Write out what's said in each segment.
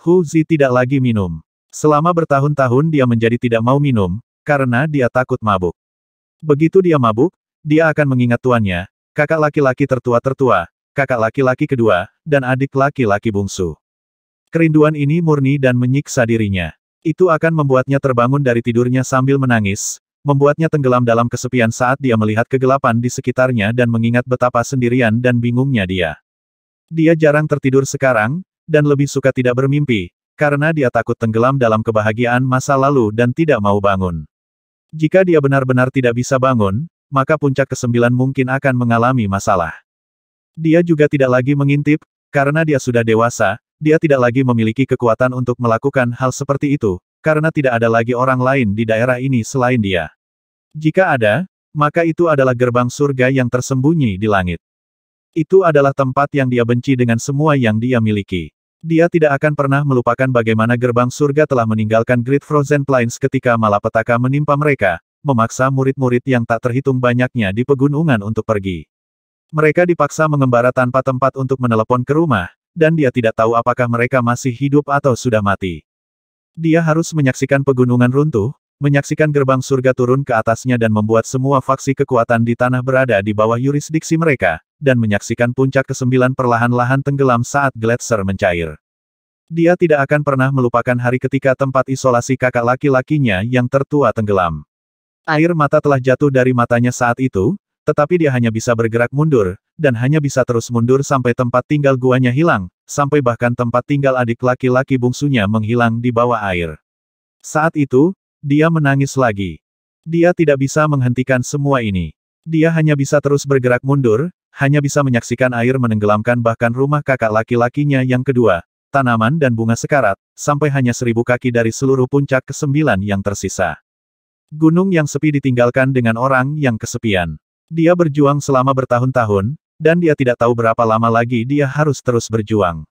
Hu Zi tidak lagi minum. Selama bertahun-tahun dia menjadi tidak mau minum, karena dia takut mabuk. Begitu dia mabuk, dia akan mengingat tuannya, kakak laki-laki tertua-tertua, kakak laki-laki kedua, dan adik laki-laki bungsu. Kerinduan ini murni dan menyiksa dirinya. Itu akan membuatnya terbangun dari tidurnya sambil menangis, membuatnya tenggelam dalam kesepian saat dia melihat kegelapan di sekitarnya dan mengingat betapa sendirian dan bingungnya dia. Dia jarang tertidur sekarang, dan lebih suka tidak bermimpi, karena dia takut tenggelam dalam kebahagiaan masa lalu dan tidak mau bangun. Jika dia benar-benar tidak bisa bangun, maka puncak kesembilan mungkin akan mengalami masalah. Dia juga tidak lagi mengintip, karena dia sudah dewasa, dia tidak lagi memiliki kekuatan untuk melakukan hal seperti itu, karena tidak ada lagi orang lain di daerah ini selain dia. Jika ada, maka itu adalah gerbang surga yang tersembunyi di langit. Itu adalah tempat yang dia benci dengan semua yang dia miliki. Dia tidak akan pernah melupakan bagaimana gerbang surga telah meninggalkan Great Frozen Plains ketika malapetaka menimpa mereka, memaksa murid-murid yang tak terhitung banyaknya di pegunungan untuk pergi. Mereka dipaksa mengembara tanpa tempat untuk menelepon ke rumah, dan dia tidak tahu apakah mereka masih hidup atau sudah mati. Dia harus menyaksikan pegunungan runtuh, menyaksikan gerbang surga turun ke atasnya dan membuat semua faksi kekuatan di tanah berada di bawah yurisdiksi mereka, dan menyaksikan puncak kesembilan perlahan-lahan tenggelam saat gletser mencair. Dia tidak akan pernah melupakan hari ketika tempat isolasi kakak laki-lakinya yang tertua tenggelam. Air mata telah jatuh dari matanya saat itu, tetapi dia hanya bisa bergerak mundur, dan hanya bisa terus mundur sampai tempat tinggal guanya hilang, sampai bahkan tempat tinggal adik laki-laki bungsunya menghilang di bawah air. Saat itu, dia menangis lagi. Dia tidak bisa menghentikan semua ini. Dia hanya bisa terus bergerak mundur, hanya bisa menyaksikan air menenggelamkan bahkan rumah kakak laki-lakinya yang kedua, tanaman dan bunga sekarat, sampai hanya seribu kaki dari seluruh puncak kesembilan yang tersisa. Gunung yang sepi ditinggalkan dengan orang yang kesepian. Dia berjuang selama bertahun-tahun, dan dia tidak tahu berapa lama lagi dia harus terus berjuang.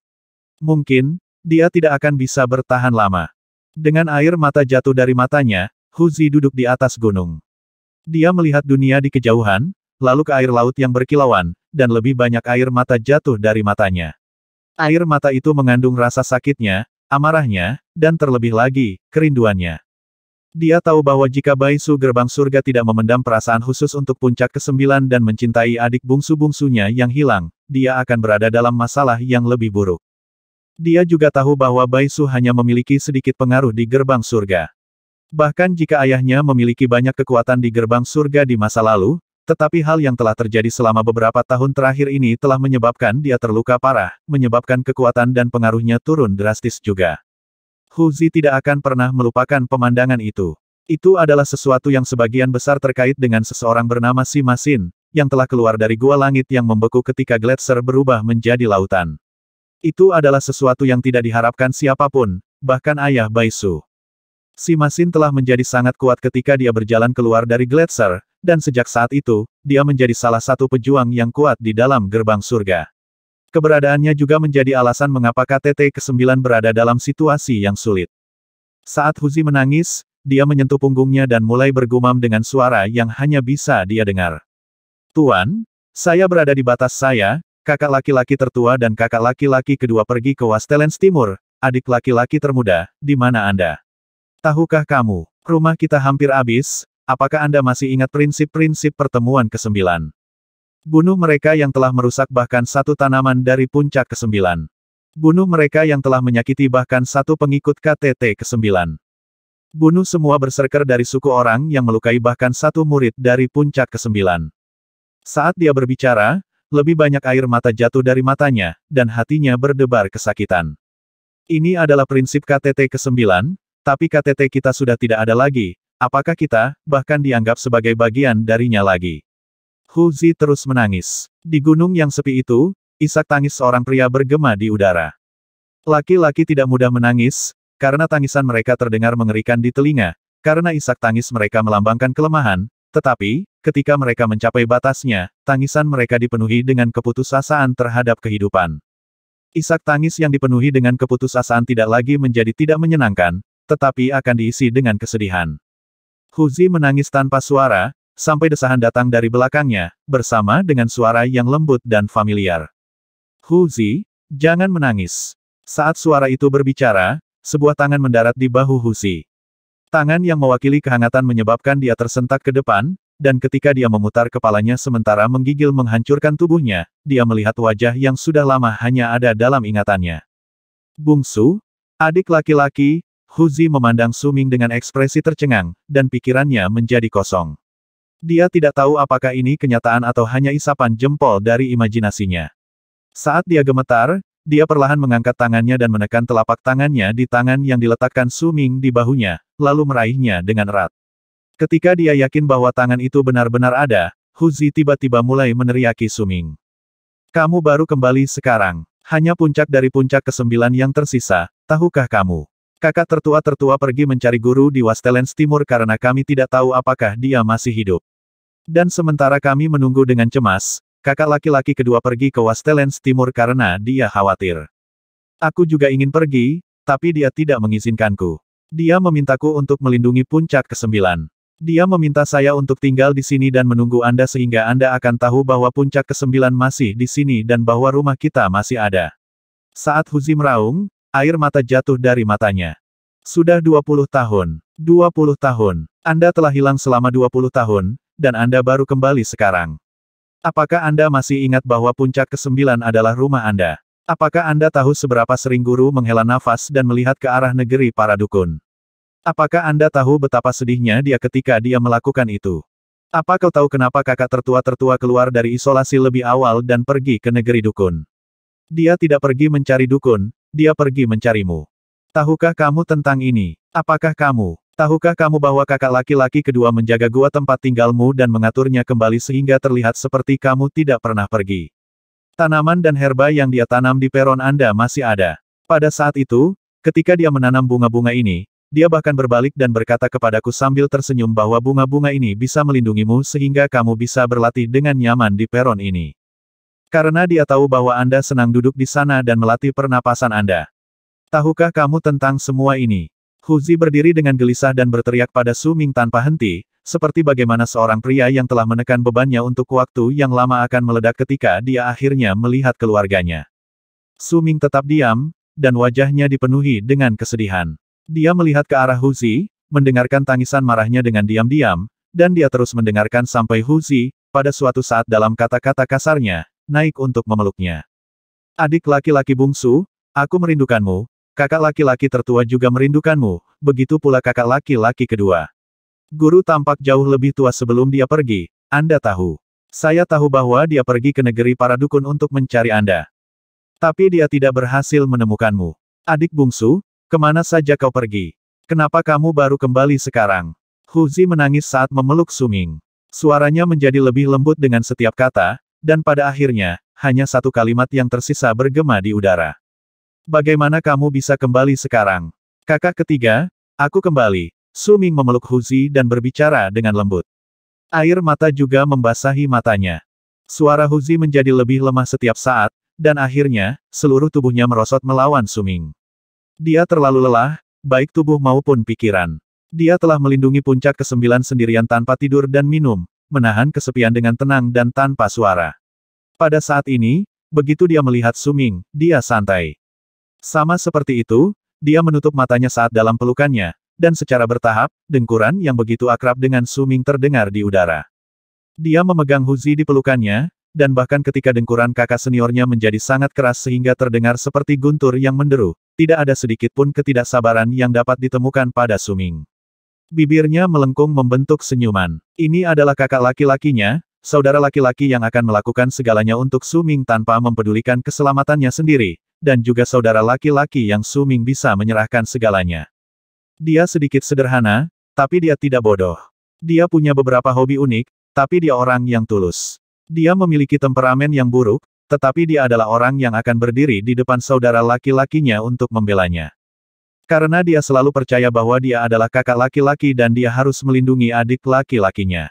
Mungkin, dia tidak akan bisa bertahan lama. Dengan air mata jatuh dari matanya, Huzi duduk di atas gunung. Dia melihat dunia di kejauhan, lalu ke air laut yang berkilauan, dan lebih banyak air mata jatuh dari matanya. Air mata itu mengandung rasa sakitnya, amarahnya, dan terlebih lagi, kerinduannya. Dia tahu bahwa jika Baisu gerbang surga tidak memendam perasaan khusus untuk puncak kesembilan dan mencintai adik bungsu-bungsunya yang hilang, dia akan berada dalam masalah yang lebih buruk. Dia juga tahu bahwa Baisu hanya memiliki sedikit pengaruh di gerbang surga. Bahkan jika ayahnya memiliki banyak kekuatan di gerbang surga di masa lalu, tetapi hal yang telah terjadi selama beberapa tahun terakhir ini telah menyebabkan dia terluka parah, menyebabkan kekuatan dan pengaruhnya turun drastis juga. Hu Zi tidak akan pernah melupakan pemandangan itu. Itu adalah sesuatu yang sebagian besar terkait dengan seseorang bernama Si Masin, yang telah keluar dari gua langit yang membeku ketika gletser berubah menjadi lautan. Itu adalah sesuatu yang tidak diharapkan siapapun, bahkan ayah Baisu. Si Masin telah menjadi sangat kuat ketika dia berjalan keluar dari Gletser, dan sejak saat itu, dia menjadi salah satu pejuang yang kuat di dalam gerbang surga. Keberadaannya juga menjadi alasan mengapa KTT ke-9 berada dalam situasi yang sulit. Saat Huzi menangis, dia menyentuh punggungnya dan mulai bergumam dengan suara yang hanya bisa dia dengar. Tuan, saya berada di batas saya, kakak laki-laki tertua dan kakak laki-laki kedua pergi ke Wastelens Timur, adik laki-laki termuda, di mana Anda? Tahukah kamu, rumah kita hampir habis, apakah Anda masih ingat prinsip-prinsip pertemuan ke-9? Bunuh mereka yang telah merusak bahkan satu tanaman dari puncak ke-9. Bunuh mereka yang telah menyakiti bahkan satu pengikut KTT ke-9. Bunuh semua berserker dari suku orang yang melukai bahkan satu murid dari puncak ke-9. Saat dia berbicara, lebih banyak air mata jatuh dari matanya, dan hatinya berdebar kesakitan. Ini adalah prinsip KTT ke-9, tapi KTT kita sudah tidak ada lagi, apakah kita, bahkan dianggap sebagai bagian darinya lagi? Hu Zi terus menangis. Di gunung yang sepi itu, isak tangis seorang pria bergema di udara. Laki-laki tidak mudah menangis, karena tangisan mereka terdengar mengerikan di telinga, karena isak tangis mereka melambangkan kelemahan, tetapi, ketika mereka mencapai batasnya, tangisan mereka dipenuhi dengan keputusasaan terhadap kehidupan. Isak tangis yang dipenuhi dengan keputusasaan tidak lagi menjadi tidak menyenangkan, tetapi akan diisi dengan kesedihan. Huzi menangis tanpa suara, sampai desahan datang dari belakangnya, bersama dengan suara yang lembut dan familiar. Huzi, jangan menangis. Saat suara itu berbicara, sebuah tangan mendarat di bahu Huzi. Tangan yang mewakili kehangatan menyebabkan dia tersentak ke depan, dan ketika dia memutar kepalanya sementara menggigil menghancurkan tubuhnya, dia melihat wajah yang sudah lama hanya ada dalam ingatannya. Bungsu, adik laki-laki, Huzi memandang Suming dengan ekspresi tercengang, dan pikirannya menjadi kosong. Dia tidak tahu apakah ini kenyataan atau hanya isapan jempol dari imajinasinya. Saat dia gemetar, dia perlahan mengangkat tangannya dan menekan telapak tangannya di tangan yang diletakkan Suming di bahunya, lalu meraihnya dengan erat. Ketika dia yakin bahwa tangan itu benar-benar ada, Huzi tiba-tiba mulai meneriaki Suming. Kamu baru kembali sekarang. Hanya puncak dari puncak kesembilan yang tersisa, tahukah kamu? Kakak tertua-tertua pergi mencari guru di Wastelens Timur karena kami tidak tahu apakah dia masih hidup. Dan sementara kami menunggu dengan cemas, kakak laki-laki kedua pergi ke Wastelens Timur karena dia khawatir. Aku juga ingin pergi, tapi dia tidak mengizinkanku. Dia memintaku untuk melindungi puncak kesembilan. Dia meminta saya untuk tinggal di sini dan menunggu Anda sehingga Anda akan tahu bahwa puncak kesembilan masih di sini dan bahwa rumah kita masih ada. Saat Huzi meraung, Air mata jatuh dari matanya. Sudah 20 tahun. 20 tahun. Anda telah hilang selama 20 tahun, dan Anda baru kembali sekarang. Apakah Anda masih ingat bahwa puncak kesembilan adalah rumah Anda? Apakah Anda tahu seberapa sering guru menghela nafas dan melihat ke arah negeri para dukun? Apakah Anda tahu betapa sedihnya dia ketika dia melakukan itu? Apa kau tahu kenapa kakak tertua-tertua keluar dari isolasi lebih awal dan pergi ke negeri dukun? Dia tidak pergi mencari dukun, dia pergi mencarimu. Tahukah kamu tentang ini? Apakah kamu? Tahukah kamu bahwa kakak laki-laki kedua menjaga gua tempat tinggalmu dan mengaturnya kembali sehingga terlihat seperti kamu tidak pernah pergi? Tanaman dan herba yang dia tanam di peron Anda masih ada. Pada saat itu, ketika dia menanam bunga-bunga ini, dia bahkan berbalik dan berkata kepadaku sambil tersenyum bahwa bunga-bunga ini bisa melindungimu sehingga kamu bisa berlatih dengan nyaman di peron ini. Karena dia tahu bahwa Anda senang duduk di sana dan melatih pernapasan Anda. Tahukah kamu tentang semua ini? Huzi berdiri dengan gelisah dan berteriak pada Su Ming tanpa henti, seperti bagaimana seorang pria yang telah menekan bebannya untuk waktu yang lama akan meledak ketika dia akhirnya melihat keluarganya. Su Ming tetap diam, dan wajahnya dipenuhi dengan kesedihan. Dia melihat ke arah Huzi, mendengarkan tangisan marahnya dengan diam-diam, dan dia terus mendengarkan sampai Huzi, pada suatu saat dalam kata-kata kasarnya, naik untuk memeluknya. Adik laki-laki bungsu, aku merindukanmu, kakak laki-laki tertua juga merindukanmu, begitu pula kakak laki-laki kedua. Guru tampak jauh lebih tua sebelum dia pergi, Anda tahu. Saya tahu bahwa dia pergi ke negeri para dukun untuk mencari Anda. Tapi dia tidak berhasil menemukanmu. Adik bungsu, kemana saja kau pergi? Kenapa kamu baru kembali sekarang? Huzi menangis saat memeluk Suming. Suaranya menjadi lebih lembut dengan setiap kata, dan pada akhirnya, hanya satu kalimat yang tersisa bergema di udara. Bagaimana kamu bisa kembali sekarang? Kakak ketiga, aku kembali. Suming memeluk Huzi dan berbicara dengan lembut. Air mata juga membasahi matanya. Suara Huzi menjadi lebih lemah setiap saat, dan akhirnya, seluruh tubuhnya merosot melawan Suming. Dia terlalu lelah, baik tubuh maupun pikiran. Dia telah melindungi puncak kesembilan sendirian tanpa tidur dan minum, menahan kesepian dengan tenang dan tanpa suara. Pada saat ini, begitu dia melihat Suming, dia santai. Sama seperti itu, dia menutup matanya saat dalam pelukannya, dan secara bertahap, dengkuran yang begitu akrab dengan Suming terdengar di udara. Dia memegang Huzi di pelukannya, dan bahkan ketika dengkuran kakak seniornya menjadi sangat keras sehingga terdengar seperti guntur yang menderu, tidak ada sedikit pun ketidaksabaran yang dapat ditemukan pada Suming. Bibirnya melengkung membentuk senyuman. Ini adalah kakak laki-lakinya, saudara laki-laki yang akan melakukan segalanya untuk Su Ming tanpa mempedulikan keselamatannya sendiri, dan juga saudara laki-laki yang Su Ming bisa menyerahkan segalanya. Dia sedikit sederhana, tapi dia tidak bodoh. Dia punya beberapa hobi unik, tapi dia orang yang tulus. Dia memiliki temperamen yang buruk, tetapi dia adalah orang yang akan berdiri di depan saudara laki-lakinya untuk membelanya. Karena dia selalu percaya bahwa dia adalah kakak laki-laki dan dia harus melindungi adik laki-lakinya.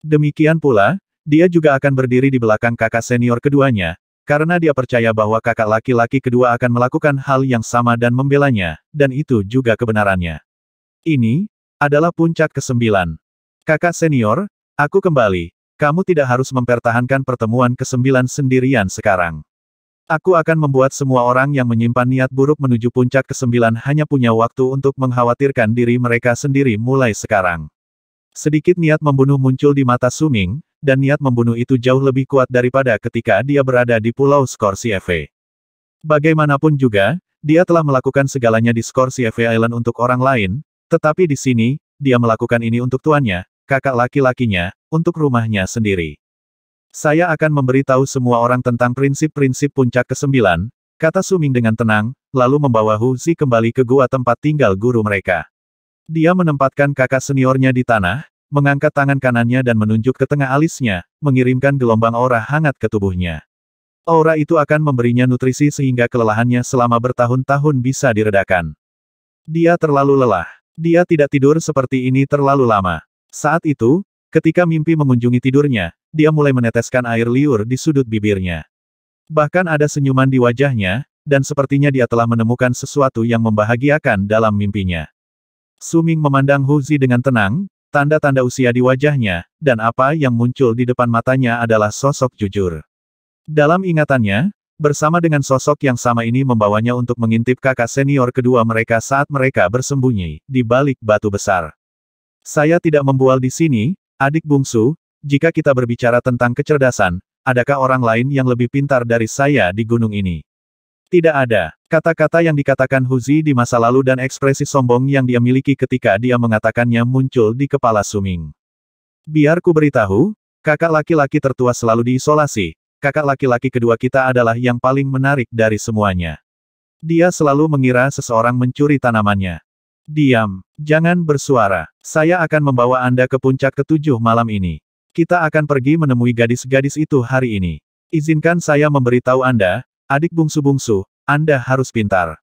Demikian pula, dia juga akan berdiri di belakang kakak senior keduanya, karena dia percaya bahwa kakak laki-laki kedua akan melakukan hal yang sama dan membelanya, dan itu juga kebenarannya. Ini adalah puncak kesembilan. Kakak senior, aku kembali. Kamu tidak harus mempertahankan pertemuan kesembilan sendirian sekarang. Aku akan membuat semua orang yang menyimpan niat buruk menuju puncak kesembilan hanya punya waktu untuk mengkhawatirkan diri mereka sendiri mulai sekarang. Sedikit niat membunuh muncul di mata Suming, dan niat membunuh itu jauh lebih kuat daripada ketika dia berada di Pulau Scorsieve. Bagaimanapun juga, dia telah melakukan segalanya di Scorsieve Island untuk orang lain, tetapi di sini, dia melakukan ini untuk tuannya, kakak laki-lakinya, untuk rumahnya sendiri. Saya akan memberitahu semua orang tentang prinsip-prinsip puncak kesembilan, kata Suming dengan tenang, lalu membawa Hu Zi kembali ke gua tempat tinggal guru mereka. Dia menempatkan kakak seniornya di tanah, mengangkat tangan kanannya dan menunjuk ke tengah alisnya, mengirimkan gelombang aura hangat ke tubuhnya. Aura itu akan memberinya nutrisi sehingga kelelahannya selama bertahun-tahun bisa diredakan. Dia terlalu lelah. Dia tidak tidur seperti ini terlalu lama. Saat itu, Ketika mimpi mengunjungi tidurnya, dia mulai meneteskan air liur di sudut bibirnya. Bahkan ada senyuman di wajahnya, dan sepertinya dia telah menemukan sesuatu yang membahagiakan dalam mimpinya. Suming memandang Hu Zi dengan tenang, tanda-tanda usia di wajahnya, dan apa yang muncul di depan matanya adalah sosok jujur. Dalam ingatannya, bersama dengan sosok yang sama ini membawanya untuk mengintip kakak senior kedua mereka saat mereka bersembunyi di balik batu besar. Saya tidak membual di sini, Adik bungsu, jika kita berbicara tentang kecerdasan, adakah orang lain yang lebih pintar dari saya di gunung ini? Tidak ada. Kata-kata yang dikatakan Huzi di masa lalu dan ekspresi sombong yang dia miliki ketika dia mengatakannya muncul di kepala Suming. Biar ku beritahu, kakak laki-laki tertua selalu diisolasi, kakak laki-laki kedua kita adalah yang paling menarik dari semuanya. Dia selalu mengira seseorang mencuri tanamannya. Diam. Jangan bersuara. Saya akan membawa Anda ke puncak ketujuh malam ini. Kita akan pergi menemui gadis-gadis itu hari ini. Izinkan saya memberitahu Anda, adik bungsu-bungsu, Anda harus pintar.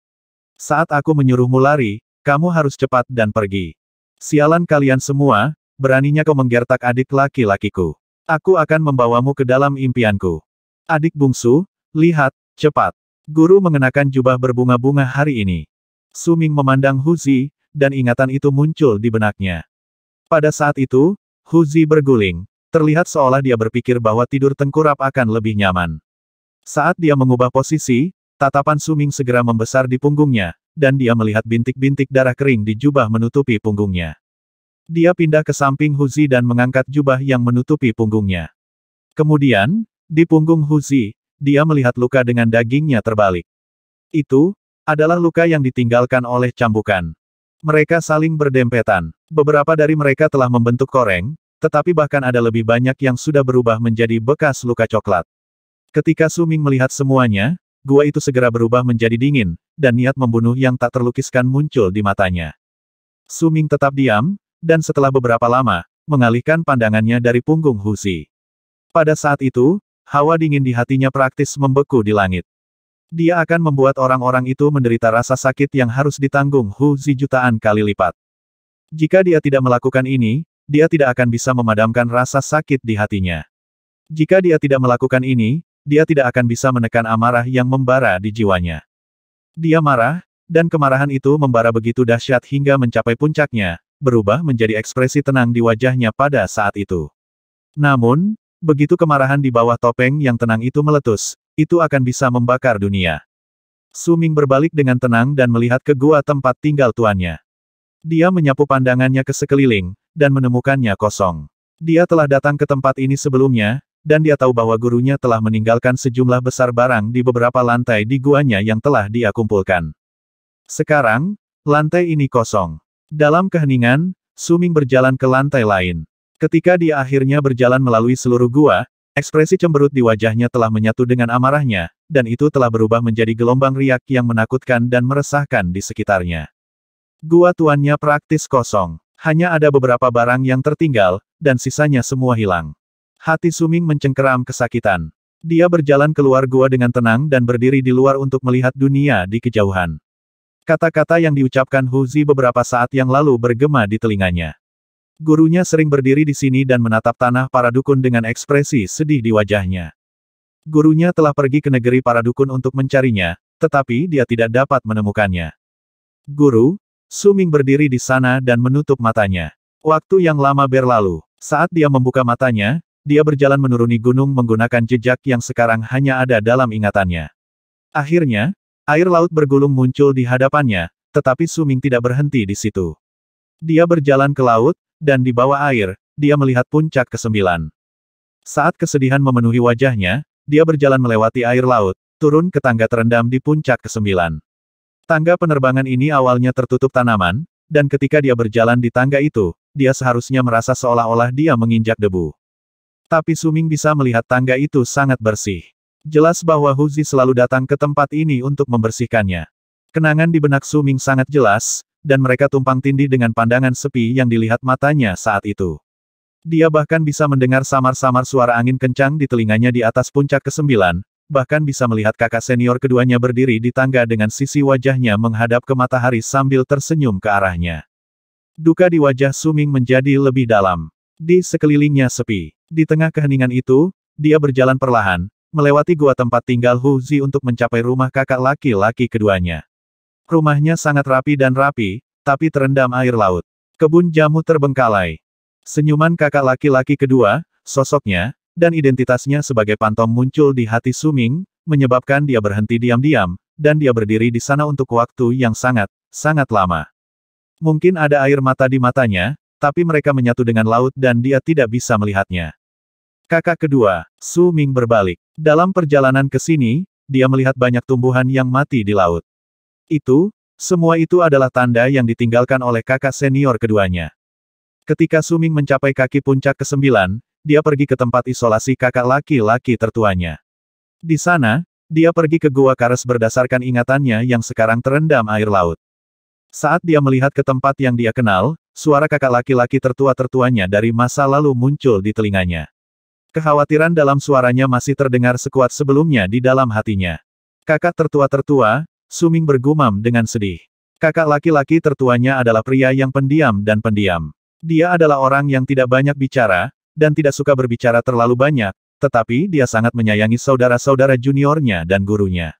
Saat aku menyuruhmu lari, kamu harus cepat dan pergi. Sialan kalian semua, beraninya kau menggertak adik laki-lakiku. Aku akan membawamu ke dalam impianku. Adik bungsu, lihat, cepat. Guru mengenakan jubah berbunga-bunga hari ini. Suming memandang Huzi, dan ingatan itu muncul di benaknya. Pada saat itu, Huzi berguling. Terlihat seolah dia berpikir bahwa tidur tengkurap akan lebih nyaman. Saat dia mengubah posisi, tatapan Suming segera membesar di punggungnya, dan dia melihat bintik-bintik darah kering di jubah menutupi punggungnya. Dia pindah ke samping Huzi dan mengangkat jubah yang menutupi punggungnya. Kemudian, di punggung Huzi, dia melihat luka dengan dagingnya terbalik. Itu, adalah luka yang ditinggalkan oleh cambukan. Mereka saling berdempetan. Beberapa dari mereka telah membentuk koreng, tetapi bahkan ada lebih banyak yang sudah berubah menjadi bekas luka coklat. Ketika Suming melihat semuanya, gua itu segera berubah menjadi dingin, dan niat membunuh yang tak terlukiskan muncul di matanya. Suming tetap diam, dan setelah beberapa lama, mengalihkan pandangannya dari punggung Husi. Pada saat itu, hawa dingin di hatinya praktis membeku di langit. Dia akan membuat orang-orang itu menderita rasa sakit yang harus ditanggung Hu Zi jutaan kali lipat. Jika dia tidak melakukan ini, dia tidak akan bisa memadamkan rasa sakit di hatinya. Jika dia tidak melakukan ini, dia tidak akan bisa menekan amarah yang membara di jiwanya. Dia marah, dan kemarahan itu membara begitu dahsyat hingga mencapai puncaknya, berubah menjadi ekspresi tenang di wajahnya pada saat itu. Namun, begitu kemarahan di bawah topeng yang tenang itu meletus, itu akan bisa membakar dunia. Suming berbalik dengan tenang dan melihat ke gua tempat tinggal tuannya. Dia menyapu pandangannya ke sekeliling, dan menemukannya kosong. Dia telah datang ke tempat ini sebelumnya, dan dia tahu bahwa gurunya telah meninggalkan sejumlah besar barang di beberapa lantai di guanya yang telah dia kumpulkan. Sekarang, lantai ini kosong. Dalam keheningan, Suming berjalan ke lantai lain. Ketika dia akhirnya berjalan melalui seluruh gua, Ekspresi cemberut di wajahnya telah menyatu dengan amarahnya, dan itu telah berubah menjadi gelombang riak yang menakutkan dan meresahkan di sekitarnya. Gua tuannya praktis kosong. Hanya ada beberapa barang yang tertinggal, dan sisanya semua hilang. Hati Suming mencengkeram kesakitan. Dia berjalan keluar gua dengan tenang dan berdiri di luar untuk melihat dunia di kejauhan. Kata-kata yang diucapkan Huzi beberapa saat yang lalu bergema di telinganya. Gurunya sering berdiri di sini dan menatap tanah para dukun dengan ekspresi sedih di wajahnya. Gurunya telah pergi ke negeri para dukun untuk mencarinya, tetapi dia tidak dapat menemukannya. Guru, Suming berdiri di sana dan menutup matanya. Waktu yang lama berlalu. Saat dia membuka matanya, dia berjalan menuruni gunung menggunakan jejak yang sekarang hanya ada dalam ingatannya. Akhirnya, air laut bergulung muncul di hadapannya, tetapi Suming tidak berhenti di situ. Dia berjalan ke laut, dan di bawah air, dia melihat puncak kesembilan. Saat kesedihan memenuhi wajahnya, dia berjalan melewati air laut, turun ke tangga terendam di puncak kesembilan. Tangga penerbangan ini awalnya tertutup tanaman, dan ketika dia berjalan di tangga itu, dia seharusnya merasa seolah-olah dia menginjak debu. Tapi Suming bisa melihat tangga itu sangat bersih. Jelas bahwa Huzi selalu datang ke tempat ini untuk membersihkannya. Kenangan di benak Suming sangat jelas, dan mereka tumpang tindih dengan pandangan sepi yang dilihat matanya saat itu. Dia bahkan bisa mendengar samar-samar suara angin kencang di telinganya di atas puncak kesembilan, bahkan bisa melihat kakak senior keduanya berdiri di tangga dengan sisi wajahnya menghadap ke matahari sambil tersenyum ke arahnya. Duka di wajah Suming menjadi lebih dalam. Di sekelilingnya sepi. Di tengah keheningan itu, dia berjalan perlahan, melewati gua tempat tinggal Hu Zi untuk mencapai rumah kakak laki-laki keduanya. Rumahnya sangat rapi dan rapi, tapi terendam air laut. Kebun jamu terbengkalai. Senyuman kakak laki-laki kedua, sosoknya, dan identitasnya sebagai pantom muncul di hati Suming, menyebabkan dia berhenti diam-diam, dan dia berdiri di sana untuk waktu yang sangat, sangat lama. Mungkin ada air mata di matanya, tapi mereka menyatu dengan laut dan dia tidak bisa melihatnya. Kakak kedua, Su Ming berbalik. Dalam perjalanan ke sini, dia melihat banyak tumbuhan yang mati di laut. Itu, semua itu adalah tanda yang ditinggalkan oleh kakak senior keduanya. Ketika Suming mencapai kaki puncak ke-9, dia pergi ke tempat isolasi kakak laki-laki tertuanya. Di sana, dia pergi ke Gua Kares berdasarkan ingatannya yang sekarang terendam air laut. Saat dia melihat ke tempat yang dia kenal, suara kakak laki-laki tertua-tertuanya dari masa lalu muncul di telinganya. Kekhawatiran dalam suaranya masih terdengar sekuat sebelumnya di dalam hatinya. Kakak tertua-tertua, Suming bergumam dengan sedih. Kakak laki-laki tertuanya adalah pria yang pendiam dan pendiam. Dia adalah orang yang tidak banyak bicara, dan tidak suka berbicara terlalu banyak, tetapi dia sangat menyayangi saudara-saudara juniornya dan gurunya.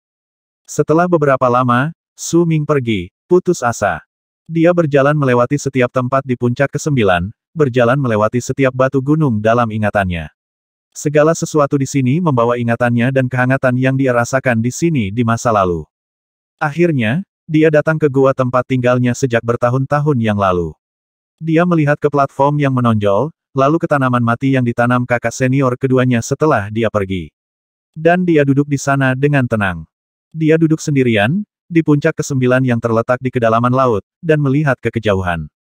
Setelah beberapa lama, Su Ming pergi, putus asa. Dia berjalan melewati setiap tempat di puncak ke-9, berjalan melewati setiap batu gunung dalam ingatannya. Segala sesuatu di sini membawa ingatannya dan kehangatan yang dia rasakan di sini di masa lalu. Akhirnya, dia datang ke gua tempat tinggalnya sejak bertahun-tahun yang lalu. Dia melihat ke platform yang menonjol, lalu ke tanaman mati yang ditanam kakak senior keduanya setelah dia pergi. Dan dia duduk di sana dengan tenang. Dia duduk sendirian, di puncak kesembilan yang terletak di kedalaman laut, dan melihat ke kejauhan.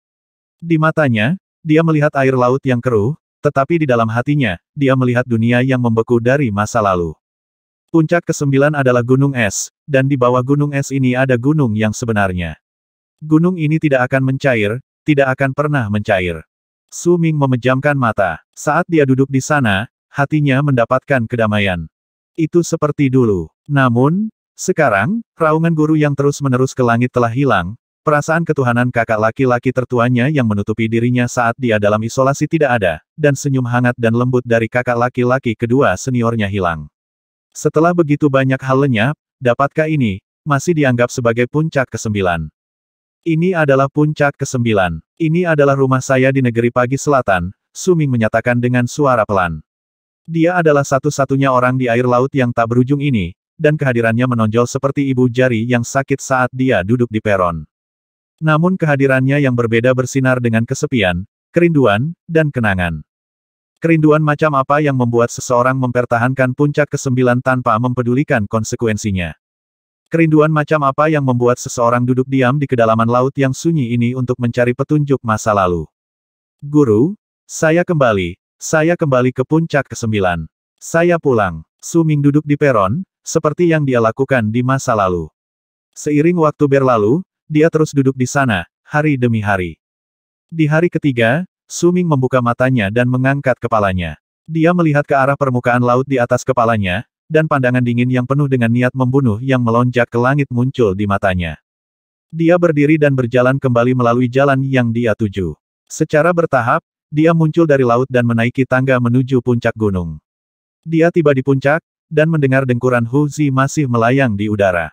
Di matanya, dia melihat air laut yang keruh, tetapi di dalam hatinya, dia melihat dunia yang membeku dari masa lalu. Puncak kesembilan adalah gunung es, dan di bawah gunung es ini ada gunung yang sebenarnya. Gunung ini tidak akan mencair, tidak akan pernah mencair. Su Ming memejamkan mata. Saat dia duduk di sana, hatinya mendapatkan kedamaian. Itu seperti dulu. Namun, sekarang, raungan guru yang terus-menerus ke langit telah hilang, perasaan ketuhanan kakak laki-laki tertuanya yang menutupi dirinya saat dia dalam isolasi tidak ada, dan senyum hangat dan lembut dari kakak laki-laki kedua seniornya hilang. Setelah begitu banyak hal lenyap, dapatkah ini, masih dianggap sebagai puncak kesembilan. Ini adalah puncak kesembilan. Ini adalah rumah saya di negeri pagi selatan, Suming menyatakan dengan suara pelan. Dia adalah satu-satunya orang di air laut yang tak berujung ini, dan kehadirannya menonjol seperti ibu jari yang sakit saat dia duduk di peron. Namun kehadirannya yang berbeda bersinar dengan kesepian, kerinduan, dan kenangan. Kerinduan macam apa yang membuat seseorang mempertahankan puncak kesembilan tanpa mempedulikan konsekuensinya? Kerinduan macam apa yang membuat seseorang duduk diam di kedalaman laut yang sunyi ini untuk mencari petunjuk masa lalu? Guru, saya kembali. Saya kembali ke puncak kesembilan. Saya pulang. Suming duduk di peron, seperti yang dia lakukan di masa lalu. Seiring waktu berlalu, dia terus duduk di sana, hari demi hari. Di hari ketiga, Suming membuka matanya dan mengangkat kepalanya. Dia melihat ke arah permukaan laut di atas kepalanya, dan pandangan dingin yang penuh dengan niat membunuh yang melonjak ke langit muncul di matanya. Dia berdiri dan berjalan kembali melalui jalan yang dia tuju. Secara bertahap, dia muncul dari laut dan menaiki tangga menuju puncak gunung. Dia tiba di puncak, dan mendengar dengkuran Hu Zi masih melayang di udara.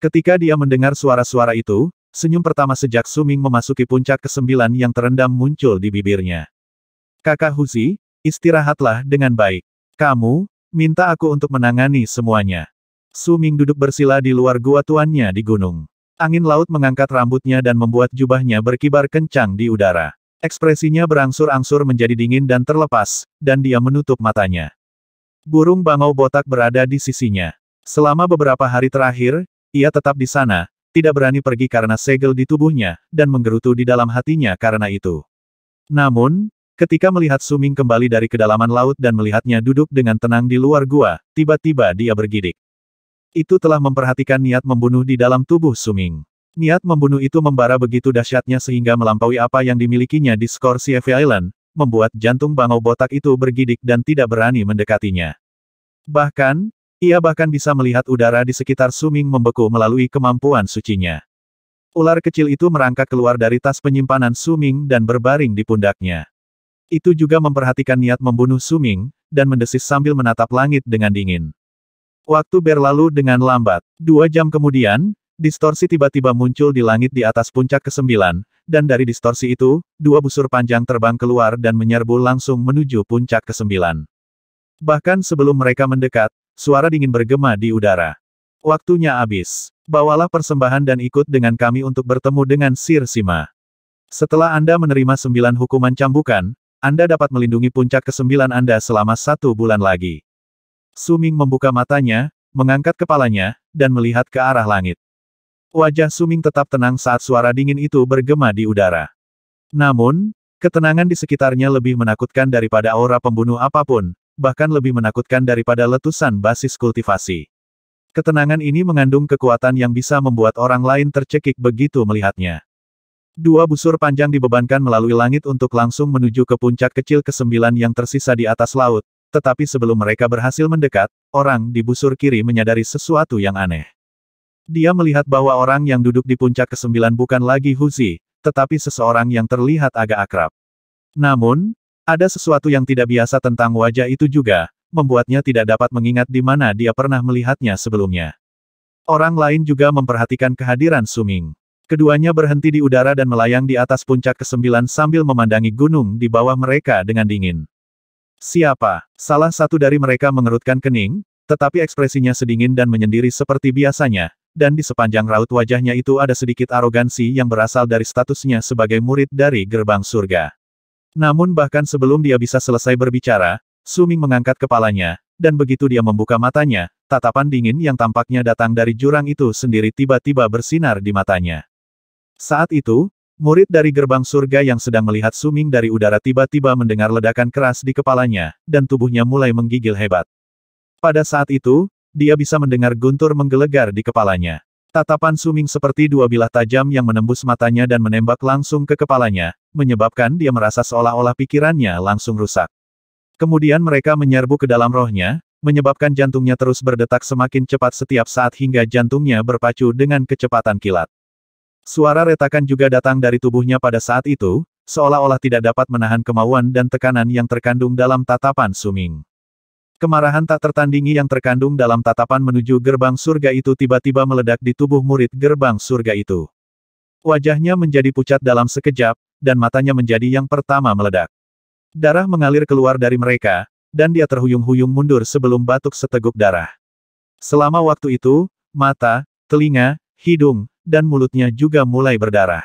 Ketika dia mendengar suara-suara itu, Senyum pertama sejak Suming memasuki puncak kesembilan yang terendam muncul di bibirnya. Kakak Huzi, istirahatlah dengan baik. Kamu, minta aku untuk menangani semuanya. Suming duduk bersila di luar gua tuannya di gunung. Angin laut mengangkat rambutnya dan membuat jubahnya berkibar kencang di udara. Ekspresinya berangsur-angsur menjadi dingin dan terlepas, dan dia menutup matanya. Burung bangau botak berada di sisinya. Selama beberapa hari terakhir, ia tetap di sana, tidak berani pergi karena segel di tubuhnya, dan menggerutu di dalam hatinya karena itu. Namun, ketika melihat Suming kembali dari kedalaman laut dan melihatnya duduk dengan tenang di luar gua, tiba-tiba dia bergidik. Itu telah memperhatikan niat membunuh di dalam tubuh Suming. Niat membunuh itu membara begitu dahsyatnya sehingga melampaui apa yang dimilikinya di skor CF Island, membuat jantung bangau botak itu bergidik dan tidak berani mendekatinya. Bahkan, ia bahkan bisa melihat udara di sekitar Suming membeku melalui kemampuan sucinya. Ular kecil itu merangkak keluar dari tas penyimpanan Suming dan berbaring di pundaknya. Itu juga memperhatikan niat membunuh Suming, dan mendesis sambil menatap langit dengan dingin. Waktu berlalu dengan lambat. Dua jam kemudian, distorsi tiba-tiba muncul di langit di atas puncak ke kesembilan, dan dari distorsi itu, dua busur panjang terbang keluar dan menyerbu langsung menuju puncak ke kesembilan. Bahkan sebelum mereka mendekat, Suara dingin bergema di udara. Waktunya habis. Bawalah persembahan dan ikut dengan kami untuk bertemu dengan Sir Sima. Setelah Anda menerima sembilan hukuman cambukan, Anda dapat melindungi puncak kesembilan Anda selama satu bulan lagi. Suming membuka matanya, mengangkat kepalanya, dan melihat ke arah langit. Wajah Suming tetap tenang saat suara dingin itu bergema di udara. Namun, ketenangan di sekitarnya lebih menakutkan daripada aura pembunuh apapun, bahkan lebih menakutkan daripada letusan basis kultivasi. Ketenangan ini mengandung kekuatan yang bisa membuat orang lain tercekik begitu melihatnya. Dua busur panjang dibebankan melalui langit untuk langsung menuju ke puncak kecil kesembilan yang tersisa di atas laut, tetapi sebelum mereka berhasil mendekat, orang di busur kiri menyadari sesuatu yang aneh. Dia melihat bahwa orang yang duduk di puncak kesembilan bukan lagi Huzi, tetapi seseorang yang terlihat agak akrab. Namun, ada sesuatu yang tidak biasa tentang wajah itu juga, membuatnya tidak dapat mengingat di mana dia pernah melihatnya sebelumnya. Orang lain juga memperhatikan kehadiran Suming. Keduanya berhenti di udara dan melayang di atas puncak kesembilan sambil memandangi gunung di bawah mereka dengan dingin. Siapa? Salah satu dari mereka mengerutkan kening, tetapi ekspresinya sedingin dan menyendiri seperti biasanya, dan di sepanjang raut wajahnya itu ada sedikit arogansi yang berasal dari statusnya sebagai murid dari gerbang surga. Namun bahkan sebelum dia bisa selesai berbicara, Suming mengangkat kepalanya, dan begitu dia membuka matanya, tatapan dingin yang tampaknya datang dari jurang itu sendiri tiba-tiba bersinar di matanya. Saat itu, murid dari gerbang surga yang sedang melihat Suming dari udara tiba-tiba mendengar ledakan keras di kepalanya, dan tubuhnya mulai menggigil hebat. Pada saat itu, dia bisa mendengar guntur menggelegar di kepalanya. Tatapan Suming seperti dua bilah tajam yang menembus matanya dan menembak langsung ke kepalanya, menyebabkan dia merasa seolah-olah pikirannya langsung rusak. Kemudian mereka menyerbu ke dalam rohnya, menyebabkan jantungnya terus berdetak semakin cepat setiap saat hingga jantungnya berpacu dengan kecepatan kilat. Suara retakan juga datang dari tubuhnya pada saat itu, seolah-olah tidak dapat menahan kemauan dan tekanan yang terkandung dalam tatapan Suming. Kemarahan tak tertandingi yang terkandung dalam tatapan menuju gerbang surga itu tiba-tiba meledak di tubuh murid gerbang surga itu. Wajahnya menjadi pucat dalam sekejap, dan matanya menjadi yang pertama meledak. Darah mengalir keluar dari mereka, dan dia terhuyung-huyung mundur sebelum batuk seteguk darah. Selama waktu itu, mata, telinga, hidung, dan mulutnya juga mulai berdarah.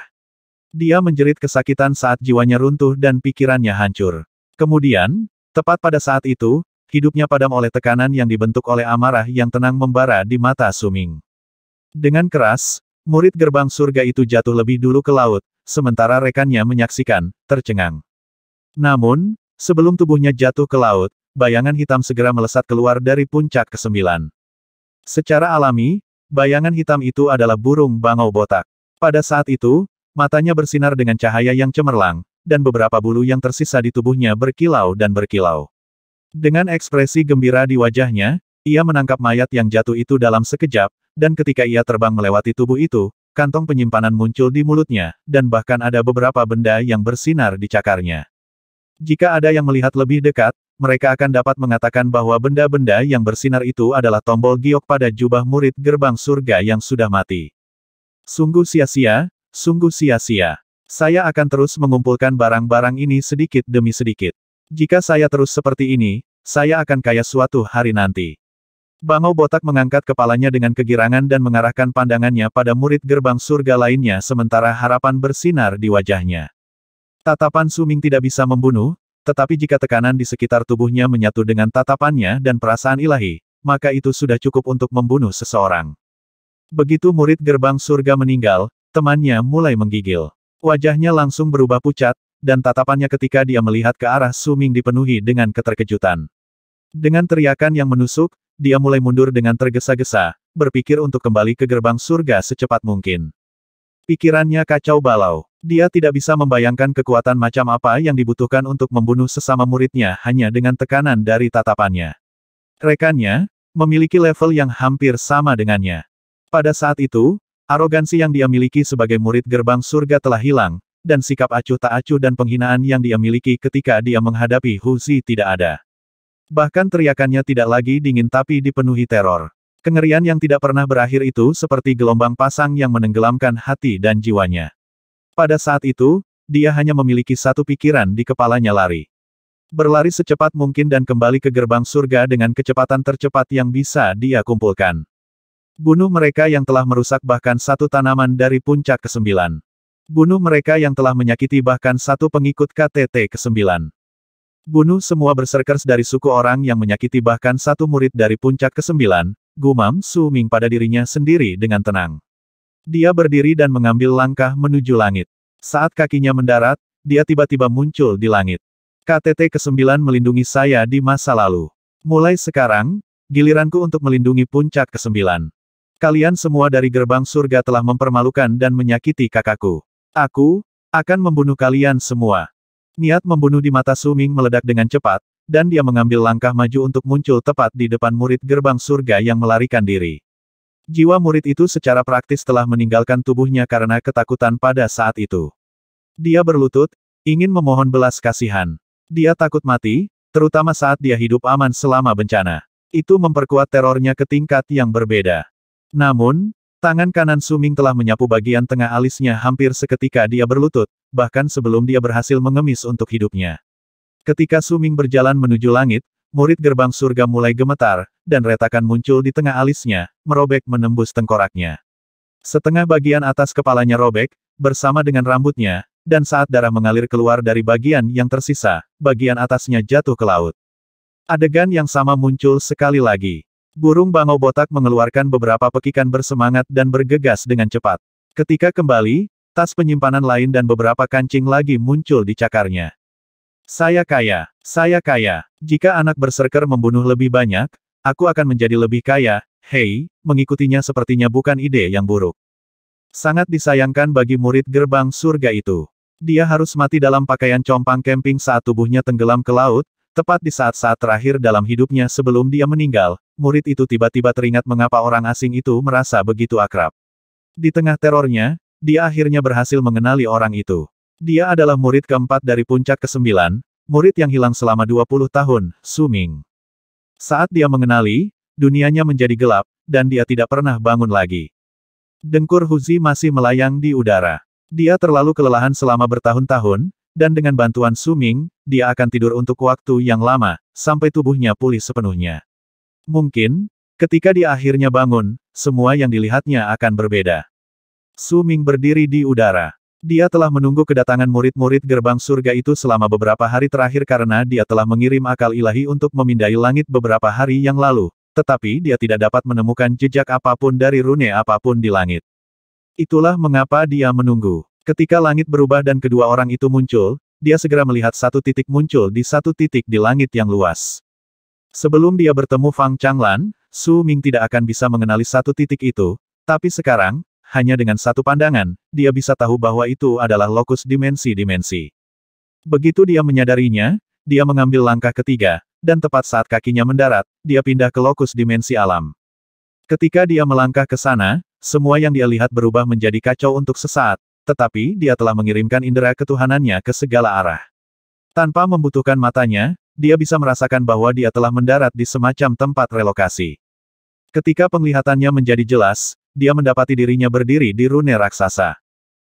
Dia menjerit kesakitan saat jiwanya runtuh dan pikirannya hancur. Kemudian, tepat pada saat itu, hidupnya padam oleh tekanan yang dibentuk oleh amarah yang tenang membara di mata Suming. Dengan keras, murid gerbang surga itu jatuh lebih dulu ke laut, sementara rekannya menyaksikan, tercengang. Namun, sebelum tubuhnya jatuh ke laut, bayangan hitam segera melesat keluar dari puncak kesembilan. Secara alami, bayangan hitam itu adalah burung bangau botak. Pada saat itu, matanya bersinar dengan cahaya yang cemerlang, dan beberapa bulu yang tersisa di tubuhnya berkilau dan berkilau. Dengan ekspresi gembira di wajahnya, ia menangkap mayat yang jatuh itu dalam sekejap, dan ketika ia terbang melewati tubuh itu, kantong penyimpanan muncul di mulutnya, dan bahkan ada beberapa benda yang bersinar di cakarnya. Jika ada yang melihat lebih dekat, mereka akan dapat mengatakan bahwa benda-benda yang bersinar itu adalah tombol giok pada jubah murid gerbang surga yang sudah mati. Sungguh sia-sia, sungguh sia-sia. Saya akan terus mengumpulkan barang-barang ini sedikit demi sedikit. Jika saya terus seperti ini, saya akan kaya suatu hari nanti. Bangau botak mengangkat kepalanya dengan kegirangan dan mengarahkan pandangannya pada murid gerbang surga lainnya sementara harapan bersinar di wajahnya. Tatapan Suming tidak bisa membunuh, tetapi jika tekanan di sekitar tubuhnya menyatu dengan tatapannya dan perasaan ilahi, maka itu sudah cukup untuk membunuh seseorang. Begitu murid gerbang surga meninggal, temannya mulai menggigil. Wajahnya langsung berubah pucat, dan tatapannya ketika dia melihat ke arah Suming dipenuhi dengan keterkejutan. Dengan teriakan yang menusuk, dia mulai mundur dengan tergesa-gesa, berpikir untuk kembali ke gerbang surga secepat mungkin. Pikirannya kacau balau. Dia tidak bisa membayangkan kekuatan macam apa yang dibutuhkan untuk membunuh sesama muridnya hanya dengan tekanan dari tatapannya. Rekannya, memiliki level yang hampir sama dengannya. Pada saat itu, arogansi yang dia miliki sebagai murid gerbang surga telah hilang, dan sikap acuh tak acuh dan penghinaan yang dia miliki ketika dia menghadapi Huzi tidak ada. Bahkan teriakannya tidak lagi dingin tapi dipenuhi teror. Kengerian yang tidak pernah berakhir itu seperti gelombang pasang yang menenggelamkan hati dan jiwanya. Pada saat itu, dia hanya memiliki satu pikiran di kepalanya lari. Berlari secepat mungkin dan kembali ke gerbang surga dengan kecepatan tercepat yang bisa dia kumpulkan. Bunuh mereka yang telah merusak bahkan satu tanaman dari puncak kesembilan. Bunuh mereka yang telah menyakiti bahkan satu pengikut KTT ke-9. Bunuh semua berserkers dari suku orang yang menyakiti bahkan satu murid dari puncak ke-9, gumam Su Ming pada dirinya sendiri dengan tenang. Dia berdiri dan mengambil langkah menuju langit. Saat kakinya mendarat, dia tiba-tiba muncul di langit. KTT ke-9 melindungi saya di masa lalu. Mulai sekarang, giliranku untuk melindungi puncak ke-9. Kalian semua dari gerbang surga telah mempermalukan dan menyakiti kakakku. Aku akan membunuh kalian semua. Niat membunuh di mata Suming meledak dengan cepat, dan dia mengambil langkah maju untuk muncul tepat di depan murid gerbang surga yang melarikan diri. Jiwa murid itu secara praktis telah meninggalkan tubuhnya karena ketakutan pada saat itu. Dia berlutut, ingin memohon belas kasihan. Dia takut mati, terutama saat dia hidup aman selama bencana. Itu memperkuat terornya ke tingkat yang berbeda. Namun, Tangan kanan Suming telah menyapu bagian tengah alisnya hampir seketika dia berlutut, bahkan sebelum dia berhasil mengemis untuk hidupnya. Ketika Suming berjalan menuju langit, murid gerbang surga mulai gemetar, dan retakan muncul di tengah alisnya, merobek menembus tengkoraknya. Setengah bagian atas kepalanya robek, bersama dengan rambutnya, dan saat darah mengalir keluar dari bagian yang tersisa, bagian atasnya jatuh ke laut. Adegan yang sama muncul sekali lagi. Burung bangau botak mengeluarkan beberapa pekikan bersemangat dan bergegas dengan cepat. Ketika kembali, tas penyimpanan lain dan beberapa kancing lagi muncul di cakarnya. Saya kaya, saya kaya. Jika anak berserker membunuh lebih banyak, aku akan menjadi lebih kaya. Hei, mengikutinya sepertinya bukan ide yang buruk. Sangat disayangkan bagi murid gerbang surga itu. Dia harus mati dalam pakaian compang camping saat tubuhnya tenggelam ke laut, Tepat di saat-saat terakhir dalam hidupnya sebelum dia meninggal, murid itu tiba-tiba teringat mengapa orang asing itu merasa begitu akrab. Di tengah terornya, dia akhirnya berhasil mengenali orang itu. Dia adalah murid keempat dari puncak ke-9, murid yang hilang selama 20 tahun, Suming. Saat dia mengenali, dunianya menjadi gelap, dan dia tidak pernah bangun lagi. Dengkur Huzi masih melayang di udara. Dia terlalu kelelahan selama bertahun-tahun, dan dengan bantuan Suming, dia akan tidur untuk waktu yang lama, sampai tubuhnya pulih sepenuhnya. Mungkin, ketika dia akhirnya bangun, semua yang dilihatnya akan berbeda. Suming berdiri di udara. Dia telah menunggu kedatangan murid-murid gerbang surga itu selama beberapa hari terakhir karena dia telah mengirim akal ilahi untuk memindai langit beberapa hari yang lalu, tetapi dia tidak dapat menemukan jejak apapun dari rune apapun di langit. Itulah mengapa dia menunggu. Ketika langit berubah dan kedua orang itu muncul, dia segera melihat satu titik muncul di satu titik di langit yang luas. Sebelum dia bertemu Fang Changlan, Su Ming tidak akan bisa mengenali satu titik itu, tapi sekarang, hanya dengan satu pandangan, dia bisa tahu bahwa itu adalah lokus dimensi-dimensi. Begitu dia menyadarinya, dia mengambil langkah ketiga, dan tepat saat kakinya mendarat, dia pindah ke lokus dimensi alam. Ketika dia melangkah ke sana, semua yang dia lihat berubah menjadi kacau untuk sesaat, tetapi dia telah mengirimkan indera ketuhanannya ke segala arah. Tanpa membutuhkan matanya, dia bisa merasakan bahwa dia telah mendarat di semacam tempat relokasi. Ketika penglihatannya menjadi jelas, dia mendapati dirinya berdiri di rune raksasa.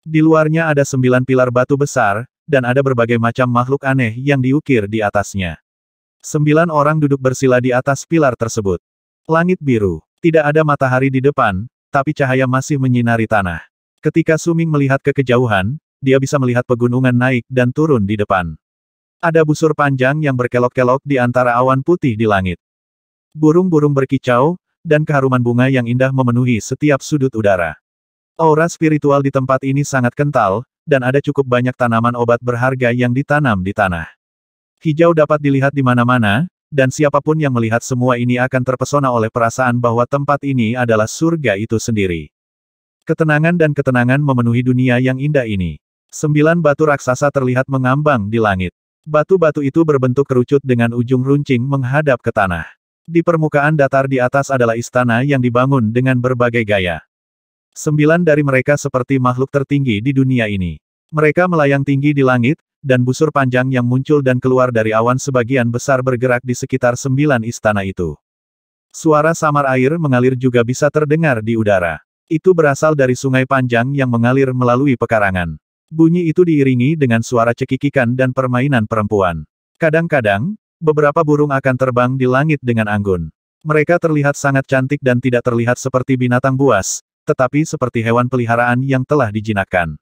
Di luarnya ada sembilan pilar batu besar, dan ada berbagai macam makhluk aneh yang diukir di atasnya. Sembilan orang duduk bersila di atas pilar tersebut. Langit biru. Tidak ada matahari di depan, tapi cahaya masih menyinari tanah. Ketika Suming melihat ke kejauhan, dia bisa melihat pegunungan naik dan turun di depan. Ada busur panjang yang berkelok-kelok di antara awan putih di langit. Burung-burung berkicau, dan keharuman bunga yang indah memenuhi setiap sudut udara. Aura spiritual di tempat ini sangat kental, dan ada cukup banyak tanaman obat berharga yang ditanam di tanah. Hijau dapat dilihat di mana-mana, dan siapapun yang melihat semua ini akan terpesona oleh perasaan bahwa tempat ini adalah surga itu sendiri. Ketenangan dan ketenangan memenuhi dunia yang indah ini. Sembilan batu raksasa terlihat mengambang di langit. Batu-batu itu berbentuk kerucut dengan ujung runcing menghadap ke tanah. Di permukaan datar di atas adalah istana yang dibangun dengan berbagai gaya. Sembilan dari mereka seperti makhluk tertinggi di dunia ini. Mereka melayang tinggi di langit, dan busur panjang yang muncul dan keluar dari awan sebagian besar bergerak di sekitar sembilan istana itu. Suara samar air mengalir juga bisa terdengar di udara. Itu berasal dari sungai panjang yang mengalir melalui pekarangan. Bunyi itu diiringi dengan suara cekikikan dan permainan perempuan. Kadang-kadang, beberapa burung akan terbang di langit dengan anggun. Mereka terlihat sangat cantik dan tidak terlihat seperti binatang buas, tetapi seperti hewan peliharaan yang telah dijinakkan.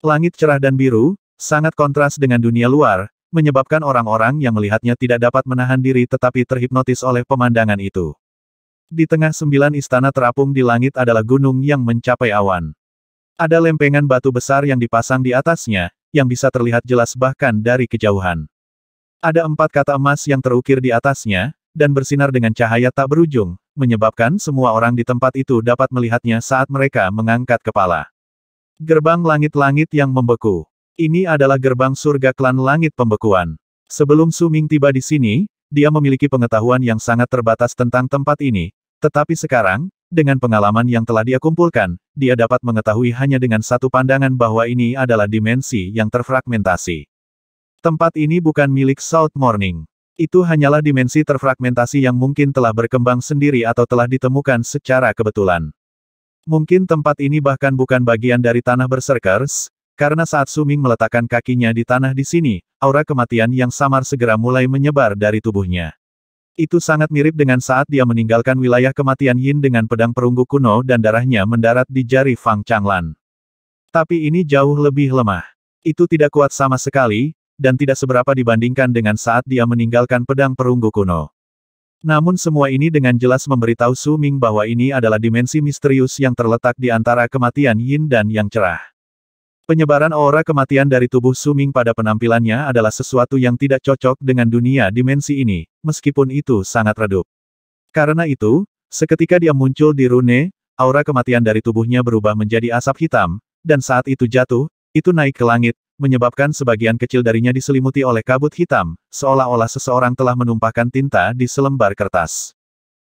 Langit cerah dan biru, sangat kontras dengan dunia luar, menyebabkan orang-orang yang melihatnya tidak dapat menahan diri tetapi terhipnotis oleh pemandangan itu. Di tengah sembilan istana terapung di langit adalah gunung yang mencapai awan. Ada lempengan batu besar yang dipasang di atasnya, yang bisa terlihat jelas bahkan dari kejauhan. Ada empat kata emas yang terukir di atasnya, dan bersinar dengan cahaya tak berujung, menyebabkan semua orang di tempat itu dapat melihatnya saat mereka mengangkat kepala. Gerbang langit-langit yang membeku. Ini adalah gerbang surga klan langit pembekuan. Sebelum Suming tiba di sini, dia memiliki pengetahuan yang sangat terbatas tentang tempat ini, tetapi sekarang, dengan pengalaman yang telah dia kumpulkan, dia dapat mengetahui hanya dengan satu pandangan bahwa ini adalah dimensi yang terfragmentasi. Tempat ini bukan milik South Morning. Itu hanyalah dimensi terfragmentasi yang mungkin telah berkembang sendiri atau telah ditemukan secara kebetulan. Mungkin tempat ini bahkan bukan bagian dari tanah berserkers, karena saat Suming meletakkan kakinya di tanah di sini, aura kematian yang samar segera mulai menyebar dari tubuhnya. Itu sangat mirip dengan saat dia meninggalkan wilayah kematian Yin dengan pedang perunggu kuno dan darahnya mendarat di jari Fang Changlan. Tapi ini jauh lebih lemah. Itu tidak kuat sama sekali, dan tidak seberapa dibandingkan dengan saat dia meninggalkan pedang perunggu kuno. Namun semua ini dengan jelas memberitahu Su Ming bahwa ini adalah dimensi misterius yang terletak di antara kematian Yin dan Yang Cerah. Penyebaran aura kematian dari tubuh Suming pada penampilannya adalah sesuatu yang tidak cocok dengan dunia dimensi ini, meskipun itu sangat redup. Karena itu, seketika dia muncul di Rune, aura kematian dari tubuhnya berubah menjadi asap hitam, dan saat itu jatuh, itu naik ke langit, menyebabkan sebagian kecil darinya diselimuti oleh kabut hitam, seolah-olah seseorang telah menumpahkan tinta di selembar kertas.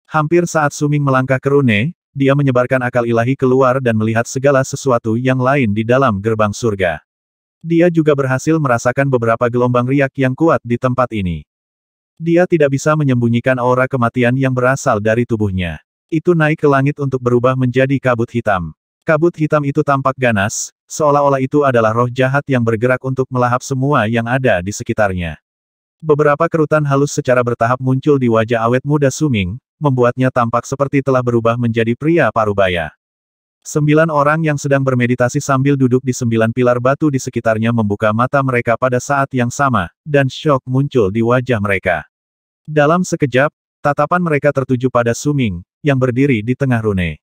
Hampir saat Suming melangkah ke Rune, dia menyebarkan akal ilahi keluar dan melihat segala sesuatu yang lain di dalam gerbang surga. Dia juga berhasil merasakan beberapa gelombang riak yang kuat di tempat ini. Dia tidak bisa menyembunyikan aura kematian yang berasal dari tubuhnya. Itu naik ke langit untuk berubah menjadi kabut hitam. Kabut hitam itu tampak ganas, seolah-olah itu adalah roh jahat yang bergerak untuk melahap semua yang ada di sekitarnya. Beberapa kerutan halus secara bertahap muncul di wajah awet muda Suming, membuatnya tampak seperti telah berubah menjadi pria parubaya. Sembilan orang yang sedang bermeditasi sambil duduk di sembilan pilar batu di sekitarnya membuka mata mereka pada saat yang sama, dan shock muncul di wajah mereka. Dalam sekejap, tatapan mereka tertuju pada Suming, yang berdiri di tengah Rune.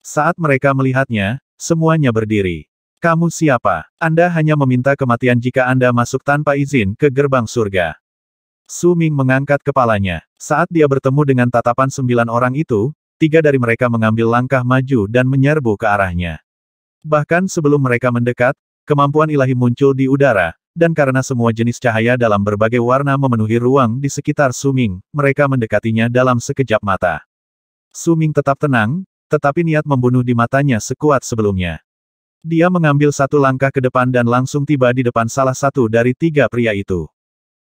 Saat mereka melihatnya, semuanya berdiri. Kamu siapa? Anda hanya meminta kematian jika Anda masuk tanpa izin ke gerbang surga. Su Ming mengangkat kepalanya. Saat dia bertemu dengan tatapan sembilan orang itu, tiga dari mereka mengambil langkah maju dan menyerbu ke arahnya. Bahkan sebelum mereka mendekat, kemampuan ilahi muncul di udara, dan karena semua jenis cahaya dalam berbagai warna memenuhi ruang di sekitar Suming, mereka mendekatinya dalam sekejap mata. Suming tetap tenang, tetapi niat membunuh di matanya sekuat sebelumnya. Dia mengambil satu langkah ke depan dan langsung tiba di depan salah satu dari tiga pria itu.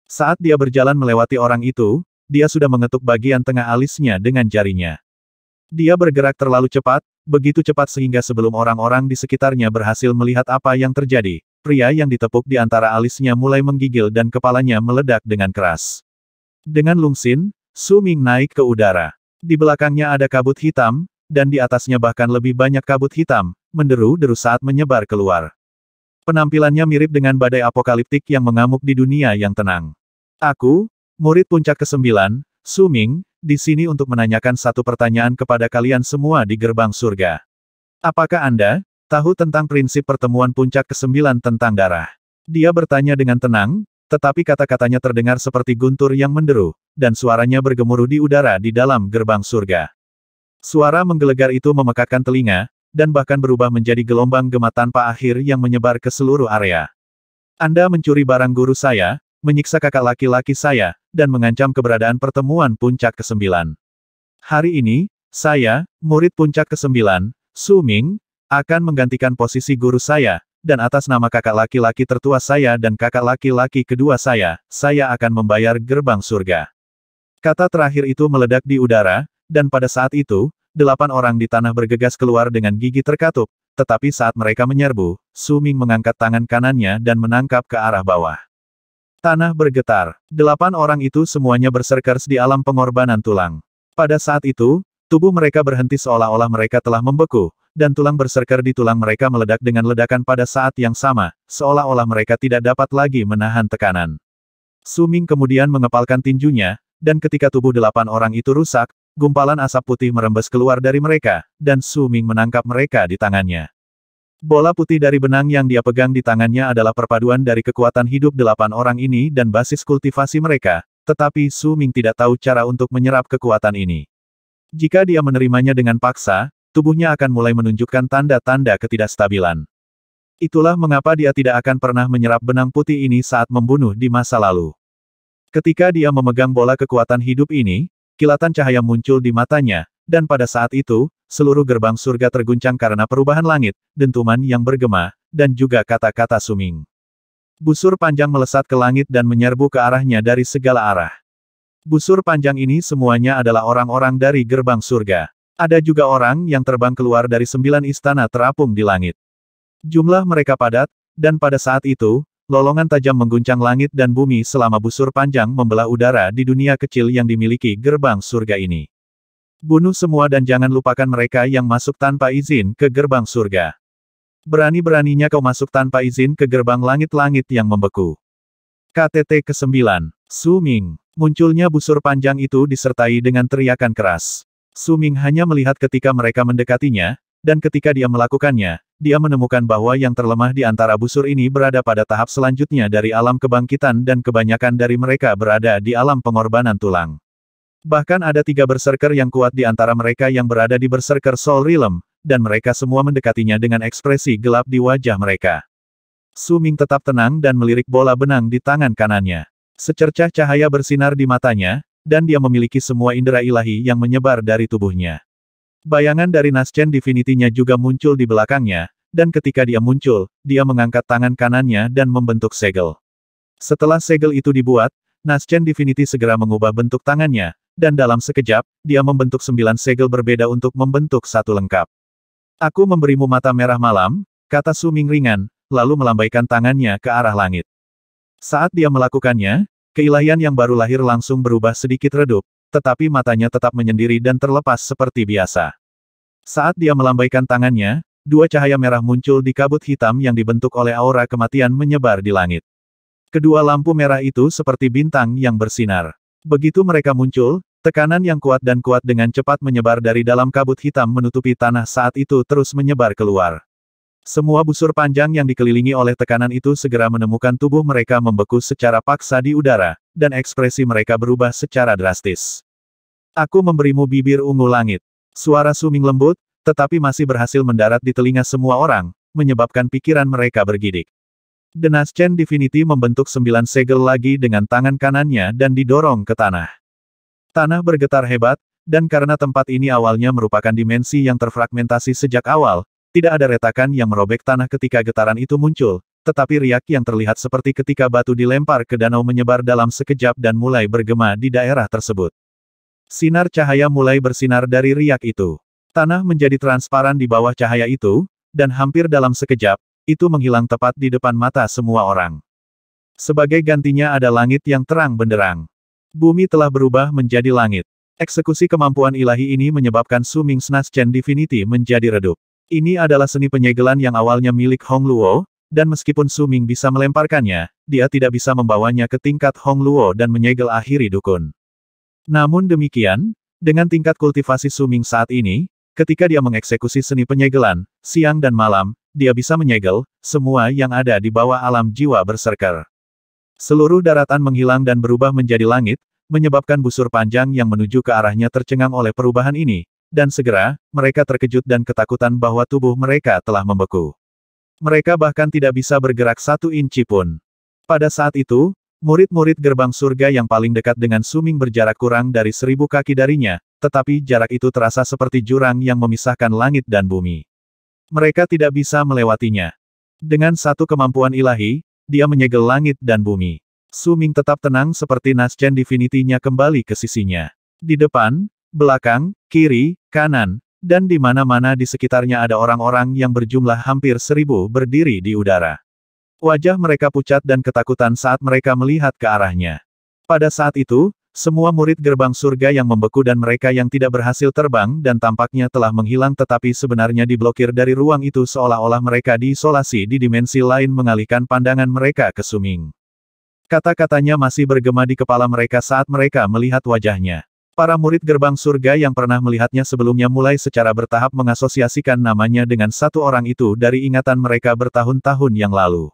Saat dia berjalan melewati orang itu, dia sudah mengetuk bagian tengah alisnya dengan jarinya. Dia bergerak terlalu cepat, begitu cepat sehingga sebelum orang-orang di sekitarnya berhasil melihat apa yang terjadi, pria yang ditepuk di antara alisnya mulai menggigil dan kepalanya meledak dengan keras. Dengan lungsin, Su Ming naik ke udara. Di belakangnya ada kabut hitam, dan di atasnya bahkan lebih banyak kabut hitam, menderu-deru saat menyebar keluar. Penampilannya mirip dengan badai apokaliptik yang mengamuk di dunia yang tenang. Aku, murid puncak ke-9, Suming, di sini untuk menanyakan satu pertanyaan kepada kalian semua di gerbang surga. Apakah Anda tahu tentang prinsip pertemuan puncak ke-9 tentang darah? Dia bertanya dengan tenang, tetapi kata-katanya terdengar seperti guntur yang menderu, dan suaranya bergemuruh di udara di dalam gerbang surga. Suara menggelegar itu memekakkan telinga, dan bahkan berubah menjadi gelombang gema tanpa akhir yang menyebar ke seluruh area. Anda mencuri barang guru saya, menyiksa kakak laki-laki saya, dan mengancam keberadaan pertemuan puncak ke-9. Hari ini, saya, murid puncak ke-9, Su Ming, akan menggantikan posisi guru saya, dan atas nama kakak laki-laki tertua saya dan kakak laki-laki kedua saya, saya akan membayar gerbang surga. Kata terakhir itu meledak di udara, dan pada saat itu, delapan orang di tanah bergegas keluar dengan gigi terkatup, tetapi saat mereka menyerbu, Suming mengangkat tangan kanannya dan menangkap ke arah bawah. Tanah bergetar. Delapan orang itu semuanya berserkers di alam pengorbanan tulang. Pada saat itu, tubuh mereka berhenti seolah-olah mereka telah membeku, dan tulang berserker di tulang mereka meledak dengan ledakan pada saat yang sama, seolah-olah mereka tidak dapat lagi menahan tekanan. Suming kemudian mengepalkan tinjunya, dan ketika tubuh delapan orang itu rusak, Gumpalan asap putih merembes keluar dari mereka, dan Su Ming menangkap mereka di tangannya. Bola putih dari benang yang dia pegang di tangannya adalah perpaduan dari kekuatan hidup delapan orang ini dan basis kultivasi mereka, tetapi Su Ming tidak tahu cara untuk menyerap kekuatan ini. Jika dia menerimanya dengan paksa, tubuhnya akan mulai menunjukkan tanda-tanda ketidakstabilan. Itulah mengapa dia tidak akan pernah menyerap benang putih ini saat membunuh di masa lalu. Ketika dia memegang bola kekuatan hidup ini, kilatan cahaya muncul di matanya, dan pada saat itu, seluruh gerbang surga terguncang karena perubahan langit, dentuman yang bergema, dan juga kata-kata suming. Busur panjang melesat ke langit dan menyerbu ke arahnya dari segala arah. Busur panjang ini semuanya adalah orang-orang dari gerbang surga. Ada juga orang yang terbang keluar dari sembilan istana terapung di langit. Jumlah mereka padat, dan pada saat itu, Lolongan tajam mengguncang langit dan bumi selama busur panjang membelah udara di dunia kecil yang dimiliki gerbang surga ini. Bunuh semua dan jangan lupakan mereka yang masuk tanpa izin ke gerbang surga. Berani-beraninya kau masuk tanpa izin ke gerbang langit-langit yang membeku. KTT ke-9. Suming. Munculnya busur panjang itu disertai dengan teriakan keras. Suming hanya melihat ketika mereka mendekatinya, dan ketika dia melakukannya, dia menemukan bahwa yang terlemah di antara busur ini berada pada tahap selanjutnya dari alam kebangkitan dan kebanyakan dari mereka berada di alam pengorbanan tulang. Bahkan ada tiga berserker yang kuat di antara mereka yang berada di berserker Soul Realm, dan mereka semua mendekatinya dengan ekspresi gelap di wajah mereka. Suming tetap tenang dan melirik bola benang di tangan kanannya. Secercah cahaya bersinar di matanya, dan dia memiliki semua indera ilahi yang menyebar dari tubuhnya. Bayangan dari Nascen Divinity-nya juga muncul di belakangnya, dan ketika dia muncul, dia mengangkat tangan kanannya dan membentuk segel. Setelah segel itu dibuat, Nascen Divinity segera mengubah bentuk tangannya, dan dalam sekejap, dia membentuk sembilan segel berbeda untuk membentuk satu lengkap. Aku memberimu mata merah malam, kata Suming ringan, lalu melambaikan tangannya ke arah langit. Saat dia melakukannya, keilahian yang baru lahir langsung berubah sedikit redup, tetapi matanya tetap menyendiri dan terlepas seperti biasa. Saat dia melambaikan tangannya, dua cahaya merah muncul di kabut hitam yang dibentuk oleh aura kematian menyebar di langit. Kedua lampu merah itu seperti bintang yang bersinar. Begitu mereka muncul, tekanan yang kuat dan kuat dengan cepat menyebar dari dalam kabut hitam menutupi tanah saat itu terus menyebar keluar. Semua busur panjang yang dikelilingi oleh tekanan itu segera menemukan tubuh mereka membeku secara paksa di udara, dan ekspresi mereka berubah secara drastis. Aku memberimu bibir ungu langit. Suara suming lembut, tetapi masih berhasil mendarat di telinga semua orang, menyebabkan pikiran mereka bergidik. Denas Chen Divinity membentuk sembilan segel lagi dengan tangan kanannya dan didorong ke tanah. Tanah bergetar hebat, dan karena tempat ini awalnya merupakan dimensi yang terfragmentasi sejak awal, tidak ada retakan yang merobek tanah ketika getaran itu muncul, tetapi riak yang terlihat seperti ketika batu dilempar ke danau menyebar dalam sekejap dan mulai bergema di daerah tersebut. Sinar cahaya mulai bersinar dari riak itu. Tanah menjadi transparan di bawah cahaya itu, dan hampir dalam sekejap, itu menghilang tepat di depan mata semua orang. Sebagai gantinya ada langit yang terang benderang. Bumi telah berubah menjadi langit. Eksekusi kemampuan ilahi ini menyebabkan Suming Snas Chen Divinity menjadi redup. Ini adalah seni penyegelan yang awalnya milik Hong Luo, dan meskipun Su Ming bisa melemparkannya, dia tidak bisa membawanya ke tingkat Hong Luo dan menyegel akhiri dukun. Namun demikian, dengan tingkat kultivasi Su Ming saat ini, ketika dia mengeksekusi seni penyegelan, siang dan malam, dia bisa menyegel semua yang ada di bawah alam jiwa berserker. Seluruh daratan menghilang dan berubah menjadi langit, menyebabkan busur panjang yang menuju ke arahnya tercengang oleh perubahan ini, dan segera, mereka terkejut dan ketakutan bahwa tubuh mereka telah membeku. Mereka bahkan tidak bisa bergerak satu inci pun. Pada saat itu, murid-murid gerbang surga yang paling dekat dengan Suming berjarak kurang dari seribu kaki darinya, tetapi jarak itu terasa seperti jurang yang memisahkan langit dan bumi. Mereka tidak bisa melewatinya. Dengan satu kemampuan ilahi, dia menyegel langit dan bumi. Suming tetap tenang seperti Naschen Divinity-nya kembali ke sisinya. Di depan, belakang, kiri, kanan, dan di mana-mana di sekitarnya ada orang-orang yang berjumlah hampir seribu berdiri di udara. Wajah mereka pucat dan ketakutan saat mereka melihat ke arahnya. Pada saat itu, semua murid gerbang surga yang membeku dan mereka yang tidak berhasil terbang dan tampaknya telah menghilang tetapi sebenarnya diblokir dari ruang itu seolah-olah mereka diisolasi di dimensi lain mengalihkan pandangan mereka ke Suming. Kata-katanya masih bergema di kepala mereka saat mereka melihat wajahnya. Para murid gerbang surga yang pernah melihatnya sebelumnya mulai secara bertahap mengasosiasikan namanya dengan satu orang itu dari ingatan mereka bertahun-tahun yang lalu.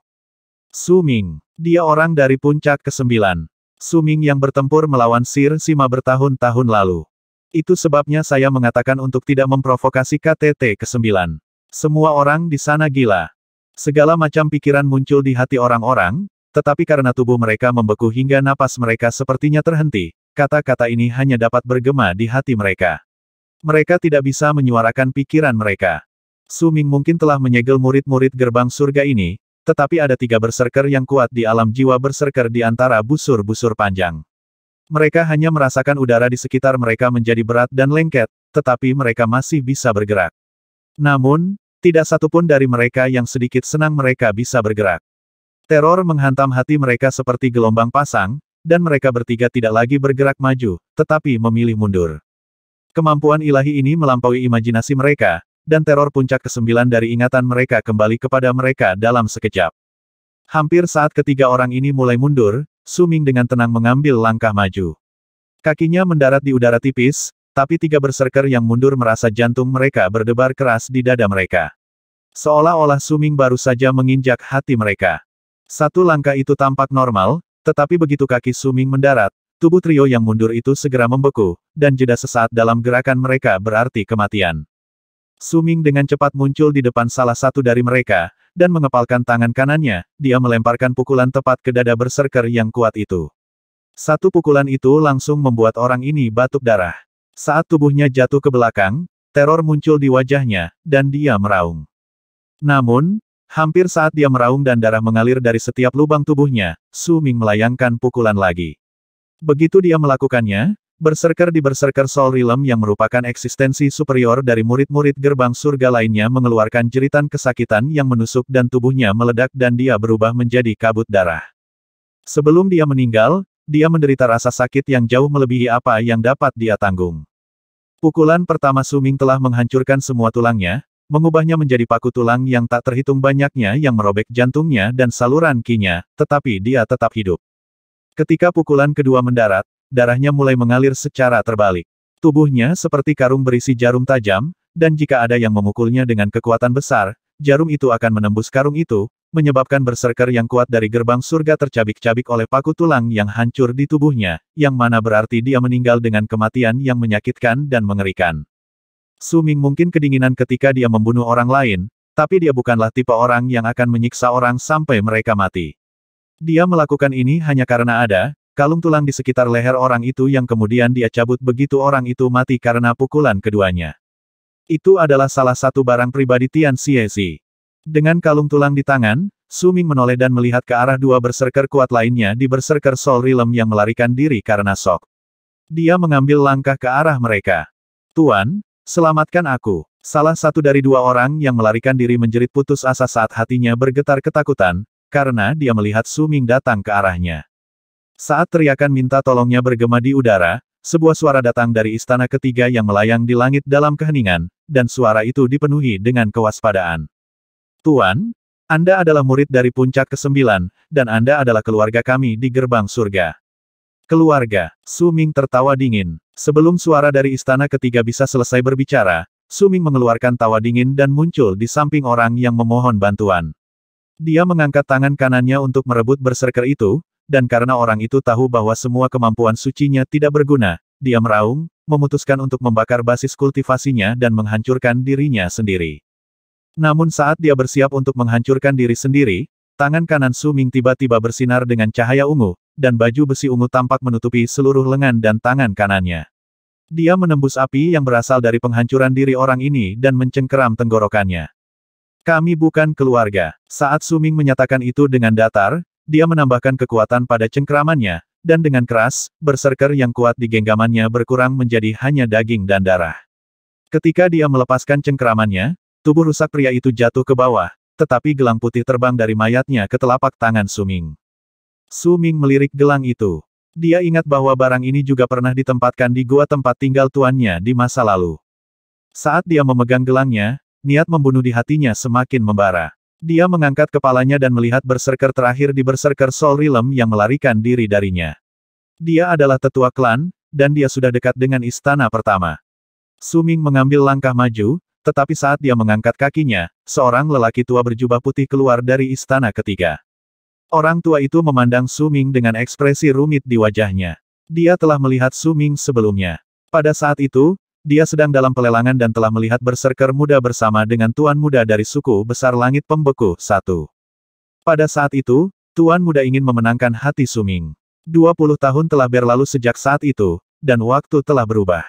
Suming. Dia orang dari puncak ke-9. Suming yang bertempur melawan Sir Sima bertahun-tahun lalu. Itu sebabnya saya mengatakan untuk tidak memprovokasi KTT ke-9. Semua orang di sana gila. Segala macam pikiran muncul di hati orang-orang, tetapi karena tubuh mereka membeku hingga napas mereka sepertinya terhenti, Kata-kata ini hanya dapat bergema di hati mereka. Mereka tidak bisa menyuarakan pikiran mereka. Suming mungkin telah menyegel murid-murid gerbang surga ini, tetapi ada tiga berserker yang kuat di alam jiwa berserker di antara busur-busur panjang. Mereka hanya merasakan udara di sekitar mereka menjadi berat dan lengket, tetapi mereka masih bisa bergerak. Namun, tidak satupun dari mereka yang sedikit senang mereka bisa bergerak. Teror menghantam hati mereka seperti gelombang pasang, dan mereka bertiga tidak lagi bergerak maju, tetapi memilih mundur. Kemampuan ilahi ini melampaui imajinasi mereka, dan teror puncak kesembilan dari ingatan mereka kembali kepada mereka dalam sekejap. Hampir saat ketiga orang ini mulai mundur, Suming dengan tenang mengambil langkah maju. Kakinya mendarat di udara tipis, tapi tiga berserker yang mundur merasa jantung mereka berdebar keras di dada mereka. Seolah-olah Suming baru saja menginjak hati mereka. Satu langkah itu tampak normal, tetapi begitu kaki Suming mendarat, tubuh trio yang mundur itu segera membeku, dan jeda sesaat dalam gerakan mereka berarti kematian. Suming dengan cepat muncul di depan salah satu dari mereka, dan mengepalkan tangan kanannya, dia melemparkan pukulan tepat ke dada berserker yang kuat itu. Satu pukulan itu langsung membuat orang ini batuk darah. Saat tubuhnya jatuh ke belakang, teror muncul di wajahnya, dan dia meraung. Namun, Hampir saat dia meraung dan darah mengalir dari setiap lubang tubuhnya, Su Ming melayangkan pukulan lagi. Begitu dia melakukannya, berserker di berserker Sol Realm yang merupakan eksistensi superior dari murid-murid gerbang surga lainnya mengeluarkan jeritan kesakitan yang menusuk dan tubuhnya meledak dan dia berubah menjadi kabut darah. Sebelum dia meninggal, dia menderita rasa sakit yang jauh melebihi apa yang dapat dia tanggung. Pukulan pertama Suming telah menghancurkan semua tulangnya, mengubahnya menjadi paku tulang yang tak terhitung banyaknya yang merobek jantungnya dan saluran kinya, tetapi dia tetap hidup. Ketika pukulan kedua mendarat, darahnya mulai mengalir secara terbalik. Tubuhnya seperti karung berisi jarum tajam, dan jika ada yang memukulnya dengan kekuatan besar, jarum itu akan menembus karung itu, menyebabkan berserker yang kuat dari gerbang surga tercabik-cabik oleh paku tulang yang hancur di tubuhnya, yang mana berarti dia meninggal dengan kematian yang menyakitkan dan mengerikan. Suming mungkin kedinginan ketika dia membunuh orang lain, tapi dia bukanlah tipe orang yang akan menyiksa orang sampai mereka mati. Dia melakukan ini hanya karena ada, kalung tulang di sekitar leher orang itu yang kemudian dia cabut begitu orang itu mati karena pukulan keduanya. Itu adalah salah satu barang pribadi Tian Xiezi. Dengan kalung tulang di tangan, Suming menoleh dan melihat ke arah dua berserker kuat lainnya di berserker Sol Rilem yang melarikan diri karena sok. Dia mengambil langkah ke arah mereka. Tuan, Selamatkan aku. Salah satu dari dua orang yang melarikan diri menjerit putus asa saat hatinya bergetar ketakutan, karena dia melihat Suming datang ke arahnya. Saat teriakan minta tolongnya bergema di udara, sebuah suara datang dari istana ketiga yang melayang di langit dalam keheningan, dan suara itu dipenuhi dengan kewaspadaan. Tuan, Anda adalah murid dari puncak kesembilan, dan Anda adalah keluarga kami di gerbang surga. Keluarga, Suming tertawa dingin. Sebelum suara dari istana ketiga bisa selesai berbicara, Suming mengeluarkan tawa dingin dan muncul di samping orang yang memohon bantuan. Dia mengangkat tangan kanannya untuk merebut berserker itu, dan karena orang itu tahu bahwa semua kemampuan sucinya tidak berguna, dia meraung, memutuskan untuk membakar basis kultivasinya dan menghancurkan dirinya sendiri. Namun saat dia bersiap untuk menghancurkan diri sendiri, tangan kanan Suming tiba-tiba bersinar dengan cahaya ungu, dan baju besi ungu tampak menutupi seluruh lengan dan tangan kanannya. Dia menembus api yang berasal dari penghancuran diri orang ini dan mencengkeram tenggorokannya. Kami bukan keluarga. Saat Suming menyatakan itu dengan datar, dia menambahkan kekuatan pada cengkeramannya, dan dengan keras, berserker yang kuat di genggamannya berkurang menjadi hanya daging dan darah. Ketika dia melepaskan cengkeramannya, tubuh rusak pria itu jatuh ke bawah, tetapi gelang putih terbang dari mayatnya ke telapak tangan Suming. Su Ming melirik gelang itu. Dia ingat bahwa barang ini juga pernah ditempatkan di gua tempat tinggal tuannya di masa lalu. Saat dia memegang gelangnya, niat membunuh di hatinya semakin membara. Dia mengangkat kepalanya dan melihat berserker terakhir di berserker Sol Rilem yang melarikan diri darinya. Dia adalah tetua klan, dan dia sudah dekat dengan istana pertama. Suming mengambil langkah maju, tetapi saat dia mengangkat kakinya, seorang lelaki tua berjubah putih keluar dari istana ketiga. Orang tua itu memandang Suming dengan ekspresi rumit di wajahnya. Dia telah melihat Suming sebelumnya. Pada saat itu, dia sedang dalam pelelangan dan telah melihat berserker muda bersama dengan tuan muda dari suku besar langit pembeku satu. Pada saat itu, tuan muda ingin memenangkan hati Suming. Ming. 20 tahun telah berlalu sejak saat itu, dan waktu telah berubah.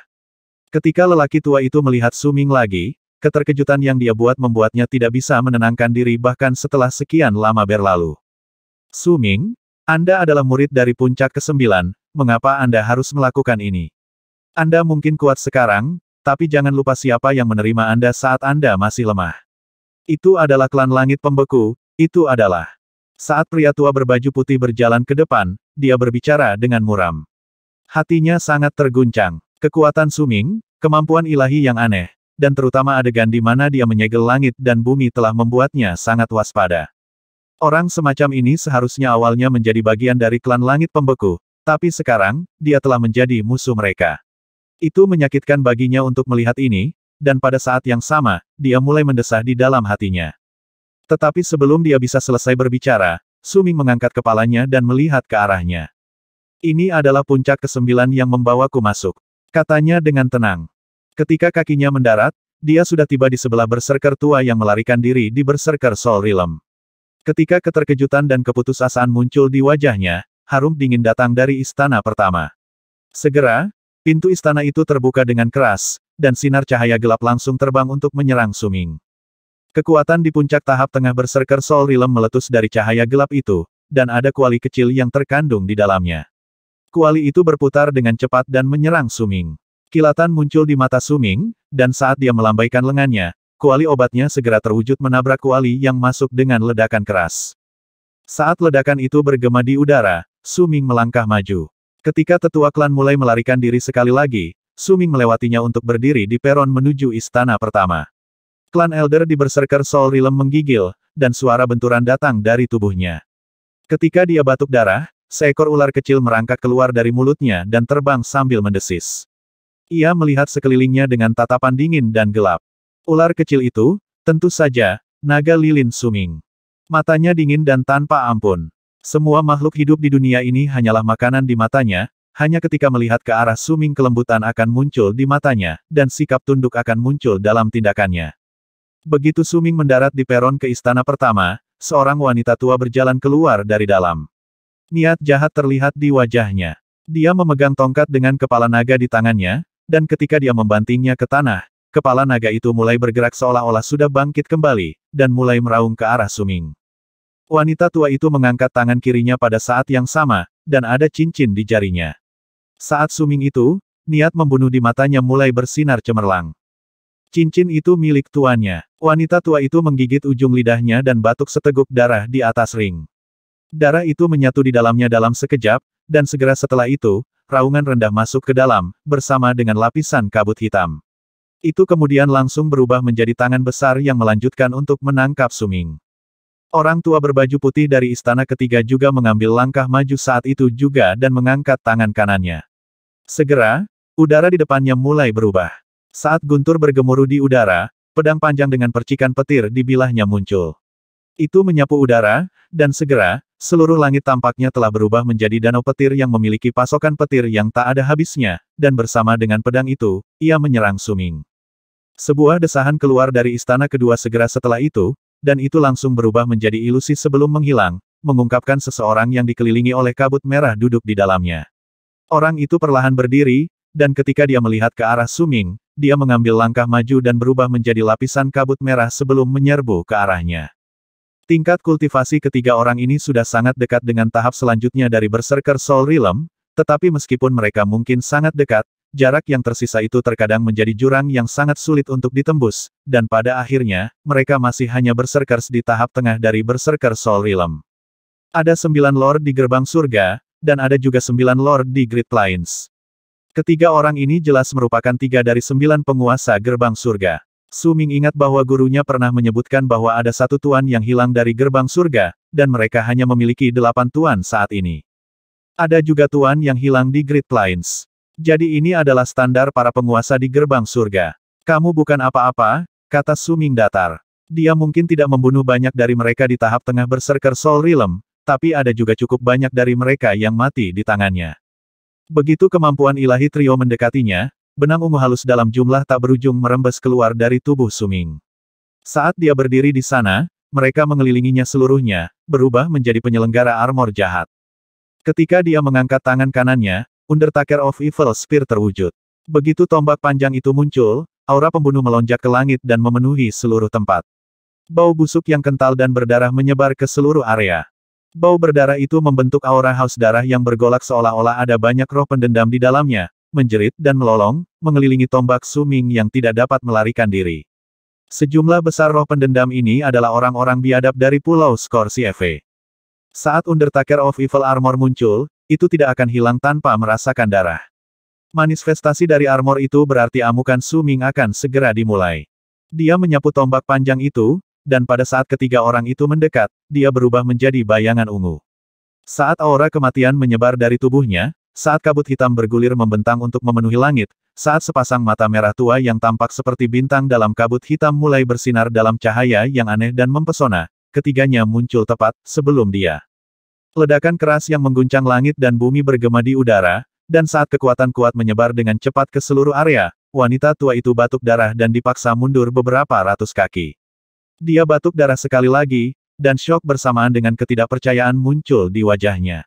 Ketika lelaki tua itu melihat Suming lagi, keterkejutan yang dia buat membuatnya tidak bisa menenangkan diri bahkan setelah sekian lama berlalu. Suming, Anda adalah murid dari puncak ke-9, mengapa Anda harus melakukan ini? Anda mungkin kuat sekarang, tapi jangan lupa siapa yang menerima Anda saat Anda masih lemah. Itu adalah klan langit pembeku, itu adalah. Saat pria tua berbaju putih berjalan ke depan, dia berbicara dengan muram. Hatinya sangat terguncang. Kekuatan Suming, kemampuan ilahi yang aneh, dan terutama adegan di mana dia menyegel langit dan bumi telah membuatnya sangat waspada. Orang semacam ini seharusnya awalnya menjadi bagian dari klan langit pembeku, tapi sekarang, dia telah menjadi musuh mereka. Itu menyakitkan baginya untuk melihat ini, dan pada saat yang sama, dia mulai mendesah di dalam hatinya. Tetapi sebelum dia bisa selesai berbicara, Suming mengangkat kepalanya dan melihat ke arahnya. Ini adalah puncak kesembilan yang membawaku masuk. Katanya dengan tenang. Ketika kakinya mendarat, dia sudah tiba di sebelah berserker tua yang melarikan diri di berserker Sol Rilem. Ketika keterkejutan dan keputusasaan muncul di wajahnya, harum dingin datang dari istana pertama. Segera, pintu istana itu terbuka dengan keras, dan sinar cahaya gelap langsung terbang untuk menyerang Suming. Kekuatan di puncak tahap tengah berserker Sol Rilem meletus dari cahaya gelap itu, dan ada kuali kecil yang terkandung di dalamnya. Kuali itu berputar dengan cepat dan menyerang Suming. Kilatan muncul di mata Suming, dan saat dia melambaikan lengannya, kuali obatnya segera terwujud menabrak kuali yang masuk dengan ledakan keras. Saat ledakan itu bergema di udara, Suming melangkah maju. Ketika tetua klan mulai melarikan diri sekali lagi, Suming melewatinya untuk berdiri di peron menuju istana pertama. Klan Elder di Berserker Soul Realm menggigil, dan suara benturan datang dari tubuhnya. Ketika dia batuk darah, seekor ular kecil merangkak keluar dari mulutnya dan terbang sambil mendesis. Ia melihat sekelilingnya dengan tatapan dingin dan gelap. Ular kecil itu, tentu saja, naga lilin suming. Matanya dingin dan tanpa ampun. Semua makhluk hidup di dunia ini hanyalah makanan di matanya, hanya ketika melihat ke arah suming kelembutan akan muncul di matanya, dan sikap tunduk akan muncul dalam tindakannya. Begitu Suming mendarat di peron ke istana pertama, seorang wanita tua berjalan keluar dari dalam. Niat jahat terlihat di wajahnya. Dia memegang tongkat dengan kepala naga di tangannya, dan ketika dia membantingnya ke tanah, Kepala naga itu mulai bergerak seolah-olah sudah bangkit kembali, dan mulai meraung ke arah Suming. Wanita tua itu mengangkat tangan kirinya pada saat yang sama, dan ada cincin di jarinya. Saat Suming itu, niat membunuh di matanya mulai bersinar cemerlang. Cincin itu milik tuannya. Wanita tua itu menggigit ujung lidahnya dan batuk seteguk darah di atas ring. Darah itu menyatu di dalamnya dalam sekejap, dan segera setelah itu, raungan rendah masuk ke dalam, bersama dengan lapisan kabut hitam. Itu kemudian langsung berubah menjadi tangan besar yang melanjutkan untuk menangkap Suming. Orang tua berbaju putih dari istana ketiga juga mengambil langkah maju saat itu juga dan mengangkat tangan kanannya. Segera, udara di depannya mulai berubah. Saat guntur bergemuruh di udara, pedang panjang dengan percikan petir di bilahnya muncul. Itu menyapu udara, dan segera, seluruh langit tampaknya telah berubah menjadi danau petir yang memiliki pasokan petir yang tak ada habisnya, dan bersama dengan pedang itu, ia menyerang Suming. Sebuah desahan keluar dari istana kedua segera setelah itu, dan itu langsung berubah menjadi ilusi sebelum menghilang, mengungkapkan seseorang yang dikelilingi oleh kabut merah duduk di dalamnya. Orang itu perlahan berdiri, dan ketika dia melihat ke arah Suming, dia mengambil langkah maju dan berubah menjadi lapisan kabut merah sebelum menyerbu ke arahnya. Tingkat kultivasi ketiga orang ini sudah sangat dekat dengan tahap selanjutnya dari Berserker Soul Realm, tetapi meskipun mereka mungkin sangat dekat, jarak yang tersisa itu terkadang menjadi jurang yang sangat sulit untuk ditembus, dan pada akhirnya, mereka masih hanya berserkers di tahap tengah dari berserker Soul Realm. Ada sembilan lord di gerbang surga, dan ada juga sembilan lord di Great Plains. Ketiga orang ini jelas merupakan tiga dari sembilan penguasa gerbang surga. Suming ingat bahwa gurunya pernah menyebutkan bahwa ada satu tuan yang hilang dari gerbang surga, dan mereka hanya memiliki delapan tuan saat ini. Ada juga tuan yang hilang di Great Plains. Jadi ini adalah standar para penguasa di gerbang surga. Kamu bukan apa-apa, kata Suming Datar. Dia mungkin tidak membunuh banyak dari mereka di tahap tengah berserker Soul Realm, tapi ada juga cukup banyak dari mereka yang mati di tangannya. Begitu kemampuan ilahi trio mendekatinya, benang ungu halus dalam jumlah tak berujung merembes keluar dari tubuh Suming. Saat dia berdiri di sana, mereka mengelilinginya seluruhnya, berubah menjadi penyelenggara armor jahat. Ketika dia mengangkat tangan kanannya, Undertaker of Evil Spear terwujud. Begitu tombak panjang itu muncul, aura pembunuh melonjak ke langit dan memenuhi seluruh tempat. Bau busuk yang kental dan berdarah menyebar ke seluruh area. Bau berdarah itu membentuk aura haus darah yang bergolak seolah-olah ada banyak roh pendendam di dalamnya, menjerit dan melolong, mengelilingi tombak suming yang tidak dapat melarikan diri. Sejumlah besar roh pendendam ini adalah orang-orang biadab dari Pulau Skor CFE. Saat Undertaker of Evil Armor muncul, itu tidak akan hilang tanpa merasakan darah. Manifestasi dari armor itu berarti amukan Su Ming akan segera dimulai. Dia menyapu tombak panjang itu, dan pada saat ketiga orang itu mendekat, dia berubah menjadi bayangan ungu. Saat aura kematian menyebar dari tubuhnya, saat kabut hitam bergulir membentang untuk memenuhi langit, saat sepasang mata merah tua yang tampak seperti bintang dalam kabut hitam mulai bersinar dalam cahaya yang aneh dan mempesona, ketiganya muncul tepat sebelum dia. Ledakan keras yang mengguncang langit dan bumi bergema di udara, dan saat kekuatan kuat menyebar dengan cepat ke seluruh area, wanita tua itu batuk darah dan dipaksa mundur beberapa ratus kaki. Dia batuk darah sekali lagi, dan shock bersamaan dengan ketidakpercayaan muncul di wajahnya.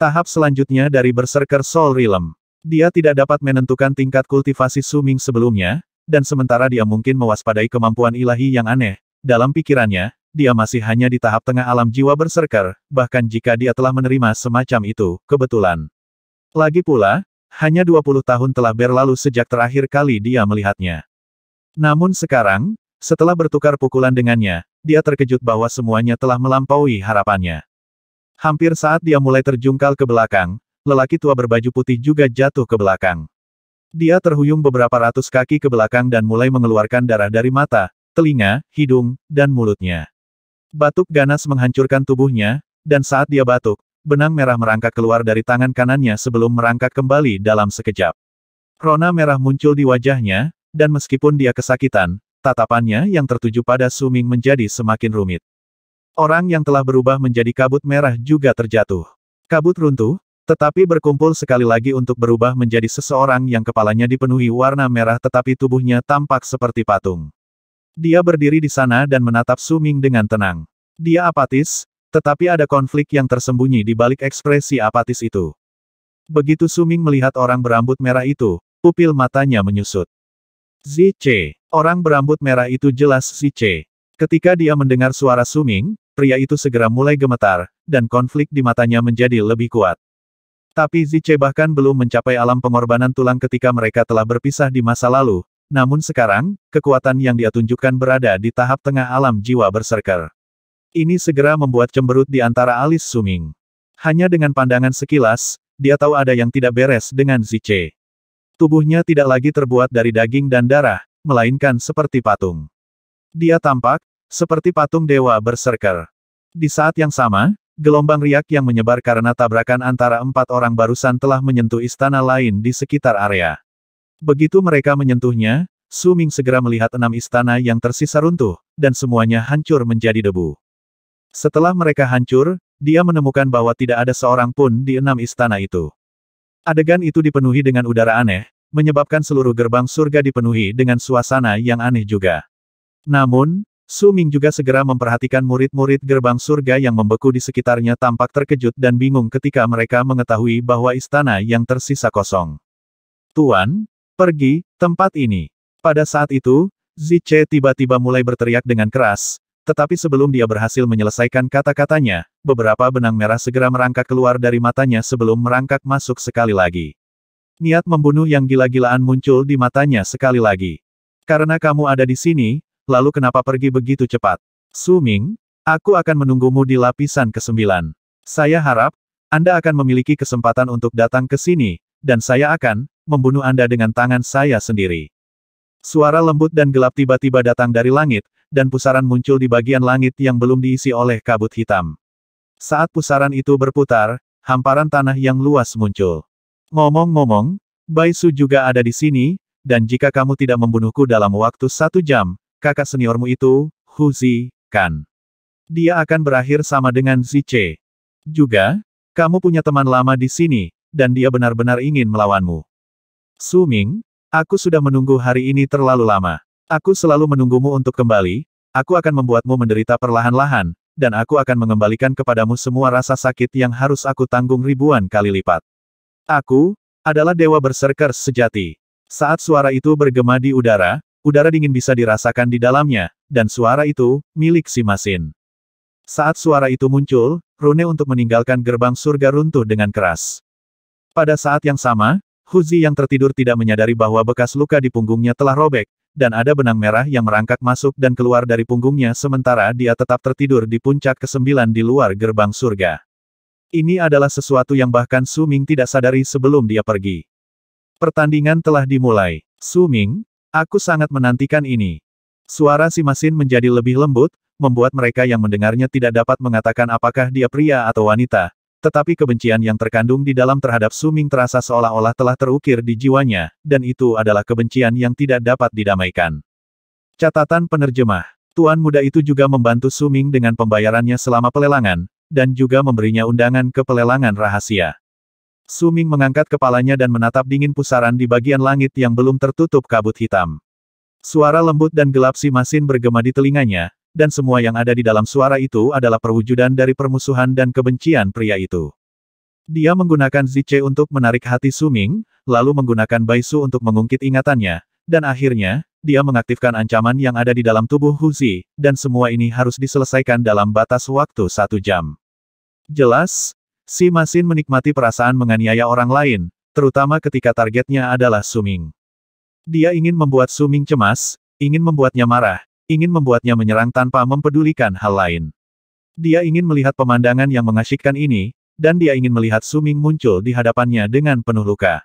Tahap selanjutnya dari Berserker Soul Realm. Dia tidak dapat menentukan tingkat kultivasi Suming sebelumnya, dan sementara dia mungkin mewaspadai kemampuan ilahi yang aneh, dalam pikirannya, dia masih hanya di tahap tengah alam jiwa berserker, bahkan jika dia telah menerima semacam itu, kebetulan. Lagi pula, hanya 20 tahun telah berlalu sejak terakhir kali dia melihatnya. Namun sekarang, setelah bertukar pukulan dengannya, dia terkejut bahwa semuanya telah melampaui harapannya. Hampir saat dia mulai terjungkal ke belakang, lelaki tua berbaju putih juga jatuh ke belakang. Dia terhuyung beberapa ratus kaki ke belakang dan mulai mengeluarkan darah dari mata, telinga, hidung, dan mulutnya. Batuk ganas menghancurkan tubuhnya, dan saat dia batuk, benang merah merangkak keluar dari tangan kanannya sebelum merangkak kembali dalam sekejap. Rona merah muncul di wajahnya, dan meskipun dia kesakitan, tatapannya yang tertuju pada Suming menjadi semakin rumit. Orang yang telah berubah menjadi kabut merah juga terjatuh. Kabut runtuh, tetapi berkumpul sekali lagi untuk berubah menjadi seseorang yang kepalanya dipenuhi warna merah tetapi tubuhnya tampak seperti patung. Dia berdiri di sana dan menatap Su Ming dengan tenang. Dia apatis, tetapi ada konflik yang tersembunyi di balik ekspresi apatis itu. Begitu Su Ming melihat orang berambut merah itu, pupil matanya menyusut. Zi C. Orang berambut merah itu jelas Zi C. Ketika dia mendengar suara Su Ming, pria itu segera mulai gemetar, dan konflik di matanya menjadi lebih kuat. Tapi Zi Che bahkan belum mencapai alam pengorbanan tulang ketika mereka telah berpisah di masa lalu, namun sekarang, kekuatan yang dia tunjukkan berada di tahap tengah alam jiwa berserker. Ini segera membuat cemberut di antara alis Suming. Hanya dengan pandangan sekilas, dia tahu ada yang tidak beres dengan Zice. Tubuhnya tidak lagi terbuat dari daging dan darah, melainkan seperti patung. Dia tampak, seperti patung dewa berserker. Di saat yang sama, gelombang riak yang menyebar karena tabrakan antara empat orang barusan telah menyentuh istana lain di sekitar area. Begitu mereka menyentuhnya, Su Ming segera melihat enam istana yang tersisa runtuh, dan semuanya hancur menjadi debu. Setelah mereka hancur, dia menemukan bahwa tidak ada seorang pun di enam istana itu. Adegan itu dipenuhi dengan udara aneh, menyebabkan seluruh gerbang surga dipenuhi dengan suasana yang aneh juga. Namun, Su Ming juga segera memperhatikan murid-murid gerbang surga yang membeku di sekitarnya tampak terkejut dan bingung ketika mereka mengetahui bahwa istana yang tersisa kosong. Tuan, Pergi, tempat ini. Pada saat itu, Zice tiba-tiba mulai berteriak dengan keras, tetapi sebelum dia berhasil menyelesaikan kata-katanya, beberapa benang merah segera merangkak keluar dari matanya sebelum merangkak masuk sekali lagi. Niat membunuh yang gila-gilaan muncul di matanya sekali lagi. Karena kamu ada di sini, lalu kenapa pergi begitu cepat? Suming, aku akan menunggumu di lapisan ke-9. Saya harap, Anda akan memiliki kesempatan untuk datang ke sini, dan saya akan membunuh Anda dengan tangan saya sendiri. Suara lembut dan gelap tiba-tiba datang dari langit, dan pusaran muncul di bagian langit yang belum diisi oleh kabut hitam. Saat pusaran itu berputar, hamparan tanah yang luas muncul. Ngomong-ngomong, Baisu juga ada di sini, dan jika kamu tidak membunuhku dalam waktu satu jam, kakak seniormu itu, Hu Zi, kan. Dia akan berakhir sama dengan Zi Che. Juga, kamu punya teman lama di sini, dan dia benar-benar ingin melawanmu. Su Ming, aku sudah menunggu hari ini terlalu lama. Aku selalu menunggumu untuk kembali, aku akan membuatmu menderita perlahan-lahan, dan aku akan mengembalikan kepadamu semua rasa sakit yang harus aku tanggung ribuan kali lipat. Aku, adalah dewa berserker sejati. Saat suara itu bergema di udara, udara dingin bisa dirasakan di dalamnya, dan suara itu, milik si masin. Saat suara itu muncul, Rune untuk meninggalkan gerbang surga runtuh dengan keras. Pada saat yang sama, Huzi yang tertidur tidak menyadari bahwa bekas luka di punggungnya telah robek, dan ada benang merah yang merangkak masuk dan keluar dari punggungnya sementara dia tetap tertidur di puncak kesembilan di luar gerbang surga. Ini adalah sesuatu yang bahkan Su Ming tidak sadari sebelum dia pergi. Pertandingan telah dimulai. Su Ming, aku sangat menantikan ini. Suara si mesin menjadi lebih lembut, membuat mereka yang mendengarnya tidak dapat mengatakan apakah dia pria atau wanita, tetapi kebencian yang terkandung di dalam terhadap Suming terasa seolah-olah telah terukir di jiwanya, dan itu adalah kebencian yang tidak dapat didamaikan. Catatan penerjemah. Tuan muda itu juga membantu Suming dengan pembayarannya selama pelelangan, dan juga memberinya undangan ke pelelangan rahasia. Suming mengangkat kepalanya dan menatap dingin pusaran di bagian langit yang belum tertutup kabut hitam. Suara lembut dan gelap si masin bergema di telinganya, dan semua yang ada di dalam suara itu adalah perwujudan dari permusuhan dan kebencian pria itu. Dia menggunakan Zice untuk menarik hati Suming, lalu menggunakan Baisu untuk mengungkit ingatannya, dan akhirnya, dia mengaktifkan ancaman yang ada di dalam tubuh Huzi, dan semua ini harus diselesaikan dalam batas waktu satu jam. Jelas, si Masin menikmati perasaan menganiaya orang lain, terutama ketika targetnya adalah Suming. Dia ingin membuat Suming cemas, ingin membuatnya marah, ingin membuatnya menyerang tanpa mempedulikan hal lain. Dia ingin melihat pemandangan yang mengasyikkan ini, dan dia ingin melihat Suming muncul di hadapannya dengan penuh luka.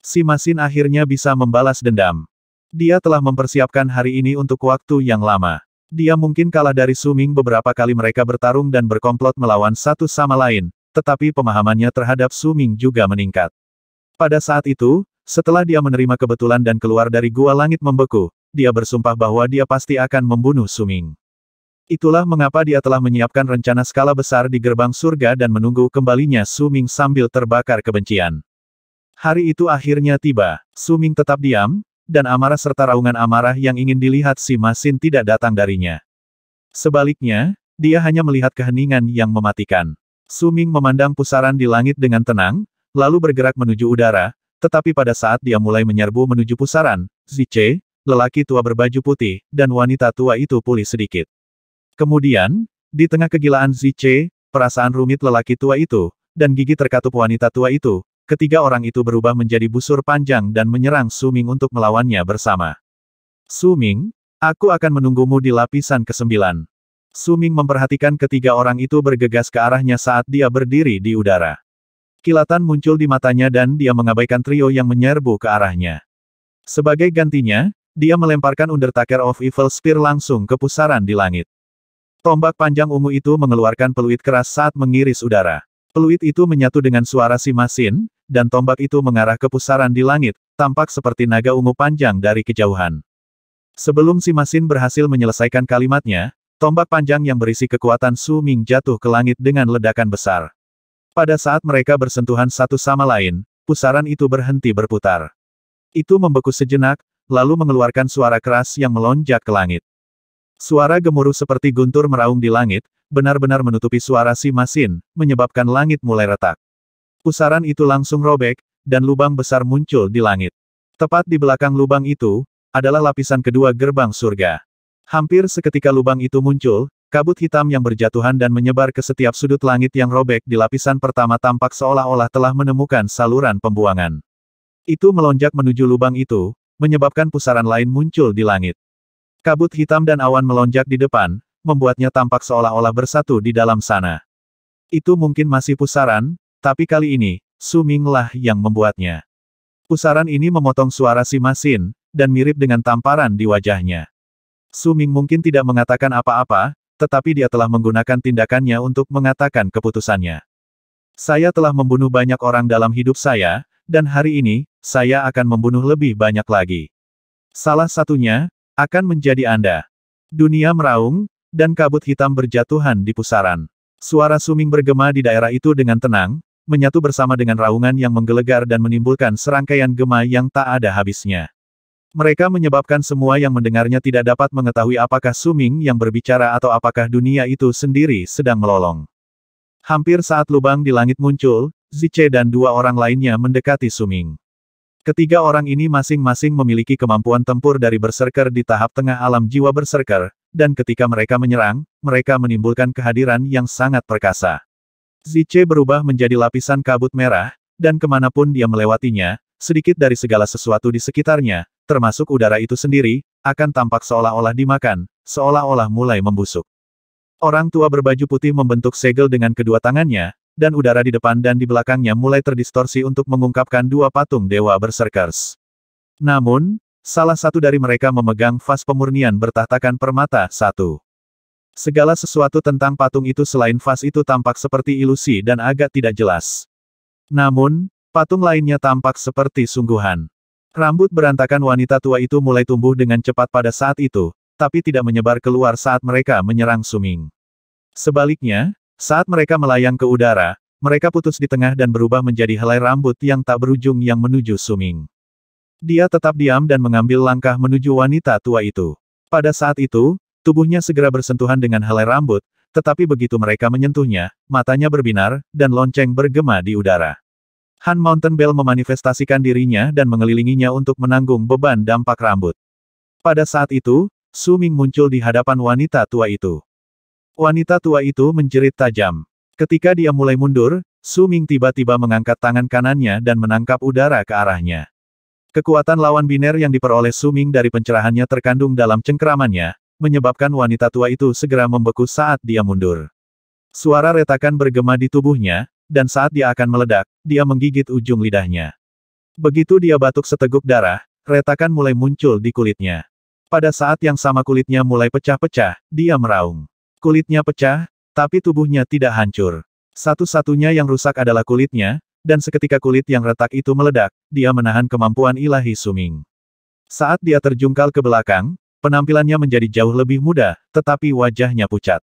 Si Masin akhirnya bisa membalas dendam. Dia telah mempersiapkan hari ini untuk waktu yang lama. Dia mungkin kalah dari Suming beberapa kali mereka bertarung dan berkomplot melawan satu sama lain, tetapi pemahamannya terhadap Suming juga meningkat. Pada saat itu, setelah dia menerima kebetulan dan keluar dari gua langit membeku, dia bersumpah bahwa dia pasti akan membunuh Suming. Itulah mengapa dia telah menyiapkan rencana skala besar di gerbang surga dan menunggu kembalinya Suming sambil terbakar kebencian. Hari itu akhirnya tiba, Suming tetap diam, dan amarah serta raungan amarah yang ingin dilihat si Masin tidak datang darinya. Sebaliknya, dia hanya melihat keheningan yang mematikan. Suming memandang pusaran di langit dengan tenang, lalu bergerak menuju udara, tetapi pada saat dia mulai menyerbu menuju pusaran, Zice, lelaki tua berbaju putih, dan wanita tua itu pulih sedikit. Kemudian, di tengah kegilaan Zice, perasaan rumit lelaki tua itu, dan gigi terkatup wanita tua itu, ketiga orang itu berubah menjadi busur panjang dan menyerang Suming untuk melawannya bersama. Suming, aku akan menunggumu di lapisan kesembilan. Suming memperhatikan ketiga orang itu bergegas ke arahnya saat dia berdiri di udara. Kilatan muncul di matanya dan dia mengabaikan trio yang menyerbu ke arahnya. Sebagai gantinya, dia melemparkan Undertaker of Evil Spear langsung ke pusaran di langit. Tombak panjang ungu itu mengeluarkan peluit keras saat mengiris udara. Peluit itu menyatu dengan suara si masin, dan tombak itu mengarah ke pusaran di langit, tampak seperti naga ungu panjang dari kejauhan. Sebelum si masin berhasil menyelesaikan kalimatnya, tombak panjang yang berisi kekuatan Su Ming jatuh ke langit dengan ledakan besar. Pada saat mereka bersentuhan satu sama lain, pusaran itu berhenti berputar. Itu membeku sejenak, lalu mengeluarkan suara keras yang melonjak ke langit. Suara gemuruh seperti guntur meraung di langit, benar-benar menutupi suara si masin, menyebabkan langit mulai retak. Pusaran itu langsung robek, dan lubang besar muncul di langit. Tepat di belakang lubang itu, adalah lapisan kedua gerbang surga. Hampir seketika lubang itu muncul, kabut hitam yang berjatuhan dan menyebar ke setiap sudut langit yang robek di lapisan pertama tampak seolah-olah telah menemukan saluran pembuangan. Itu melonjak menuju lubang itu, menyebabkan pusaran lain muncul di langit. Kabut hitam dan awan melonjak di depan, membuatnya tampak seolah-olah bersatu di dalam sana. Itu mungkin masih pusaran, tapi kali ini, Suminglah yang membuatnya. Pusaran ini memotong suara si Masin, dan mirip dengan tamparan di wajahnya. Suming mungkin tidak mengatakan apa-apa, tetapi dia telah menggunakan tindakannya untuk mengatakan keputusannya. Saya telah membunuh banyak orang dalam hidup saya, dan hari ini, saya akan membunuh lebih banyak lagi. Salah satunya, akan menjadi Anda. Dunia meraung, dan kabut hitam berjatuhan di pusaran. Suara suming bergema di daerah itu dengan tenang, menyatu bersama dengan raungan yang menggelegar dan menimbulkan serangkaian gema yang tak ada habisnya. Mereka menyebabkan semua yang mendengarnya tidak dapat mengetahui apakah Suming yang berbicara atau apakah dunia itu sendiri sedang melolong. Hampir saat lubang di langit muncul, Zice dan dua orang lainnya mendekati Suming. Ketiga orang ini masing-masing memiliki kemampuan tempur dari berserker di tahap tengah alam jiwa berserker, dan ketika mereka menyerang, mereka menimbulkan kehadiran yang sangat perkasa. Zice berubah menjadi lapisan kabut merah, dan kemanapun dia melewatinya, sedikit dari segala sesuatu di sekitarnya, termasuk udara itu sendiri, akan tampak seolah-olah dimakan, seolah-olah mulai membusuk. Orang tua berbaju putih membentuk segel dengan kedua tangannya, dan udara di depan dan di belakangnya mulai terdistorsi untuk mengungkapkan dua patung dewa berserkers. Namun, salah satu dari mereka memegang vas pemurnian bertahtakan permata satu. Segala sesuatu tentang patung itu selain vas itu tampak seperti ilusi dan agak tidak jelas. Namun, patung lainnya tampak seperti sungguhan. Rambut berantakan wanita tua itu mulai tumbuh dengan cepat pada saat itu, tapi tidak menyebar keluar saat mereka menyerang Suming. Sebaliknya, saat mereka melayang ke udara, mereka putus di tengah dan berubah menjadi helai rambut yang tak berujung yang menuju Suming. Dia tetap diam dan mengambil langkah menuju wanita tua itu. Pada saat itu, tubuhnya segera bersentuhan dengan helai rambut, tetapi begitu mereka menyentuhnya, matanya berbinar, dan lonceng bergema di udara. Han Mountain Bell memanifestasikan dirinya dan mengelilinginya untuk menanggung beban dampak rambut. Pada saat itu, Suming muncul di hadapan wanita tua itu. Wanita tua itu menjerit tajam. Ketika dia mulai mundur, Su Ming tiba-tiba mengangkat tangan kanannya dan menangkap udara ke arahnya. Kekuatan lawan biner yang diperoleh Su Ming dari pencerahannya terkandung dalam cengkeramannya, menyebabkan wanita tua itu segera membeku saat dia mundur. Suara retakan bergema di tubuhnya, dan saat dia akan meledak, dia menggigit ujung lidahnya. Begitu dia batuk seteguk darah, retakan mulai muncul di kulitnya. Pada saat yang sama kulitnya mulai pecah-pecah, dia meraung. Kulitnya pecah, tapi tubuhnya tidak hancur. Satu-satunya yang rusak adalah kulitnya, dan seketika kulit yang retak itu meledak, dia menahan kemampuan ilahi Suming. Saat dia terjungkal ke belakang, penampilannya menjadi jauh lebih mudah, tetapi wajahnya pucat.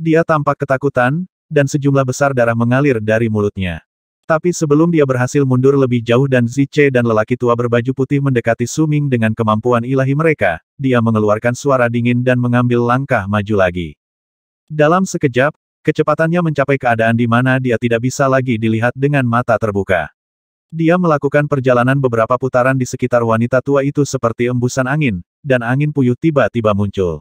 Dia tampak ketakutan, dan sejumlah besar darah mengalir dari mulutnya. Tapi sebelum dia berhasil mundur lebih jauh dan Zice dan lelaki tua berbaju putih mendekati Suming dengan kemampuan ilahi mereka, dia mengeluarkan suara dingin dan mengambil langkah maju lagi. Dalam sekejap, kecepatannya mencapai keadaan di mana dia tidak bisa lagi dilihat dengan mata terbuka. Dia melakukan perjalanan beberapa putaran di sekitar wanita tua itu seperti embusan angin, dan angin puyuh tiba-tiba muncul.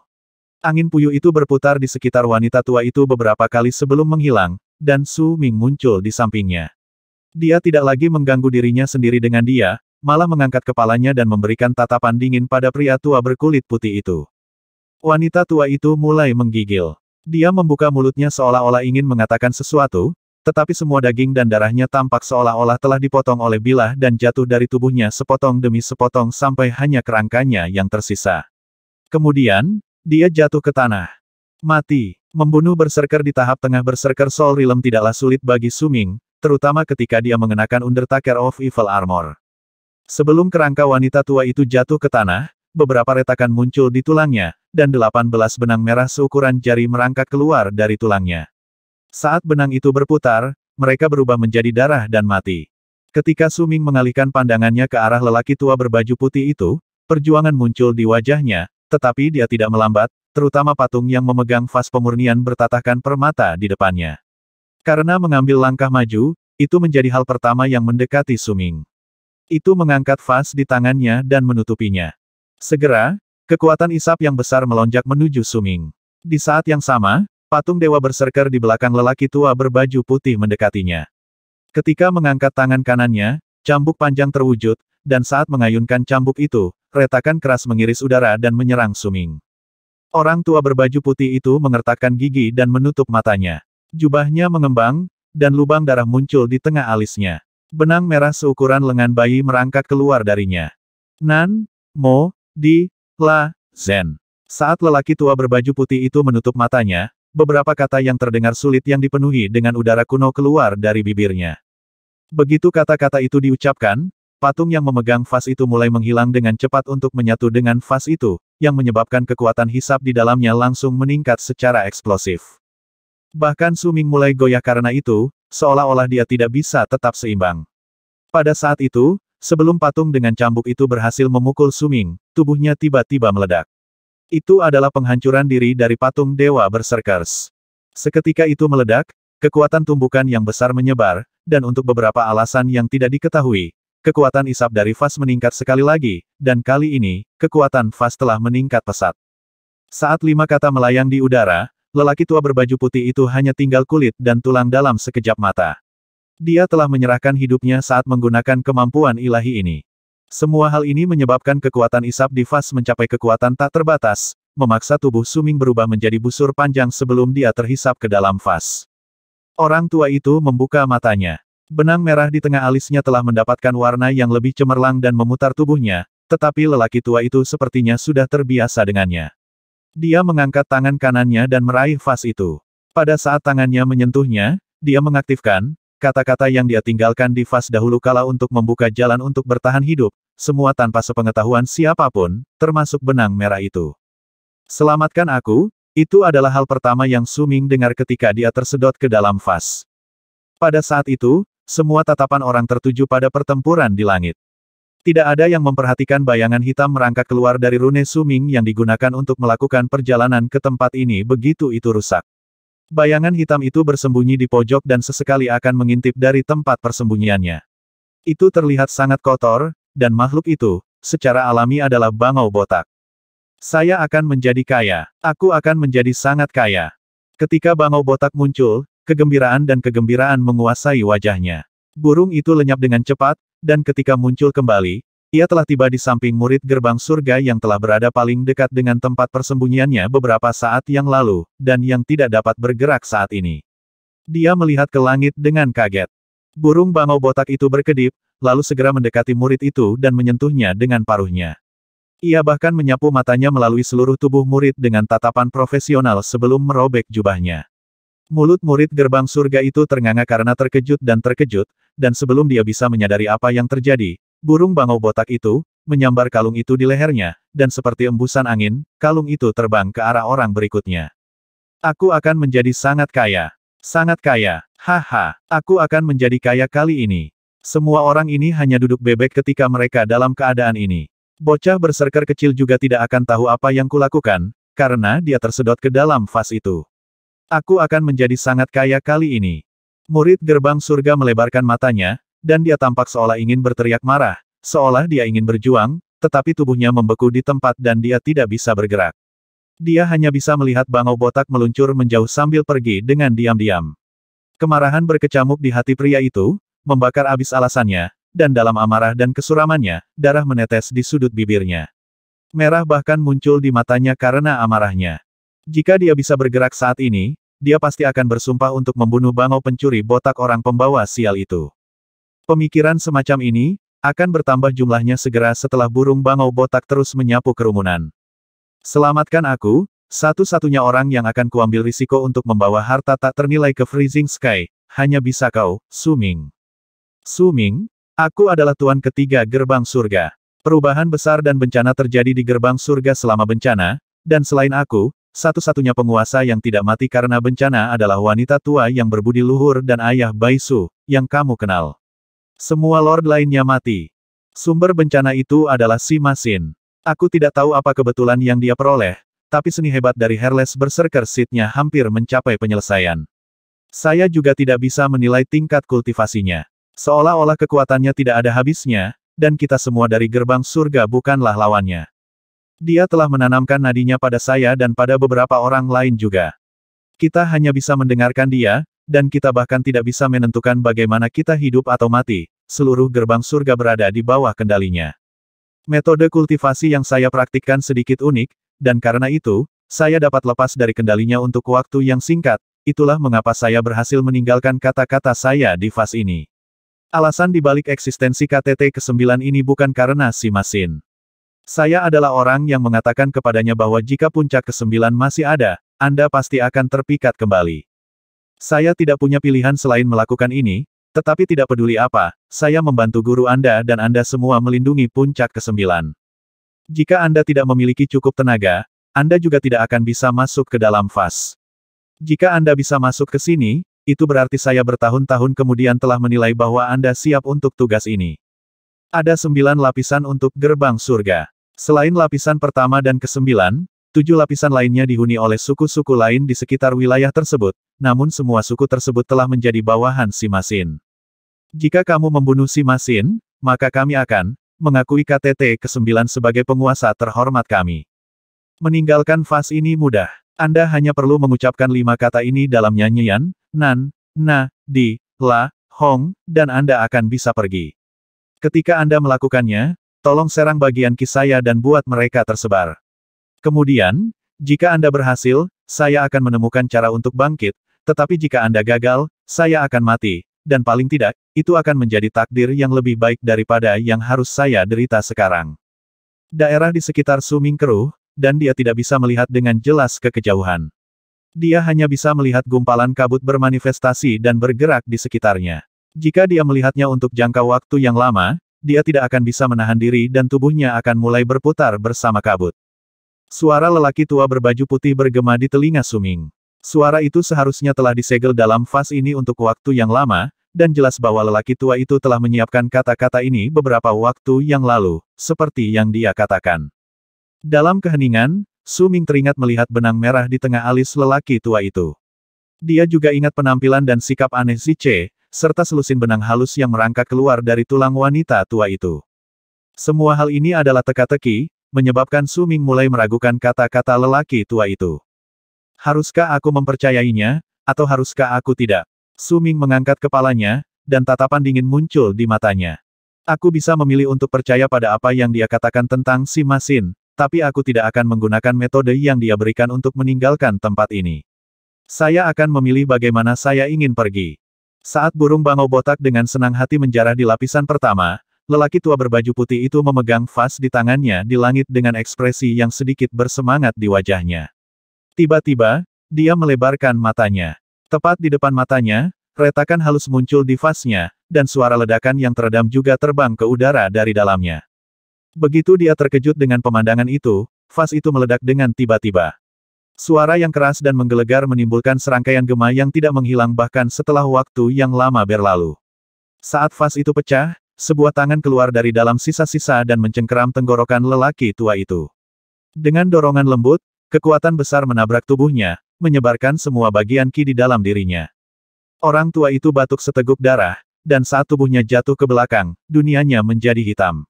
Angin puyuh itu berputar di sekitar wanita tua itu beberapa kali sebelum menghilang, dan Su Ming muncul di sampingnya. Dia tidak lagi mengganggu dirinya sendiri dengan dia, malah mengangkat kepalanya dan memberikan tatapan dingin pada pria tua berkulit putih itu. Wanita tua itu mulai menggigil. Dia membuka mulutnya seolah-olah ingin mengatakan sesuatu, tetapi semua daging dan darahnya tampak seolah-olah telah dipotong oleh bilah dan jatuh dari tubuhnya sepotong demi sepotong sampai hanya kerangkanya yang tersisa. Kemudian, dia jatuh ke tanah. Mati. Membunuh berserker di tahap tengah berserker Soul Realm tidaklah sulit bagi Suming, terutama ketika dia mengenakan Undertaker of Evil Armor. Sebelum kerangka wanita tua itu jatuh ke tanah, beberapa retakan muncul di tulangnya, dan delapan belas benang merah seukuran jari merangkak keluar dari tulangnya. Saat benang itu berputar, mereka berubah menjadi darah dan mati. Ketika Suming mengalihkan pandangannya ke arah lelaki tua berbaju putih itu, perjuangan muncul di wajahnya, tetapi dia tidak melambat, terutama patung yang memegang vas pemurnian bertatahkan permata di depannya. Karena mengambil langkah maju, itu menjadi hal pertama yang mendekati Suming. Itu mengangkat vas di tangannya dan menutupinya. Segera, kekuatan isap yang besar melonjak menuju Suming. Di saat yang sama, patung dewa berserker di belakang lelaki tua berbaju putih mendekatinya. Ketika mengangkat tangan kanannya, cambuk panjang terwujud, dan saat mengayunkan cambuk itu, retakan keras mengiris udara dan menyerang Suming. Orang tua berbaju putih itu mengertakkan gigi dan menutup matanya. Jubahnya mengembang, dan lubang darah muncul di tengah alisnya. Benang merah seukuran lengan bayi merangkak keluar darinya. Nan, Mo, di La Zen. Saat lelaki tua berbaju putih itu menutup matanya, beberapa kata yang terdengar sulit yang dipenuhi dengan udara kuno keluar dari bibirnya. Begitu kata-kata itu diucapkan, patung yang memegang vas itu mulai menghilang dengan cepat untuk menyatu dengan vas itu, yang menyebabkan kekuatan hisap di dalamnya langsung meningkat secara eksplosif. Bahkan Suming mulai goyah karena itu, seolah-olah dia tidak bisa tetap seimbang. Pada saat itu, Sebelum patung dengan cambuk itu berhasil memukul Suming, tubuhnya tiba-tiba meledak. Itu adalah penghancuran diri dari patung Dewa Berserkers. Seketika itu meledak, kekuatan tumbukan yang besar menyebar, dan untuk beberapa alasan yang tidak diketahui, kekuatan isap dari Fas meningkat sekali lagi, dan kali ini, kekuatan Fas telah meningkat pesat. Saat lima kata melayang di udara, lelaki tua berbaju putih itu hanya tinggal kulit dan tulang dalam sekejap mata. Dia telah menyerahkan hidupnya saat menggunakan kemampuan ilahi ini. Semua hal ini menyebabkan kekuatan isap di vas mencapai kekuatan tak terbatas, memaksa tubuh Suming berubah menjadi busur panjang sebelum dia terhisap ke dalam vas. Orang tua itu membuka matanya. Benang merah di tengah alisnya telah mendapatkan warna yang lebih cemerlang dan memutar tubuhnya, tetapi lelaki tua itu sepertinya sudah terbiasa dengannya. Dia mengangkat tangan kanannya dan meraih vas itu. Pada saat tangannya menyentuhnya, dia mengaktifkan Kata-kata yang dia tinggalkan di Fas dahulu kala untuk membuka jalan untuk bertahan hidup, semua tanpa sepengetahuan siapapun, termasuk benang merah itu. Selamatkan aku, itu adalah hal pertama yang Suming dengar ketika dia tersedot ke dalam Fas. Pada saat itu, semua tatapan orang tertuju pada pertempuran di langit. Tidak ada yang memperhatikan bayangan hitam merangkak keluar dari rune Suming yang digunakan untuk melakukan perjalanan ke tempat ini begitu itu rusak. Bayangan hitam itu bersembunyi di pojok dan sesekali akan mengintip dari tempat persembunyiannya. Itu terlihat sangat kotor, dan makhluk itu, secara alami adalah bangau botak. Saya akan menjadi kaya. Aku akan menjadi sangat kaya. Ketika bangau botak muncul, kegembiraan dan kegembiraan menguasai wajahnya. Burung itu lenyap dengan cepat, dan ketika muncul kembali, ia telah tiba di samping murid gerbang surga yang telah berada paling dekat dengan tempat persembunyiannya beberapa saat yang lalu, dan yang tidak dapat bergerak saat ini. Dia melihat ke langit dengan kaget. Burung bangau botak itu berkedip, lalu segera mendekati murid itu dan menyentuhnya dengan paruhnya. Ia bahkan menyapu matanya melalui seluruh tubuh murid dengan tatapan profesional sebelum merobek jubahnya. Mulut murid gerbang surga itu ternganga karena terkejut dan terkejut, dan sebelum dia bisa menyadari apa yang terjadi, Burung bangau botak itu, menyambar kalung itu di lehernya, dan seperti embusan angin, kalung itu terbang ke arah orang berikutnya. Aku akan menjadi sangat kaya. Sangat kaya. Haha, aku akan menjadi kaya kali ini. Semua orang ini hanya duduk bebek ketika mereka dalam keadaan ini. Bocah berserker kecil juga tidak akan tahu apa yang kulakukan, karena dia tersedot ke dalam fas itu. Aku akan menjadi sangat kaya kali ini. Murid gerbang surga melebarkan matanya, dan dia tampak seolah ingin berteriak marah, seolah dia ingin berjuang, tetapi tubuhnya membeku di tempat dan dia tidak bisa bergerak. Dia hanya bisa melihat bangau botak meluncur menjauh sambil pergi dengan diam-diam. Kemarahan berkecamuk di hati pria itu, membakar abis alasannya, dan dalam amarah dan kesuramannya, darah menetes di sudut bibirnya. Merah bahkan muncul di matanya karena amarahnya. Jika dia bisa bergerak saat ini, dia pasti akan bersumpah untuk membunuh bangau pencuri botak orang pembawa sial itu. Pemikiran semacam ini, akan bertambah jumlahnya segera setelah burung bangau botak terus menyapu kerumunan. Selamatkan aku, satu-satunya orang yang akan kuambil risiko untuk membawa harta tak ternilai ke Freezing Sky, hanya bisa kau, Suming. Suming, aku adalah tuan ketiga gerbang surga. Perubahan besar dan bencana terjadi di gerbang surga selama bencana, dan selain aku, satu-satunya penguasa yang tidak mati karena bencana adalah wanita tua yang berbudi luhur dan ayah Baisu, yang kamu kenal. Semua lord lainnya mati. Sumber bencana itu adalah si Masin. Aku tidak tahu apa kebetulan yang dia peroleh, tapi seni hebat dari Herles Berserker Seed-nya hampir mencapai penyelesaian. Saya juga tidak bisa menilai tingkat kultivasinya. Seolah-olah kekuatannya tidak ada habisnya, dan kita semua dari gerbang surga bukanlah lawannya. Dia telah menanamkan nadinya pada saya dan pada beberapa orang lain juga. Kita hanya bisa mendengarkan dia, dan kita bahkan tidak bisa menentukan bagaimana kita hidup atau mati, seluruh gerbang surga berada di bawah kendalinya. Metode kultivasi yang saya praktikkan sedikit unik, dan karena itu, saya dapat lepas dari kendalinya untuk waktu yang singkat, itulah mengapa saya berhasil meninggalkan kata-kata saya di fase ini. Alasan dibalik eksistensi KTT ke-9 ini bukan karena si mesin. Saya adalah orang yang mengatakan kepadanya bahwa jika puncak ke-9 masih ada, Anda pasti akan terpikat kembali. Saya tidak punya pilihan selain melakukan ini, tetapi tidak peduli apa, saya membantu guru Anda dan Anda semua melindungi puncak kesembilan. Jika Anda tidak memiliki cukup tenaga, Anda juga tidak akan bisa masuk ke dalam vas. Jika Anda bisa masuk ke sini, itu berarti saya bertahun-tahun kemudian telah menilai bahwa Anda siap untuk tugas ini. Ada sembilan lapisan untuk gerbang surga. Selain lapisan pertama dan kesembilan, tujuh lapisan lainnya dihuni oleh suku-suku lain di sekitar wilayah tersebut, namun semua suku tersebut telah menjadi bawahan si Masin. Jika kamu membunuh si Masin, maka kami akan mengakui KTT ke-9 sebagai penguasa terhormat kami. Meninggalkan fas ini mudah. Anda hanya perlu mengucapkan lima kata ini dalam nyanyian, nan, na, di, la, hong, dan Anda akan bisa pergi. Ketika Anda melakukannya, tolong serang bagian kisah saya dan buat mereka tersebar. Kemudian, jika Anda berhasil, saya akan menemukan cara untuk bangkit, tetapi jika Anda gagal, saya akan mati, dan paling tidak, itu akan menjadi takdir yang lebih baik daripada yang harus saya derita sekarang. Daerah di sekitar Suming keruh, dan dia tidak bisa melihat dengan jelas ke kejauhan. Dia hanya bisa melihat gumpalan kabut bermanifestasi dan bergerak di sekitarnya. Jika dia melihatnya untuk jangka waktu yang lama, dia tidak akan bisa menahan diri dan tubuhnya akan mulai berputar bersama kabut. Suara lelaki tua berbaju putih bergema di telinga Suming. Suara itu seharusnya telah disegel dalam vas ini untuk waktu yang lama, dan jelas bahwa lelaki tua itu telah menyiapkan kata-kata ini beberapa waktu yang lalu, seperti yang dia katakan. Dalam keheningan, Su Ming teringat melihat benang merah di tengah alis lelaki tua itu. Dia juga ingat penampilan dan sikap aneh Zice, serta selusin benang halus yang merangkak keluar dari tulang wanita tua itu. Semua hal ini adalah teka-teki, menyebabkan Su Ming mulai meragukan kata-kata lelaki tua itu. Haruskah aku mempercayainya, atau haruskah aku tidak? Suming mengangkat kepalanya, dan tatapan dingin muncul di matanya. Aku bisa memilih untuk percaya pada apa yang dia katakan tentang si Masin, tapi aku tidak akan menggunakan metode yang dia berikan untuk meninggalkan tempat ini. Saya akan memilih bagaimana saya ingin pergi. Saat burung bangau botak dengan senang hati menjarah di lapisan pertama, lelaki tua berbaju putih itu memegang vas di tangannya di langit dengan ekspresi yang sedikit bersemangat di wajahnya. Tiba-tiba, dia melebarkan matanya. Tepat di depan matanya, retakan halus muncul di vasnya, dan suara ledakan yang teredam juga terbang ke udara dari dalamnya. Begitu dia terkejut dengan pemandangan itu, vas itu meledak dengan tiba-tiba. Suara yang keras dan menggelegar menimbulkan serangkaian gema yang tidak menghilang bahkan setelah waktu yang lama berlalu. Saat vas itu pecah, sebuah tangan keluar dari dalam sisa-sisa dan mencengkeram tenggorokan lelaki tua itu. Dengan dorongan lembut, Kekuatan besar menabrak tubuhnya, menyebarkan semua bagian ki di dalam dirinya. Orang tua itu batuk seteguk darah, dan saat tubuhnya jatuh ke belakang, dunianya menjadi hitam.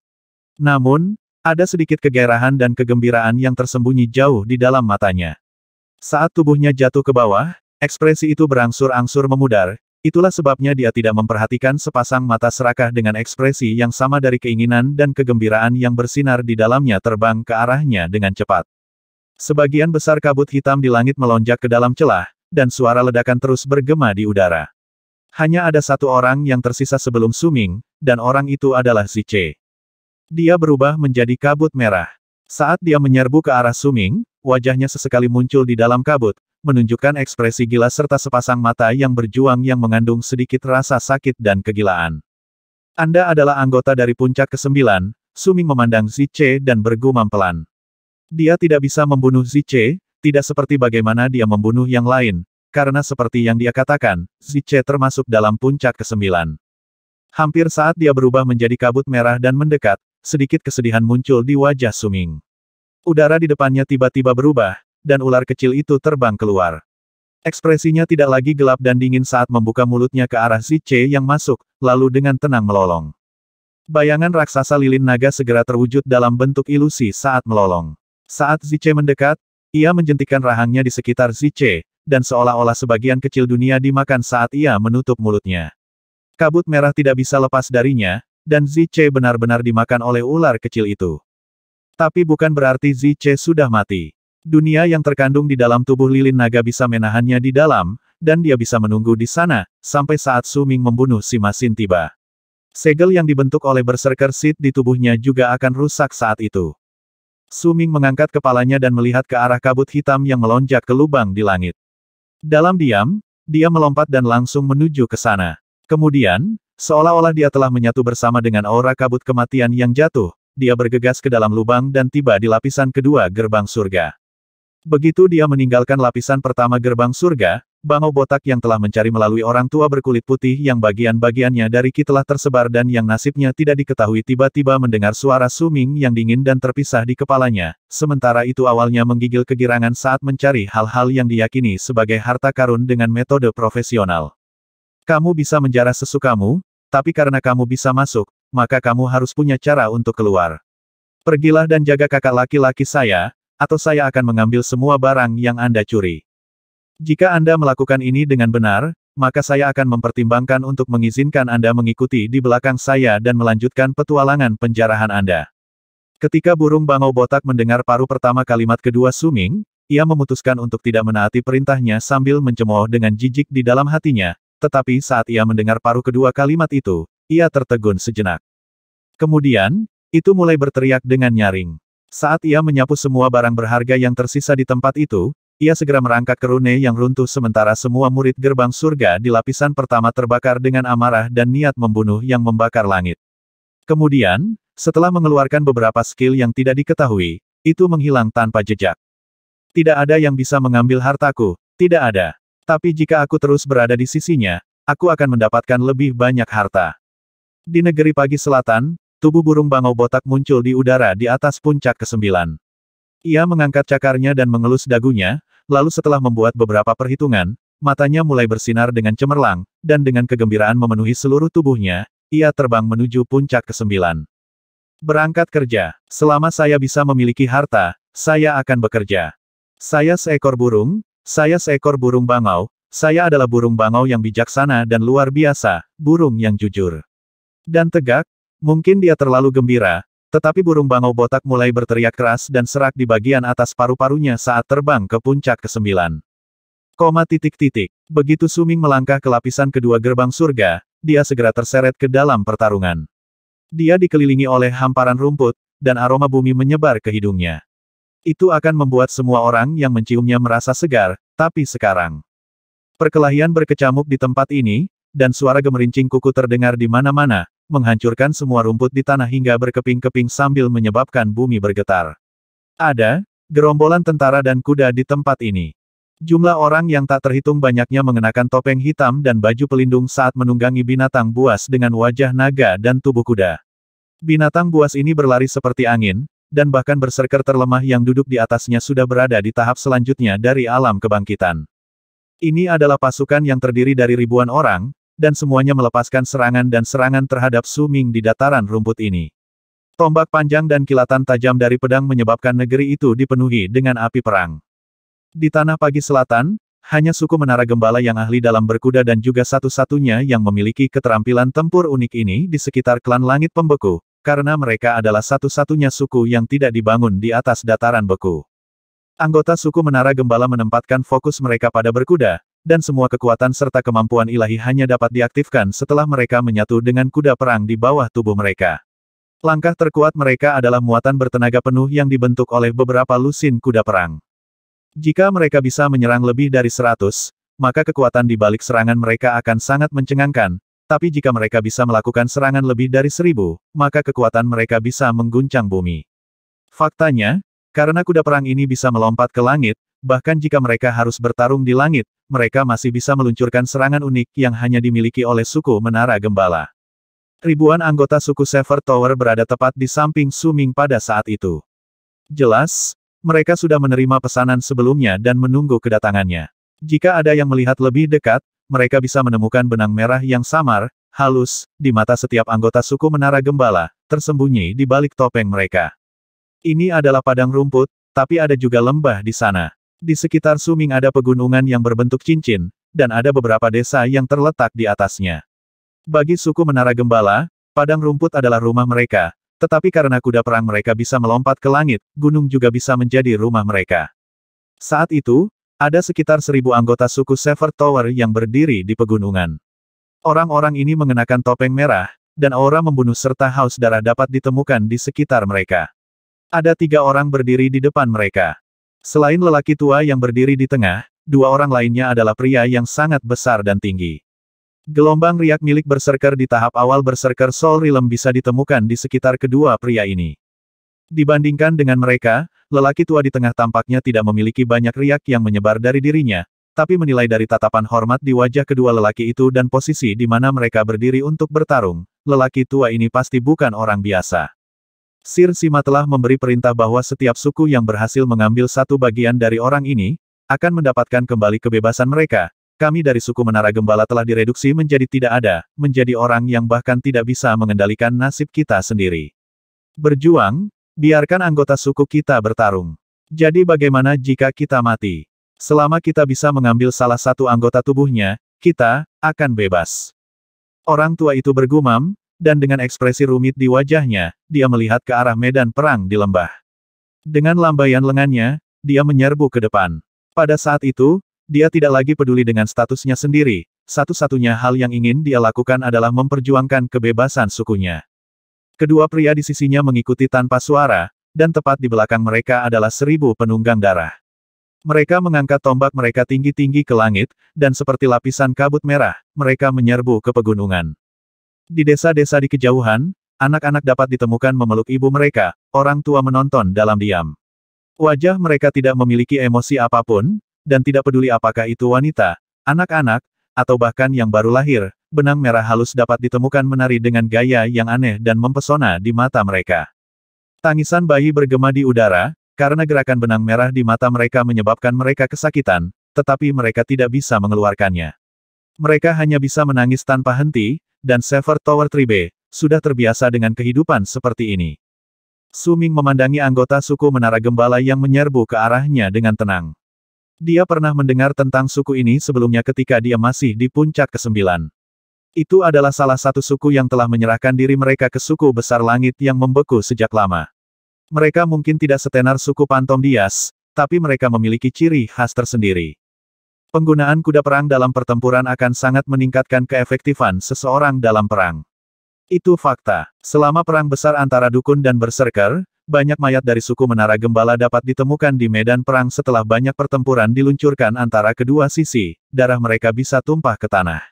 Namun, ada sedikit kegairahan dan kegembiraan yang tersembunyi jauh di dalam matanya. Saat tubuhnya jatuh ke bawah, ekspresi itu berangsur-angsur memudar, itulah sebabnya dia tidak memperhatikan sepasang mata serakah dengan ekspresi yang sama dari keinginan dan kegembiraan yang bersinar di dalamnya terbang ke arahnya dengan cepat. Sebagian besar kabut hitam di langit melonjak ke dalam celah, dan suara ledakan terus bergema di udara. Hanya ada satu orang yang tersisa sebelum Suming, dan orang itu adalah Ziche. Dia berubah menjadi kabut merah. Saat dia menyerbu ke arah Suming, wajahnya sesekali muncul di dalam kabut, menunjukkan ekspresi gila serta sepasang mata yang berjuang yang mengandung sedikit rasa sakit dan kegilaan. Anda adalah anggota dari puncak ke-9, Suming memandang Zice dan bergumam pelan. Dia tidak bisa membunuh Zice, tidak seperti bagaimana dia membunuh yang lain, karena seperti yang dia katakan, Zice termasuk dalam puncak kesembilan. Hampir saat dia berubah menjadi kabut merah dan mendekat, sedikit kesedihan muncul di wajah Suming. Udara di depannya tiba-tiba berubah, dan ular kecil itu terbang keluar. Ekspresinya tidak lagi gelap dan dingin saat membuka mulutnya ke arah Zice yang masuk, lalu dengan tenang melolong. Bayangan raksasa lilin naga segera terwujud dalam bentuk ilusi saat melolong. Saat Zice mendekat, ia menjentikan rahangnya di sekitar Zice, dan seolah-olah sebagian kecil dunia dimakan saat ia menutup mulutnya. Kabut merah tidak bisa lepas darinya, dan Zice benar-benar dimakan oleh ular kecil itu. Tapi bukan berarti Zice sudah mati. Dunia yang terkandung di dalam tubuh lilin naga bisa menahannya di dalam, dan dia bisa menunggu di sana, sampai saat Suming membunuh si Masin tiba. Segel yang dibentuk oleh Berserker Seed di tubuhnya juga akan rusak saat itu. Suming mengangkat kepalanya dan melihat ke arah kabut hitam yang melonjak ke lubang di langit. Dalam diam, dia melompat dan langsung menuju ke sana. Kemudian, seolah-olah dia telah menyatu bersama dengan aura kabut kematian yang jatuh, dia bergegas ke dalam lubang dan tiba di lapisan kedua gerbang surga. Begitu dia meninggalkan lapisan pertama gerbang surga, Bangau botak yang telah mencari melalui orang tua berkulit putih yang bagian-bagiannya dari Ki telah tersebar dan yang nasibnya tidak diketahui tiba-tiba mendengar suara suming yang dingin dan terpisah di kepalanya. Sementara itu awalnya menggigil kegirangan saat mencari hal-hal yang diyakini sebagai harta karun dengan metode profesional. Kamu bisa menjara sesukamu, tapi karena kamu bisa masuk, maka kamu harus punya cara untuk keluar. Pergilah dan jaga kakak laki-laki saya, atau saya akan mengambil semua barang yang Anda curi. Jika Anda melakukan ini dengan benar, maka saya akan mempertimbangkan untuk mengizinkan Anda mengikuti di belakang saya dan melanjutkan petualangan penjarahan Anda. Ketika burung bangau botak mendengar paruh pertama kalimat kedua Suming, ia memutuskan untuk tidak menaati perintahnya sambil mencemooh dengan jijik di dalam hatinya, tetapi saat ia mendengar paruh kedua kalimat itu, ia tertegun sejenak. Kemudian, itu mulai berteriak dengan nyaring. Saat ia menyapu semua barang berharga yang tersisa di tempat itu, ia segera merangkak ke rune yang runtuh sementara semua murid gerbang surga di lapisan pertama terbakar dengan amarah dan niat membunuh yang membakar langit. Kemudian, setelah mengeluarkan beberapa skill yang tidak diketahui, itu menghilang tanpa jejak. Tidak ada yang bisa mengambil hartaku, tidak ada. Tapi jika aku terus berada di sisinya, aku akan mendapatkan lebih banyak harta. Di negeri pagi selatan, tubuh burung bangau botak muncul di udara di atas puncak kesembilan. Ia mengangkat cakarnya dan mengelus dagunya, lalu setelah membuat beberapa perhitungan, matanya mulai bersinar dengan cemerlang, dan dengan kegembiraan memenuhi seluruh tubuhnya, ia terbang menuju puncak kesembilan. Berangkat kerja, selama saya bisa memiliki harta, saya akan bekerja. Saya seekor burung, saya seekor burung bangau, saya adalah burung bangau yang bijaksana dan luar biasa, burung yang jujur. Dan tegak, mungkin dia terlalu gembira, tetapi burung bangau botak mulai berteriak keras dan serak di bagian atas paru-parunya saat terbang ke puncak kesembilan. Koma titik-titik. Begitu Suming melangkah ke lapisan kedua gerbang surga, dia segera terseret ke dalam pertarungan. Dia dikelilingi oleh hamparan rumput, dan aroma bumi menyebar ke hidungnya. Itu akan membuat semua orang yang menciumnya merasa segar, tapi sekarang. Perkelahian berkecamuk di tempat ini, dan suara gemerincing kuku terdengar di mana-mana, menghancurkan semua rumput di tanah hingga berkeping-keping sambil menyebabkan bumi bergetar. Ada gerombolan tentara dan kuda di tempat ini. Jumlah orang yang tak terhitung banyaknya mengenakan topeng hitam dan baju pelindung saat menunggangi binatang buas dengan wajah naga dan tubuh kuda. Binatang buas ini berlari seperti angin, dan bahkan berserker terlemah yang duduk di atasnya sudah berada di tahap selanjutnya dari alam kebangkitan. Ini adalah pasukan yang terdiri dari ribuan orang, dan semuanya melepaskan serangan dan serangan terhadap Su Ming di dataran rumput ini. Tombak panjang dan kilatan tajam dari pedang menyebabkan negeri itu dipenuhi dengan api perang. Di tanah pagi selatan, hanya suku Menara Gembala yang ahli dalam berkuda dan juga satu-satunya yang memiliki keterampilan tempur unik ini di sekitar klan langit pembeku, karena mereka adalah satu-satunya suku yang tidak dibangun di atas dataran beku. Anggota suku Menara Gembala menempatkan fokus mereka pada berkuda, dan semua kekuatan serta kemampuan ilahi hanya dapat diaktifkan setelah mereka menyatu dengan kuda perang di bawah tubuh mereka. Langkah terkuat mereka adalah muatan bertenaga penuh yang dibentuk oleh beberapa lusin kuda perang. Jika mereka bisa menyerang lebih dari seratus, maka kekuatan di balik serangan mereka akan sangat mencengangkan, tapi jika mereka bisa melakukan serangan lebih dari seribu, maka kekuatan mereka bisa mengguncang bumi. Faktanya, karena kuda perang ini bisa melompat ke langit, Bahkan jika mereka harus bertarung di langit, mereka masih bisa meluncurkan serangan unik yang hanya dimiliki oleh suku Menara Gembala. Ribuan anggota suku Sever Tower berada tepat di samping Suming pada saat itu. Jelas, mereka sudah menerima pesanan sebelumnya dan menunggu kedatangannya. Jika ada yang melihat lebih dekat, mereka bisa menemukan benang merah yang samar, halus, di mata setiap anggota suku Menara Gembala, tersembunyi di balik topeng mereka. Ini adalah padang rumput, tapi ada juga lembah di sana. Di sekitar Suming ada pegunungan yang berbentuk cincin, dan ada beberapa desa yang terletak di atasnya. Bagi suku Menara Gembala, padang rumput adalah rumah mereka, tetapi karena kuda perang mereka bisa melompat ke langit, gunung juga bisa menjadi rumah mereka. Saat itu, ada sekitar seribu anggota suku Sever Tower yang berdiri di pegunungan. Orang-orang ini mengenakan topeng merah, dan aura membunuh serta haus darah dapat ditemukan di sekitar mereka. Ada tiga orang berdiri di depan mereka. Selain lelaki tua yang berdiri di tengah, dua orang lainnya adalah pria yang sangat besar dan tinggi. Gelombang riak milik berserker di tahap awal berserker Sol Rilem bisa ditemukan di sekitar kedua pria ini. Dibandingkan dengan mereka, lelaki tua di tengah tampaknya tidak memiliki banyak riak yang menyebar dari dirinya, tapi menilai dari tatapan hormat di wajah kedua lelaki itu dan posisi di mana mereka berdiri untuk bertarung, lelaki tua ini pasti bukan orang biasa. Sir Sima telah memberi perintah bahwa setiap suku yang berhasil mengambil satu bagian dari orang ini, akan mendapatkan kembali kebebasan mereka. Kami dari suku Menara Gembala telah direduksi menjadi tidak ada, menjadi orang yang bahkan tidak bisa mengendalikan nasib kita sendiri. Berjuang, biarkan anggota suku kita bertarung. Jadi bagaimana jika kita mati? Selama kita bisa mengambil salah satu anggota tubuhnya, kita akan bebas. Orang tua itu bergumam, dan dengan ekspresi rumit di wajahnya, dia melihat ke arah medan perang di lembah. Dengan lambaian lengannya, dia menyerbu ke depan. Pada saat itu, dia tidak lagi peduli dengan statusnya sendiri, satu-satunya hal yang ingin dia lakukan adalah memperjuangkan kebebasan sukunya. Kedua pria di sisinya mengikuti tanpa suara, dan tepat di belakang mereka adalah seribu penunggang darah. Mereka mengangkat tombak mereka tinggi-tinggi ke langit, dan seperti lapisan kabut merah, mereka menyerbu ke pegunungan. Di desa-desa di kejauhan, anak-anak dapat ditemukan memeluk ibu mereka, orang tua menonton dalam diam. Wajah mereka tidak memiliki emosi apapun, dan tidak peduli apakah itu wanita, anak-anak, atau bahkan yang baru lahir, benang merah halus dapat ditemukan menari dengan gaya yang aneh dan mempesona di mata mereka. Tangisan bayi bergema di udara, karena gerakan benang merah di mata mereka menyebabkan mereka kesakitan, tetapi mereka tidak bisa mengeluarkannya. Mereka hanya bisa menangis tanpa henti, dan Sever Tower 3B, sudah terbiasa dengan kehidupan seperti ini. Suming memandangi anggota suku Menara Gembala yang menyerbu ke arahnya dengan tenang. Dia pernah mendengar tentang suku ini sebelumnya ketika dia masih di puncak ke-9. Itu adalah salah satu suku yang telah menyerahkan diri mereka ke suku besar langit yang membeku sejak lama. Mereka mungkin tidak setenar suku Pantom Dias, tapi mereka memiliki ciri khas tersendiri. Penggunaan kuda perang dalam pertempuran akan sangat meningkatkan keefektifan seseorang dalam perang. Itu fakta. Selama perang besar antara dukun dan berserker, banyak mayat dari suku Menara Gembala dapat ditemukan di medan perang setelah banyak pertempuran diluncurkan antara kedua sisi, darah mereka bisa tumpah ke tanah.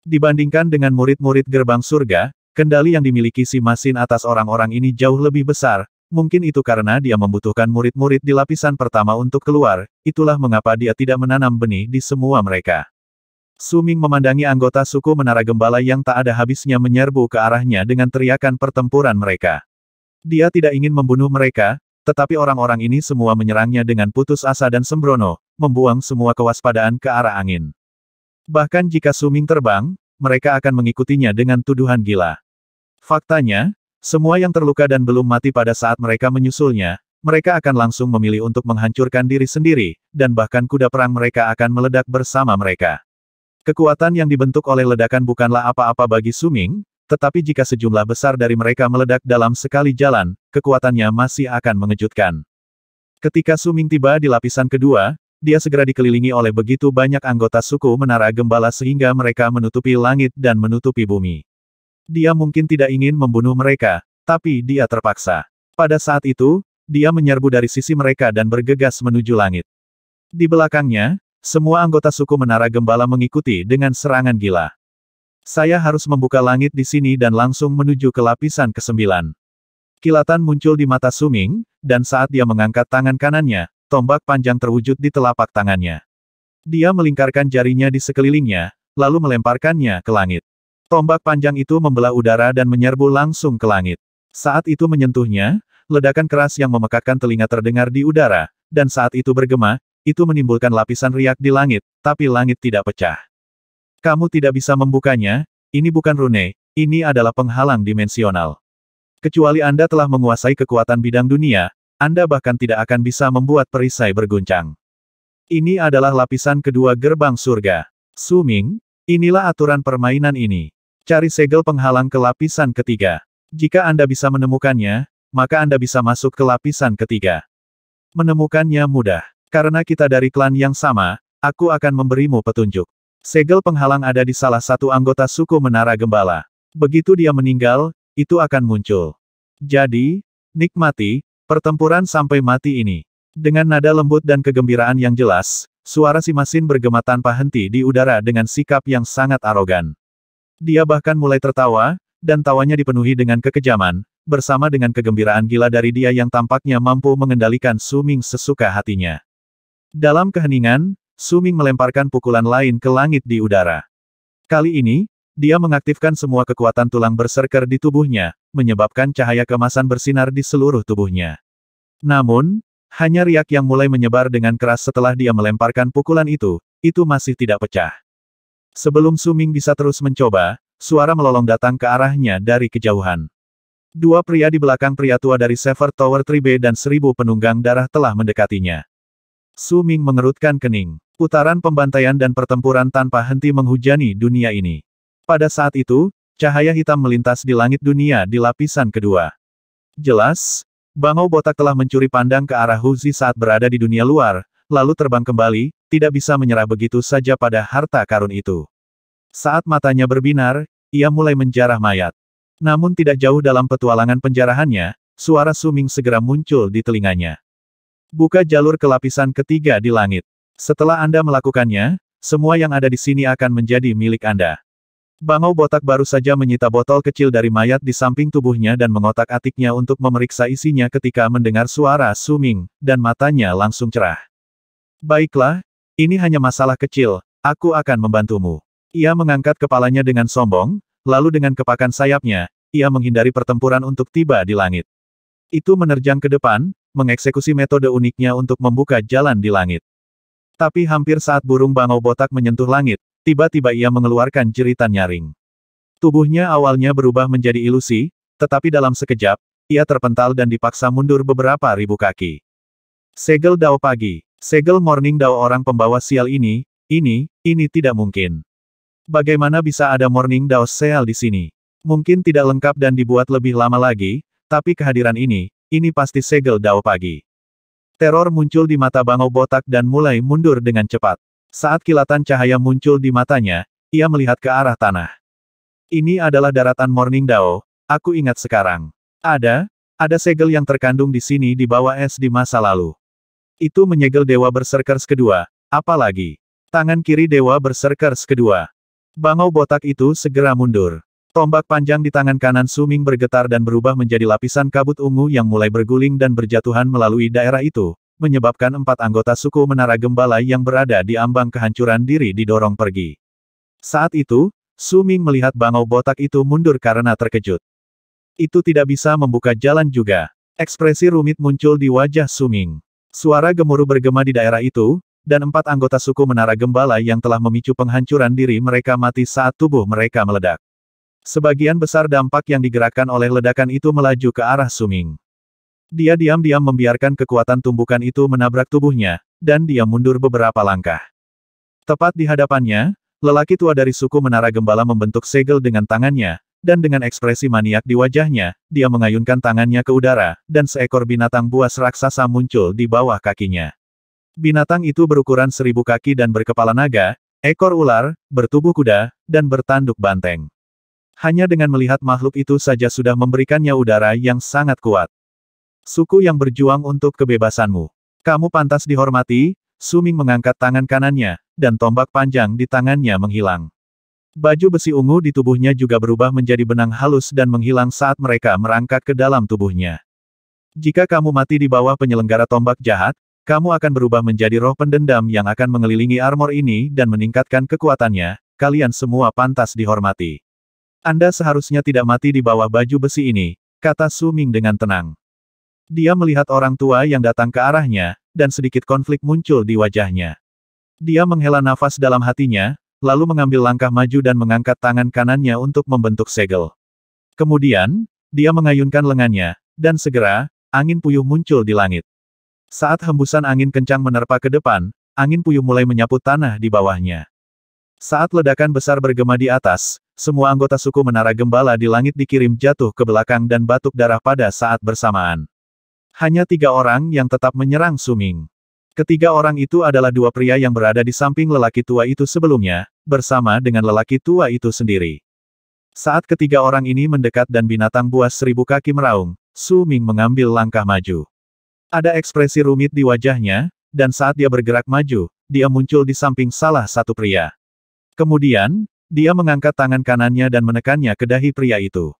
Dibandingkan dengan murid-murid gerbang surga, kendali yang dimiliki si masin atas orang-orang ini jauh lebih besar, Mungkin itu karena dia membutuhkan murid-murid di lapisan pertama untuk keluar, itulah mengapa dia tidak menanam benih di semua mereka. Suming memandangi anggota suku Menara Gembala yang tak ada habisnya menyerbu ke arahnya dengan teriakan pertempuran mereka. Dia tidak ingin membunuh mereka, tetapi orang-orang ini semua menyerangnya dengan putus asa dan sembrono, membuang semua kewaspadaan ke arah angin. Bahkan jika Suming terbang, mereka akan mengikutinya dengan tuduhan gila. Faktanya, semua yang terluka dan belum mati pada saat mereka menyusulnya, mereka akan langsung memilih untuk menghancurkan diri sendiri, dan bahkan kuda perang mereka akan meledak bersama mereka. Kekuatan yang dibentuk oleh ledakan bukanlah apa-apa bagi Suming, tetapi jika sejumlah besar dari mereka meledak dalam sekali jalan, kekuatannya masih akan mengejutkan. Ketika Suming tiba di lapisan kedua, dia segera dikelilingi oleh begitu banyak anggota suku menara gembala sehingga mereka menutupi langit dan menutupi bumi. Dia mungkin tidak ingin membunuh mereka, tapi dia terpaksa. Pada saat itu, dia menyerbu dari sisi mereka dan bergegas menuju langit. Di belakangnya, semua anggota suku Menara Gembala mengikuti dengan serangan gila. Saya harus membuka langit di sini dan langsung menuju ke lapisan kesembilan. Kilatan muncul di mata Suming, dan saat dia mengangkat tangan kanannya, tombak panjang terwujud di telapak tangannya. Dia melingkarkan jarinya di sekelilingnya, lalu melemparkannya ke langit. Tombak panjang itu membelah udara dan menyerbu langsung ke langit. Saat itu menyentuhnya, ledakan keras yang memekakkan telinga terdengar di udara, dan saat itu bergema, itu menimbulkan lapisan riak di langit, tapi langit tidak pecah. Kamu tidak bisa membukanya, ini bukan rune, ini adalah penghalang dimensional. Kecuali Anda telah menguasai kekuatan bidang dunia, Anda bahkan tidak akan bisa membuat perisai berguncang. Ini adalah lapisan kedua gerbang surga. Suming, inilah aturan permainan ini. Cari segel penghalang ke lapisan ketiga. Jika Anda bisa menemukannya, maka Anda bisa masuk ke lapisan ketiga. Menemukannya mudah. Karena kita dari klan yang sama, aku akan memberimu petunjuk. Segel penghalang ada di salah satu anggota suku Menara Gembala. Begitu dia meninggal, itu akan muncul. Jadi, nikmati, pertempuran sampai mati ini. Dengan nada lembut dan kegembiraan yang jelas, suara si masin bergema tanpa henti di udara dengan sikap yang sangat arogan. Dia bahkan mulai tertawa, dan tawanya dipenuhi dengan kekejaman, bersama dengan kegembiraan gila dari dia yang tampaknya mampu mengendalikan Suming sesuka hatinya. Dalam keheningan, Suming melemparkan pukulan lain ke langit di udara. Kali ini, dia mengaktifkan semua kekuatan tulang berserker di tubuhnya, menyebabkan cahaya kemasan bersinar di seluruh tubuhnya. Namun, hanya riak yang mulai menyebar dengan keras setelah dia melemparkan pukulan itu, itu masih tidak pecah. Sebelum Suming bisa terus mencoba, suara melolong datang ke arahnya dari kejauhan. Dua pria di belakang pria tua dari Sever Tower 3B dan seribu penunggang darah telah mendekatinya. Su Ming mengerutkan kening. Putaran pembantaian dan pertempuran tanpa henti menghujani dunia ini. Pada saat itu, cahaya hitam melintas di langit dunia di lapisan kedua. Jelas, Bangau Botak telah mencuri pandang ke arah Huzi saat berada di dunia luar, lalu terbang kembali, tidak bisa menyerah begitu saja pada harta karun itu. Saat matanya berbinar, ia mulai menjarah mayat. Namun tidak jauh dalam petualangan penjarahannya, suara suming segera muncul di telinganya. Buka jalur ke lapisan ketiga di langit. Setelah Anda melakukannya, semua yang ada di sini akan menjadi milik Anda. Bangau botak baru saja menyita botol kecil dari mayat di samping tubuhnya dan mengotak-atiknya untuk memeriksa isinya ketika mendengar suara suming, dan matanya langsung cerah. Baiklah, ini hanya masalah kecil, aku akan membantumu. Ia mengangkat kepalanya dengan sombong, lalu dengan kepakan sayapnya, ia menghindari pertempuran untuk tiba di langit. Itu menerjang ke depan, mengeksekusi metode uniknya untuk membuka jalan di langit. Tapi hampir saat burung bangau botak menyentuh langit, tiba-tiba ia mengeluarkan jeritan nyaring. Tubuhnya awalnya berubah menjadi ilusi, tetapi dalam sekejap, ia terpental dan dipaksa mundur beberapa ribu kaki. Segel Dao Pagi Segel Morning Dao orang pembawa sial ini, ini, ini tidak mungkin. Bagaimana bisa ada Morning Dao Seal di sini? Mungkin tidak lengkap dan dibuat lebih lama lagi, tapi kehadiran ini, ini pasti segel Dao pagi. Teror muncul di mata Bangau botak dan mulai mundur dengan cepat. Saat kilatan cahaya muncul di matanya, ia melihat ke arah tanah. Ini adalah daratan Morning Dao, aku ingat sekarang. Ada, ada segel yang terkandung di sini di bawah es di masa lalu. Itu menyegel Dewa Berserkers kedua. Apalagi. Tangan kiri Dewa Berserkers kedua. Bangau botak itu segera mundur. Tombak panjang di tangan kanan Suming bergetar dan berubah menjadi lapisan kabut ungu yang mulai berguling dan berjatuhan melalui daerah itu, menyebabkan empat anggota suku Menara Gembala yang berada di ambang kehancuran diri didorong pergi. Saat itu, Suming melihat bangau botak itu mundur karena terkejut. Itu tidak bisa membuka jalan juga. Ekspresi rumit muncul di wajah Suming. Suara gemuruh bergema di daerah itu, dan empat anggota suku Menara Gembala yang telah memicu penghancuran diri mereka mati saat tubuh mereka meledak. Sebagian besar dampak yang digerakkan oleh ledakan itu melaju ke arah Suming. Dia diam-diam membiarkan kekuatan tumbukan itu menabrak tubuhnya, dan dia mundur beberapa langkah. Tepat di hadapannya, lelaki tua dari suku Menara Gembala membentuk segel dengan tangannya, dan dengan ekspresi maniak di wajahnya, dia mengayunkan tangannya ke udara, dan seekor binatang buas raksasa muncul di bawah kakinya. Binatang itu berukuran seribu kaki dan berkepala naga, ekor ular, bertubuh kuda, dan bertanduk banteng. Hanya dengan melihat makhluk itu saja sudah memberikannya udara yang sangat kuat. Suku yang berjuang untuk kebebasanmu. Kamu pantas dihormati, Suming mengangkat tangan kanannya, dan tombak panjang di tangannya menghilang. Baju besi ungu di tubuhnya juga berubah menjadi benang halus dan menghilang saat mereka merangkak ke dalam tubuhnya. Jika kamu mati di bawah penyelenggara tombak jahat, kamu akan berubah menjadi roh pendendam yang akan mengelilingi armor ini dan meningkatkan kekuatannya, kalian semua pantas dihormati. Anda seharusnya tidak mati di bawah baju besi ini, kata Su Ming dengan tenang. Dia melihat orang tua yang datang ke arahnya, dan sedikit konflik muncul di wajahnya. Dia menghela nafas dalam hatinya, lalu mengambil langkah maju dan mengangkat tangan kanannya untuk membentuk segel. Kemudian, dia mengayunkan lengannya, dan segera, angin puyuh muncul di langit. Saat hembusan angin kencang menerpa ke depan, angin puyuh mulai menyapu tanah di bawahnya. Saat ledakan besar bergema di atas, semua anggota suku menara gembala di langit dikirim jatuh ke belakang dan batuk darah pada saat bersamaan. Hanya tiga orang yang tetap menyerang Suming. Ketiga orang itu adalah dua pria yang berada di samping lelaki tua itu sebelumnya, bersama dengan lelaki tua itu sendiri. Saat ketiga orang ini mendekat dan binatang buas seribu kaki meraung, Su Ming mengambil langkah maju. Ada ekspresi rumit di wajahnya, dan saat dia bergerak maju, dia muncul di samping salah satu pria. Kemudian, dia mengangkat tangan kanannya dan menekannya ke dahi pria itu.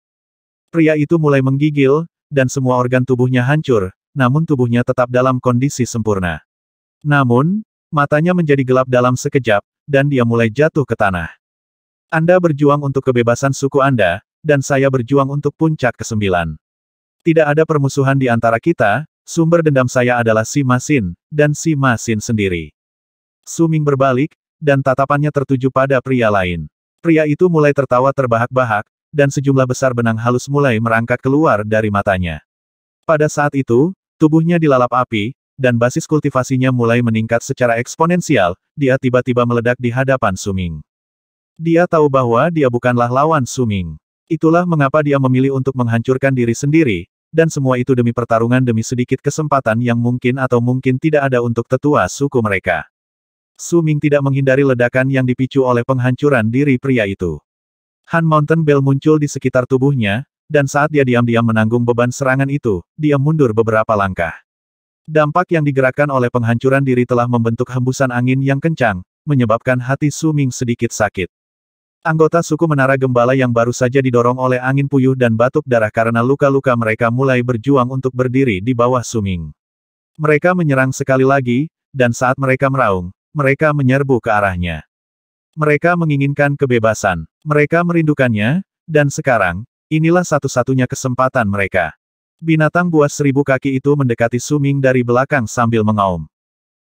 Pria itu mulai menggigil, dan semua organ tubuhnya hancur, namun tubuhnya tetap dalam kondisi sempurna. Namun, matanya menjadi gelap dalam sekejap, dan dia mulai jatuh ke tanah. Anda berjuang untuk kebebasan suku Anda, dan saya berjuang untuk puncak kesembilan. Tidak ada permusuhan di antara kita, sumber dendam saya adalah si Masin, dan si Masin sendiri. Suming berbalik, dan tatapannya tertuju pada pria lain. Pria itu mulai tertawa terbahak-bahak, dan sejumlah besar benang halus mulai merangkak keluar dari matanya. Pada saat itu, tubuhnya dilalap api, dan basis kultivasinya mulai meningkat secara eksponensial, dia tiba-tiba meledak di hadapan Suming. Dia tahu bahwa dia bukanlah lawan Suming. Itulah mengapa dia memilih untuk menghancurkan diri sendiri, dan semua itu demi pertarungan demi sedikit kesempatan yang mungkin atau mungkin tidak ada untuk tetua suku mereka. Suming tidak menghindari ledakan yang dipicu oleh penghancuran diri pria itu. Han Mountain Bell muncul di sekitar tubuhnya, dan saat dia diam-diam menanggung beban serangan itu, dia mundur beberapa langkah. Dampak yang digerakkan oleh penghancuran diri telah membentuk hembusan angin yang kencang, menyebabkan hati Suming sedikit sakit. Anggota suku Menara Gembala yang baru saja didorong oleh angin puyuh dan batuk darah karena luka-luka mereka mulai berjuang untuk berdiri di bawah Suming. Mereka menyerang sekali lagi, dan saat mereka meraung, mereka menyerbu ke arahnya. Mereka menginginkan kebebasan. Mereka merindukannya, dan sekarang, inilah satu-satunya kesempatan mereka. Binatang buas seribu kaki itu mendekati Suming dari belakang sambil mengaum.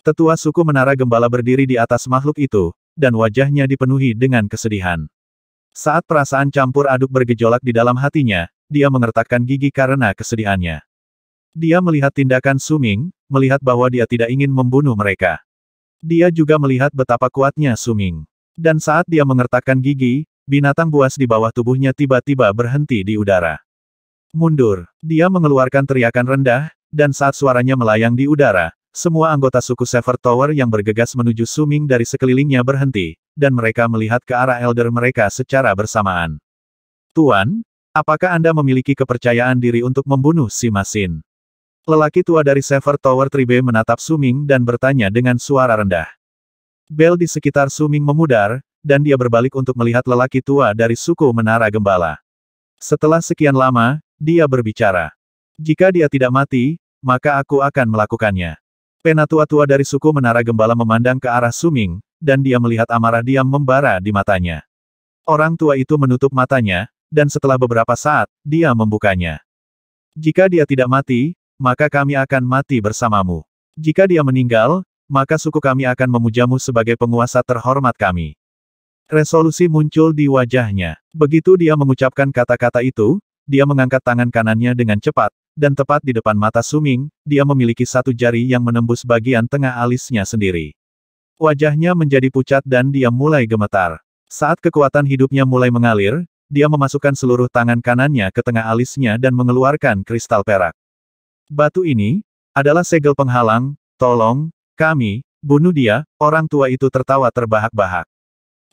Tetua suku Menara Gembala berdiri di atas makhluk itu, dan wajahnya dipenuhi dengan kesedihan. Saat perasaan campur aduk bergejolak di dalam hatinya, dia mengertakkan gigi karena kesedihannya. Dia melihat tindakan Suming, melihat bahwa dia tidak ingin membunuh mereka. Dia juga melihat betapa kuatnya Suming. Dan saat dia mengertakkan gigi, binatang buas di bawah tubuhnya tiba-tiba berhenti di udara. Mundur. Dia mengeluarkan teriakan rendah, dan saat suaranya melayang di udara, semua anggota suku Sever Tower yang bergegas menuju Suming dari sekelilingnya berhenti, dan mereka melihat ke arah elder mereka secara bersamaan. Tuan, apakah Anda memiliki kepercayaan diri untuk membunuh si Masin? Lelaki tua dari Sever Tower Tribe menatap Suming dan bertanya dengan suara rendah. Bel di sekitar Suming memudar, dan dia berbalik untuk melihat lelaki tua dari suku Menara Gembala. Setelah sekian lama, dia berbicara. Jika dia tidak mati, maka aku akan melakukannya. Penatua tua dari suku Menara Gembala memandang ke arah Suming, dan dia melihat amarah diam membara di matanya. Orang tua itu menutup matanya, dan setelah beberapa saat, dia membukanya. Jika dia tidak mati, maka kami akan mati bersamamu. Jika dia meninggal, maka suku kami akan memujamu sebagai penguasa terhormat kami. Resolusi muncul di wajahnya. Begitu dia mengucapkan kata-kata itu, dia mengangkat tangan kanannya dengan cepat, dan tepat di depan mata Suming, dia memiliki satu jari yang menembus bagian tengah alisnya sendiri. Wajahnya menjadi pucat dan dia mulai gemetar. Saat kekuatan hidupnya mulai mengalir, dia memasukkan seluruh tangan kanannya ke tengah alisnya dan mengeluarkan kristal perak. Batu ini, adalah segel penghalang, tolong, kami, bunuh dia, orang tua itu tertawa terbahak-bahak.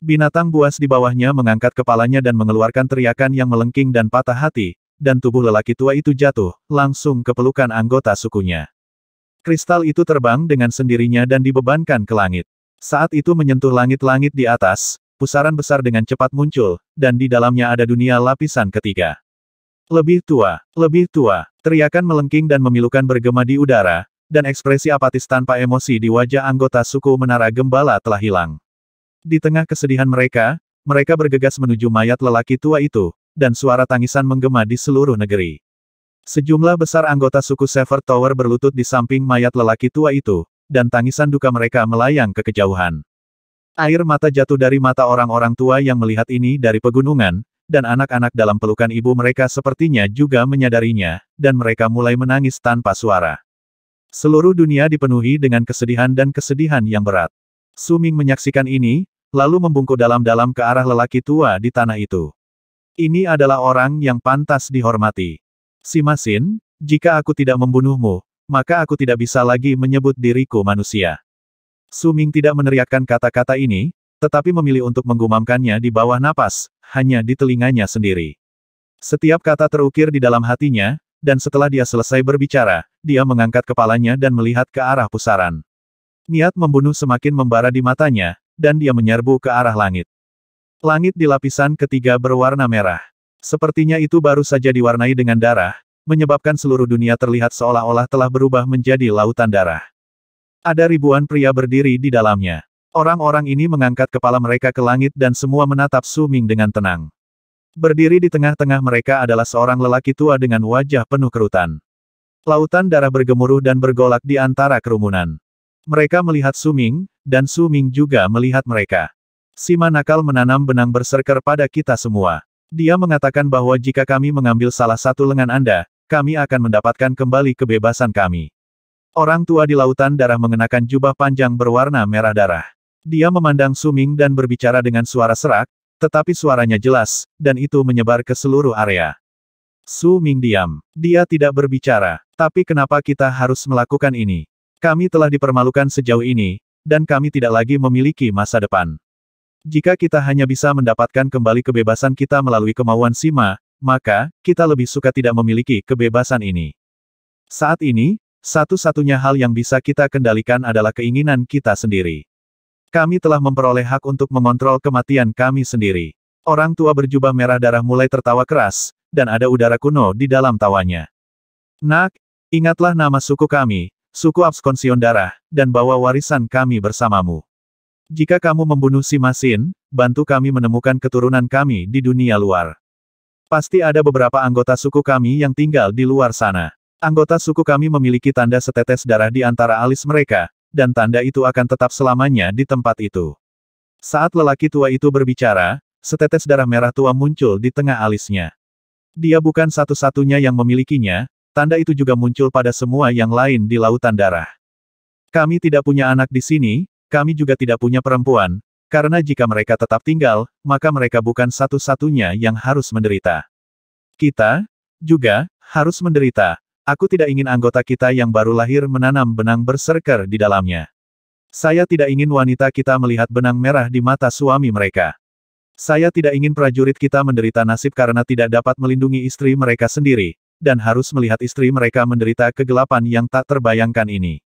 Binatang buas di bawahnya mengangkat kepalanya dan mengeluarkan teriakan yang melengking dan patah hati, dan tubuh lelaki tua itu jatuh, langsung ke pelukan anggota sukunya. Kristal itu terbang dengan sendirinya dan dibebankan ke langit. Saat itu menyentuh langit-langit di atas, pusaran besar dengan cepat muncul, dan di dalamnya ada dunia lapisan ketiga. Lebih tua, lebih tua, teriakan melengking dan memilukan bergema di udara, dan ekspresi apatis tanpa emosi di wajah anggota suku menara gembala telah hilang. Di tengah kesedihan mereka, mereka bergegas menuju mayat lelaki tua itu, dan suara tangisan menggema di seluruh negeri. Sejumlah besar anggota suku Sever Tower berlutut di samping mayat lelaki tua itu, dan tangisan duka mereka melayang ke kejauhan. Air mata jatuh dari mata orang-orang tua yang melihat ini dari pegunungan, dan anak-anak dalam pelukan ibu mereka sepertinya juga menyadarinya, dan mereka mulai menangis tanpa suara. Seluruh dunia dipenuhi dengan kesedihan dan kesedihan yang berat. Suming menyaksikan ini, lalu membungkuk dalam-dalam ke arah lelaki tua di tanah itu. Ini adalah orang yang pantas dihormati. Simasin, jika aku tidak membunuhmu, maka aku tidak bisa lagi menyebut diriku manusia. Suming tidak meneriakkan kata-kata ini, tetapi memilih untuk menggumamkannya di bawah napas, hanya di telinganya sendiri. Setiap kata terukir di dalam hatinya, dan setelah dia selesai berbicara, dia mengangkat kepalanya dan melihat ke arah pusaran. Niat membunuh semakin membara di matanya, dan dia menyerbu ke arah langit. Langit di lapisan ketiga berwarna merah. Sepertinya itu baru saja diwarnai dengan darah, menyebabkan seluruh dunia terlihat seolah-olah telah berubah menjadi lautan darah. Ada ribuan pria berdiri di dalamnya. Orang-orang ini mengangkat kepala mereka ke langit dan semua menatap Su Ming dengan tenang. Berdiri di tengah-tengah mereka adalah seorang lelaki tua dengan wajah penuh kerutan. Lautan darah bergemuruh dan bergolak di antara kerumunan. Mereka melihat Suming, dan Suming juga melihat mereka. Sima nakal menanam benang berserker pada kita semua. Dia mengatakan bahwa jika kami mengambil salah satu lengan Anda, kami akan mendapatkan kembali kebebasan kami. Orang tua di lautan darah mengenakan jubah panjang berwarna merah darah. Dia memandang Suming dan berbicara dengan suara serak, tetapi suaranya jelas, dan itu menyebar ke seluruh area. Su Ming diam. Dia tidak berbicara. Tapi kenapa kita harus melakukan ini? Kami telah dipermalukan sejauh ini, dan kami tidak lagi memiliki masa depan. Jika kita hanya bisa mendapatkan kembali kebebasan kita melalui kemauan Sima, maka, kita lebih suka tidak memiliki kebebasan ini. Saat ini, satu-satunya hal yang bisa kita kendalikan adalah keinginan kita sendiri. Kami telah memperoleh hak untuk mengontrol kematian kami sendiri. Orang tua berjubah merah darah mulai tertawa keras, dan ada udara kuno di dalam tawanya. Nak, ingatlah nama suku kami, suku abskonsion darah, dan bawa warisan kami bersamamu. Jika kamu membunuh si Masin, bantu kami menemukan keturunan kami di dunia luar. Pasti ada beberapa anggota suku kami yang tinggal di luar sana. Anggota suku kami memiliki tanda setetes darah di antara alis mereka, dan tanda itu akan tetap selamanya di tempat itu. Saat lelaki tua itu berbicara, setetes darah merah tua muncul di tengah alisnya. Dia bukan satu-satunya yang memilikinya, Tanda itu juga muncul pada semua yang lain di lautan darah. Kami tidak punya anak di sini, kami juga tidak punya perempuan, karena jika mereka tetap tinggal, maka mereka bukan satu-satunya yang harus menderita. Kita, juga, harus menderita. Aku tidak ingin anggota kita yang baru lahir menanam benang berserker di dalamnya. Saya tidak ingin wanita kita melihat benang merah di mata suami mereka. Saya tidak ingin prajurit kita menderita nasib karena tidak dapat melindungi istri mereka sendiri, dan harus melihat istri mereka menderita kegelapan yang tak terbayangkan ini.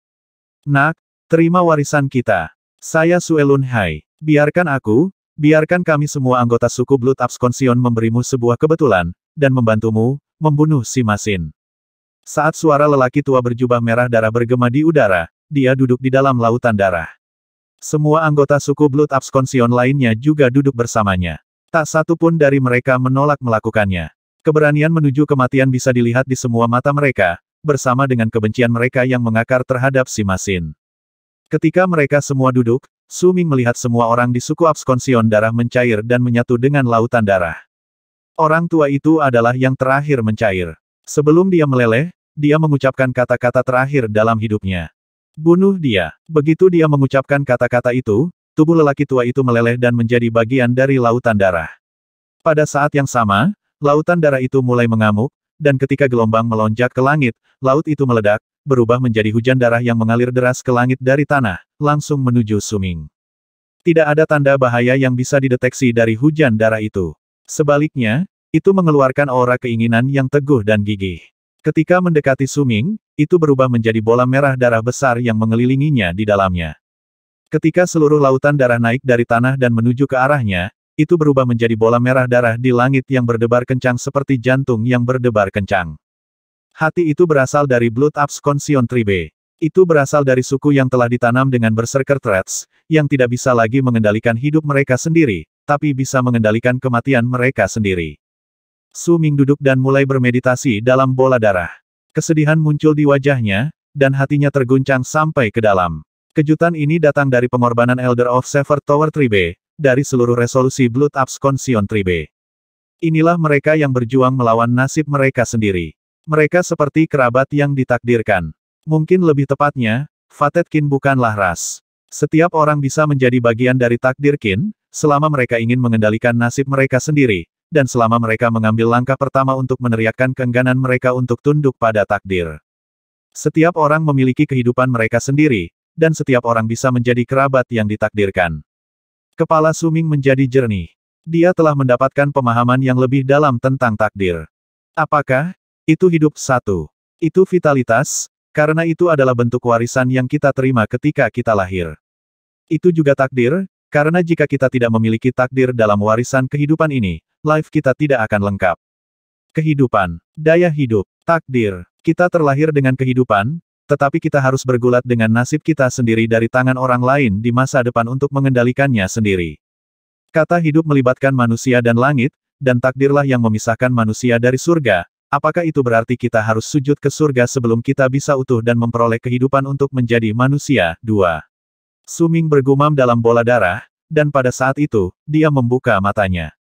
Nak, terima warisan kita. Saya Suelun Hai. Biarkan aku, biarkan kami semua anggota suku Blood Absconsion memberimu sebuah kebetulan, dan membantumu, membunuh si Masin. Saat suara lelaki tua berjubah merah darah bergema di udara, dia duduk di dalam lautan darah. Semua anggota suku Blood Absconsion lainnya juga duduk bersamanya. Tak satu pun dari mereka menolak melakukannya. Keberanian menuju kematian bisa dilihat di semua mata mereka, bersama dengan kebencian mereka yang mengakar terhadap si Masin. Ketika mereka semua duduk, Su Ming melihat semua orang di suku abskonsion darah mencair dan menyatu dengan lautan darah. Orang tua itu adalah yang terakhir mencair. Sebelum dia meleleh, dia mengucapkan kata-kata terakhir dalam hidupnya. Bunuh dia. Begitu dia mengucapkan kata-kata itu, tubuh lelaki tua itu meleleh dan menjadi bagian dari lautan darah. Pada saat yang sama, Lautan darah itu mulai mengamuk, dan ketika gelombang melonjak ke langit, laut itu meledak, berubah menjadi hujan darah yang mengalir deras ke langit dari tanah, langsung menuju Suming. Tidak ada tanda bahaya yang bisa dideteksi dari hujan darah itu. Sebaliknya, itu mengeluarkan aura keinginan yang teguh dan gigih. Ketika mendekati Suming, itu berubah menjadi bola merah darah besar yang mengelilinginya di dalamnya. Ketika seluruh lautan darah naik dari tanah dan menuju ke arahnya, itu berubah menjadi bola merah darah di langit yang berdebar kencang seperti jantung yang berdebar kencang. Hati itu berasal dari Blood Ups Absconsion Tribe. Itu berasal dari suku yang telah ditanam dengan berserker threats, yang tidak bisa lagi mengendalikan hidup mereka sendiri, tapi bisa mengendalikan kematian mereka sendiri. Su Ming duduk dan mulai bermeditasi dalam bola darah. Kesedihan muncul di wajahnya, dan hatinya terguncang sampai ke dalam. Kejutan ini datang dari pengorbanan Elder of Severed Tower Tribe, dari seluruh resolusi Blood Abscon Sion Tribe. Inilah mereka yang berjuang melawan nasib mereka sendiri. Mereka seperti kerabat yang ditakdirkan. Mungkin lebih tepatnya, Fatetkin bukanlah ras. Setiap orang bisa menjadi bagian dari takdir Kin, selama mereka ingin mengendalikan nasib mereka sendiri, dan selama mereka mengambil langkah pertama untuk meneriakkan keengganan mereka untuk tunduk pada takdir. Setiap orang memiliki kehidupan mereka sendiri, dan setiap orang bisa menjadi kerabat yang ditakdirkan. Kepala Suming menjadi jernih. Dia telah mendapatkan pemahaman yang lebih dalam tentang takdir. Apakah itu hidup satu? Itu vitalitas, karena itu adalah bentuk warisan yang kita terima ketika kita lahir. Itu juga takdir, karena jika kita tidak memiliki takdir dalam warisan kehidupan ini, life kita tidak akan lengkap. Kehidupan, daya hidup, takdir, kita terlahir dengan kehidupan, tetapi kita harus bergulat dengan nasib kita sendiri dari tangan orang lain di masa depan untuk mengendalikannya sendiri. Kata hidup melibatkan manusia dan langit, dan takdirlah yang memisahkan manusia dari surga, apakah itu berarti kita harus sujud ke surga sebelum kita bisa utuh dan memperoleh kehidupan untuk menjadi manusia? 2. Suming bergumam dalam bola darah, dan pada saat itu, dia membuka matanya.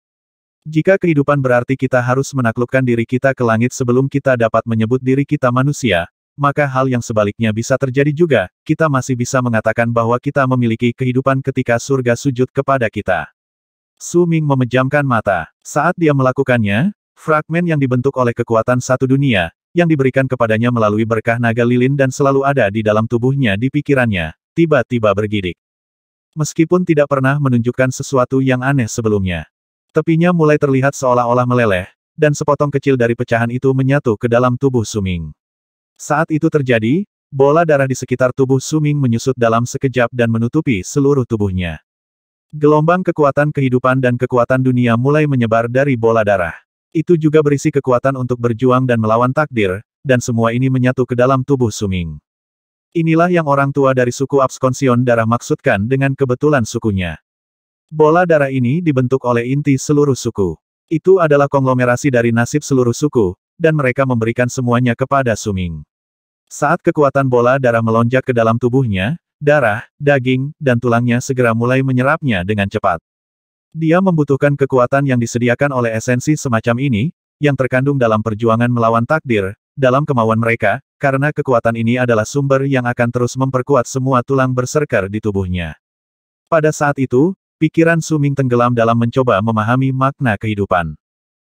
Jika kehidupan berarti kita harus menaklukkan diri kita ke langit sebelum kita dapat menyebut diri kita manusia, maka hal yang sebaliknya bisa terjadi juga, kita masih bisa mengatakan bahwa kita memiliki kehidupan ketika surga sujud kepada kita. Su Ming memejamkan mata. Saat dia melakukannya, fragmen yang dibentuk oleh kekuatan satu dunia, yang diberikan kepadanya melalui berkah naga lilin dan selalu ada di dalam tubuhnya di pikirannya, tiba-tiba bergidik. Meskipun tidak pernah menunjukkan sesuatu yang aneh sebelumnya. Tepinya mulai terlihat seolah-olah meleleh, dan sepotong kecil dari pecahan itu menyatu ke dalam tubuh Suming. Saat itu terjadi, bola darah di sekitar tubuh Suming menyusut dalam sekejap dan menutupi seluruh tubuhnya. Gelombang kekuatan kehidupan dan kekuatan dunia mulai menyebar dari bola darah. Itu juga berisi kekuatan untuk berjuang dan melawan takdir, dan semua ini menyatu ke dalam tubuh Suming. Inilah yang orang tua dari suku abskonsion darah maksudkan dengan kebetulan sukunya. Bola darah ini dibentuk oleh inti seluruh suku. Itu adalah konglomerasi dari nasib seluruh suku, dan mereka memberikan semuanya kepada Suming. Saat kekuatan bola darah melonjak ke dalam tubuhnya, darah, daging, dan tulangnya segera mulai menyerapnya dengan cepat. Dia membutuhkan kekuatan yang disediakan oleh esensi semacam ini, yang terkandung dalam perjuangan melawan takdir, dalam kemauan mereka, karena kekuatan ini adalah sumber yang akan terus memperkuat semua tulang berserker di tubuhnya. Pada saat itu, pikiran Suming tenggelam dalam mencoba memahami makna kehidupan.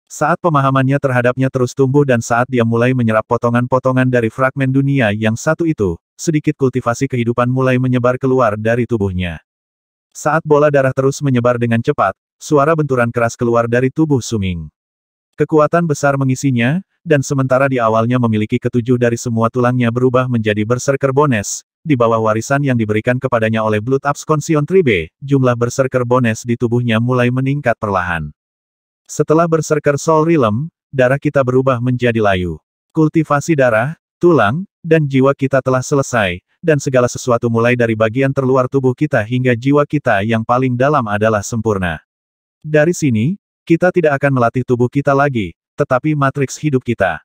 Saat pemahamannya terhadapnya terus tumbuh dan saat dia mulai menyerap potongan-potongan dari fragmen dunia yang satu itu, sedikit kultivasi kehidupan mulai menyebar keluar dari tubuhnya. Saat bola darah terus menyebar dengan cepat, suara benturan keras keluar dari tubuh Suming. Kekuatan besar mengisinya, dan sementara di awalnya memiliki ketujuh dari semua tulangnya berubah menjadi berserker bones, di bawah warisan yang diberikan kepadanya oleh Blood Absconsion Tribe, jumlah berserker bones di tubuhnya mulai meningkat perlahan. Setelah berserker Sol Realm, darah kita berubah menjadi layu. Kultivasi darah, tulang, dan jiwa kita telah selesai, dan segala sesuatu mulai dari bagian terluar tubuh kita hingga jiwa kita yang paling dalam adalah sempurna. Dari sini, kita tidak akan melatih tubuh kita lagi, tetapi matriks hidup kita.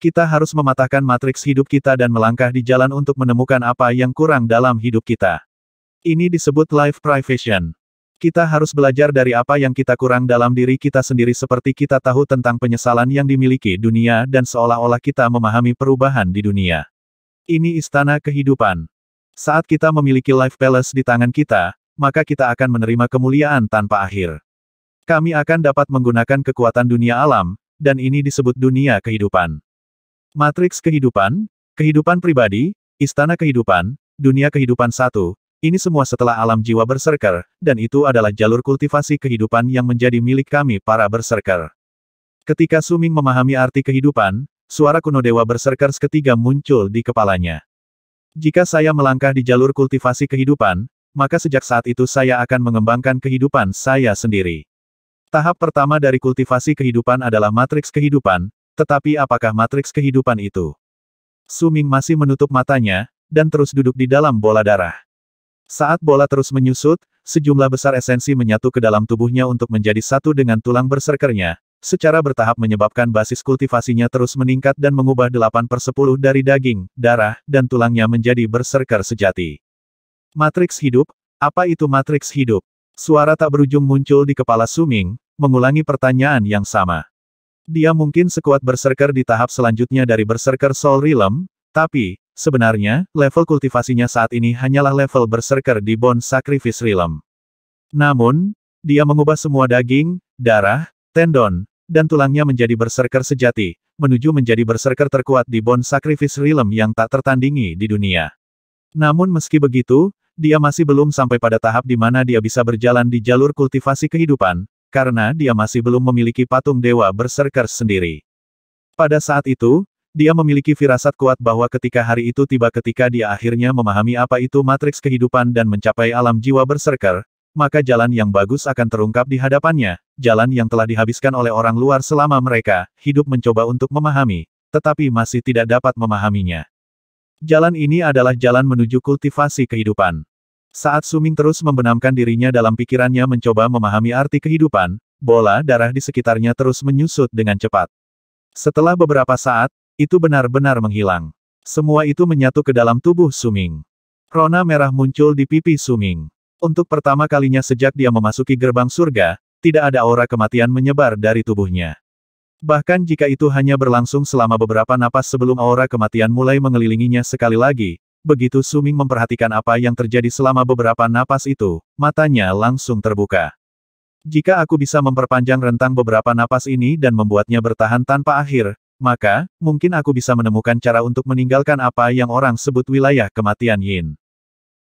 Kita harus mematahkan matriks hidup kita dan melangkah di jalan untuk menemukan apa yang kurang dalam hidup kita. Ini disebut life privation. Kita harus belajar dari apa yang kita kurang dalam diri kita sendiri seperti kita tahu tentang penyesalan yang dimiliki dunia dan seolah-olah kita memahami perubahan di dunia. Ini istana kehidupan. Saat kita memiliki life palace di tangan kita, maka kita akan menerima kemuliaan tanpa akhir. Kami akan dapat menggunakan kekuatan dunia alam, dan ini disebut dunia kehidupan. Matriks kehidupan, kehidupan pribadi, istana kehidupan, dunia kehidupan satu, ini semua setelah alam jiwa berserker, dan itu adalah jalur kultivasi kehidupan yang menjadi milik kami para berserker. Ketika Suming memahami arti kehidupan, suara kuno dewa berserker ketiga muncul di kepalanya. Jika saya melangkah di jalur kultivasi kehidupan, maka sejak saat itu saya akan mengembangkan kehidupan saya sendiri. Tahap pertama dari kultivasi kehidupan adalah matriks kehidupan, tetapi apakah matriks kehidupan itu? Suming masih menutup matanya, dan terus duduk di dalam bola darah. Saat bola terus menyusut, sejumlah besar esensi menyatu ke dalam tubuhnya untuk menjadi satu dengan tulang berserkernya, secara bertahap menyebabkan basis kultivasinya terus meningkat dan mengubah 8 per 10 dari daging, darah, dan tulangnya menjadi berserker sejati. Matriks hidup? Apa itu matriks hidup? Suara tak berujung muncul di kepala Suming, mengulangi pertanyaan yang sama. Dia mungkin sekuat berserker di tahap selanjutnya dari berserker Soul Realm, tapi, Sebenarnya, level kultivasinya saat ini hanyalah level berserker di Bone Sacrifice Realm. Namun, dia mengubah semua daging, darah, tendon, dan tulangnya menjadi berserker sejati, menuju menjadi berserker terkuat di Bone Sacrifice Realm yang tak tertandingi di dunia. Namun meski begitu, dia masih belum sampai pada tahap di mana dia bisa berjalan di jalur kultivasi kehidupan, karena dia masih belum memiliki patung dewa berserker sendiri. Pada saat itu, dia memiliki firasat kuat bahwa ketika hari itu tiba ketika dia akhirnya memahami apa itu matriks kehidupan dan mencapai alam jiwa berserker, maka jalan yang bagus akan terungkap di hadapannya, jalan yang telah dihabiskan oleh orang luar selama mereka, hidup mencoba untuk memahami, tetapi masih tidak dapat memahaminya. Jalan ini adalah jalan menuju kultivasi kehidupan. Saat Suming terus membenamkan dirinya dalam pikirannya mencoba memahami arti kehidupan, bola darah di sekitarnya terus menyusut dengan cepat. Setelah beberapa saat, itu benar-benar menghilang. Semua itu menyatu ke dalam tubuh Suming. Rona merah muncul di pipi Suming. Untuk pertama kalinya sejak dia memasuki gerbang surga, tidak ada aura kematian menyebar dari tubuhnya. Bahkan jika itu hanya berlangsung selama beberapa napas sebelum aura kematian mulai mengelilinginya sekali lagi, begitu Suming memperhatikan apa yang terjadi selama beberapa napas itu, matanya langsung terbuka. Jika aku bisa memperpanjang rentang beberapa napas ini dan membuatnya bertahan tanpa akhir, maka, mungkin aku bisa menemukan cara untuk meninggalkan apa yang orang sebut wilayah kematian Yin.